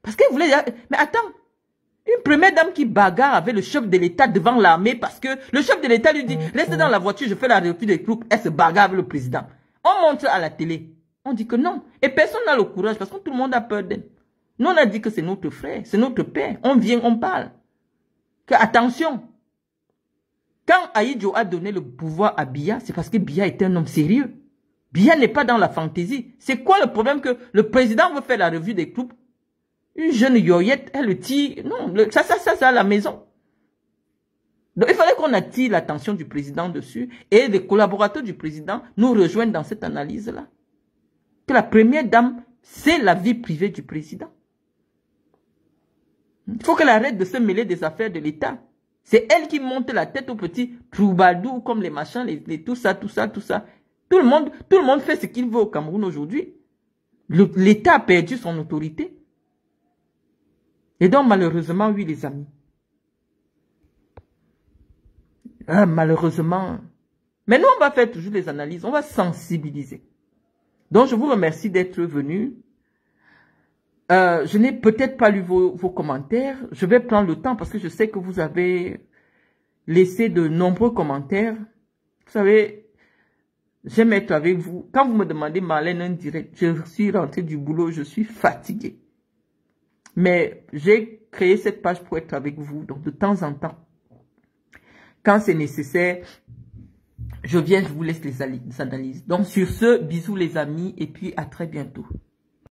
Parce qu'elle voulait... Mais attends, une première dame qui bagarre avec le chef de l'État devant l'armée parce que le chef de l'État lui dit « laissez dans la voiture, je fais la revue des troupes. » Elle se bagarre avec le président. On montre à la télé. On dit que non. Et personne n'a le courage parce que tout le monde a peur d'elle. Nous, on a dit que c'est notre frère, c'est notre père. On vient, on parle. Que attention. Quand Aïdjo a donné le pouvoir à Bia, c'est parce que Bia était un homme sérieux. Bia n'est pas dans la fantaisie. C'est quoi le problème que le président veut faire la revue des troupes Une jeune yoyette, elle le tire. Non, ça, ça, ça, ça, à la maison. Donc, il fallait qu'on attire l'attention du président dessus et les collaborateurs du président nous rejoignent dans cette analyse-là. Que la première dame, c'est la vie privée du président. Il faut qu'elle arrête de se mêler des affaires de l'État. C'est elle qui monte la tête aux petits troubadours comme les machins, les, tout ça, tout ça, tout ça. Tout le monde, tout le monde fait ce qu'il veut au Cameroun aujourd'hui. L'État a perdu son autorité. Et donc, malheureusement, oui, les amis, Hein, malheureusement. Mais nous, on va faire toujours des analyses, on va sensibiliser. Donc, je vous remercie d'être venu. Euh, je n'ai peut-être pas lu vos, vos, commentaires. Je vais prendre le temps parce que je sais que vous avez laissé de nombreux commentaires. Vous savez, j'aime être avec vous. Quand vous me demandez Marlène en direct, je suis rentrée du boulot, je suis fatiguée. Mais j'ai créé cette page pour être avec vous. Donc, de temps en temps, quand c'est nécessaire, je viens, je vous laisse les analyses. Donc sur ce, bisous les amis et puis à très bientôt.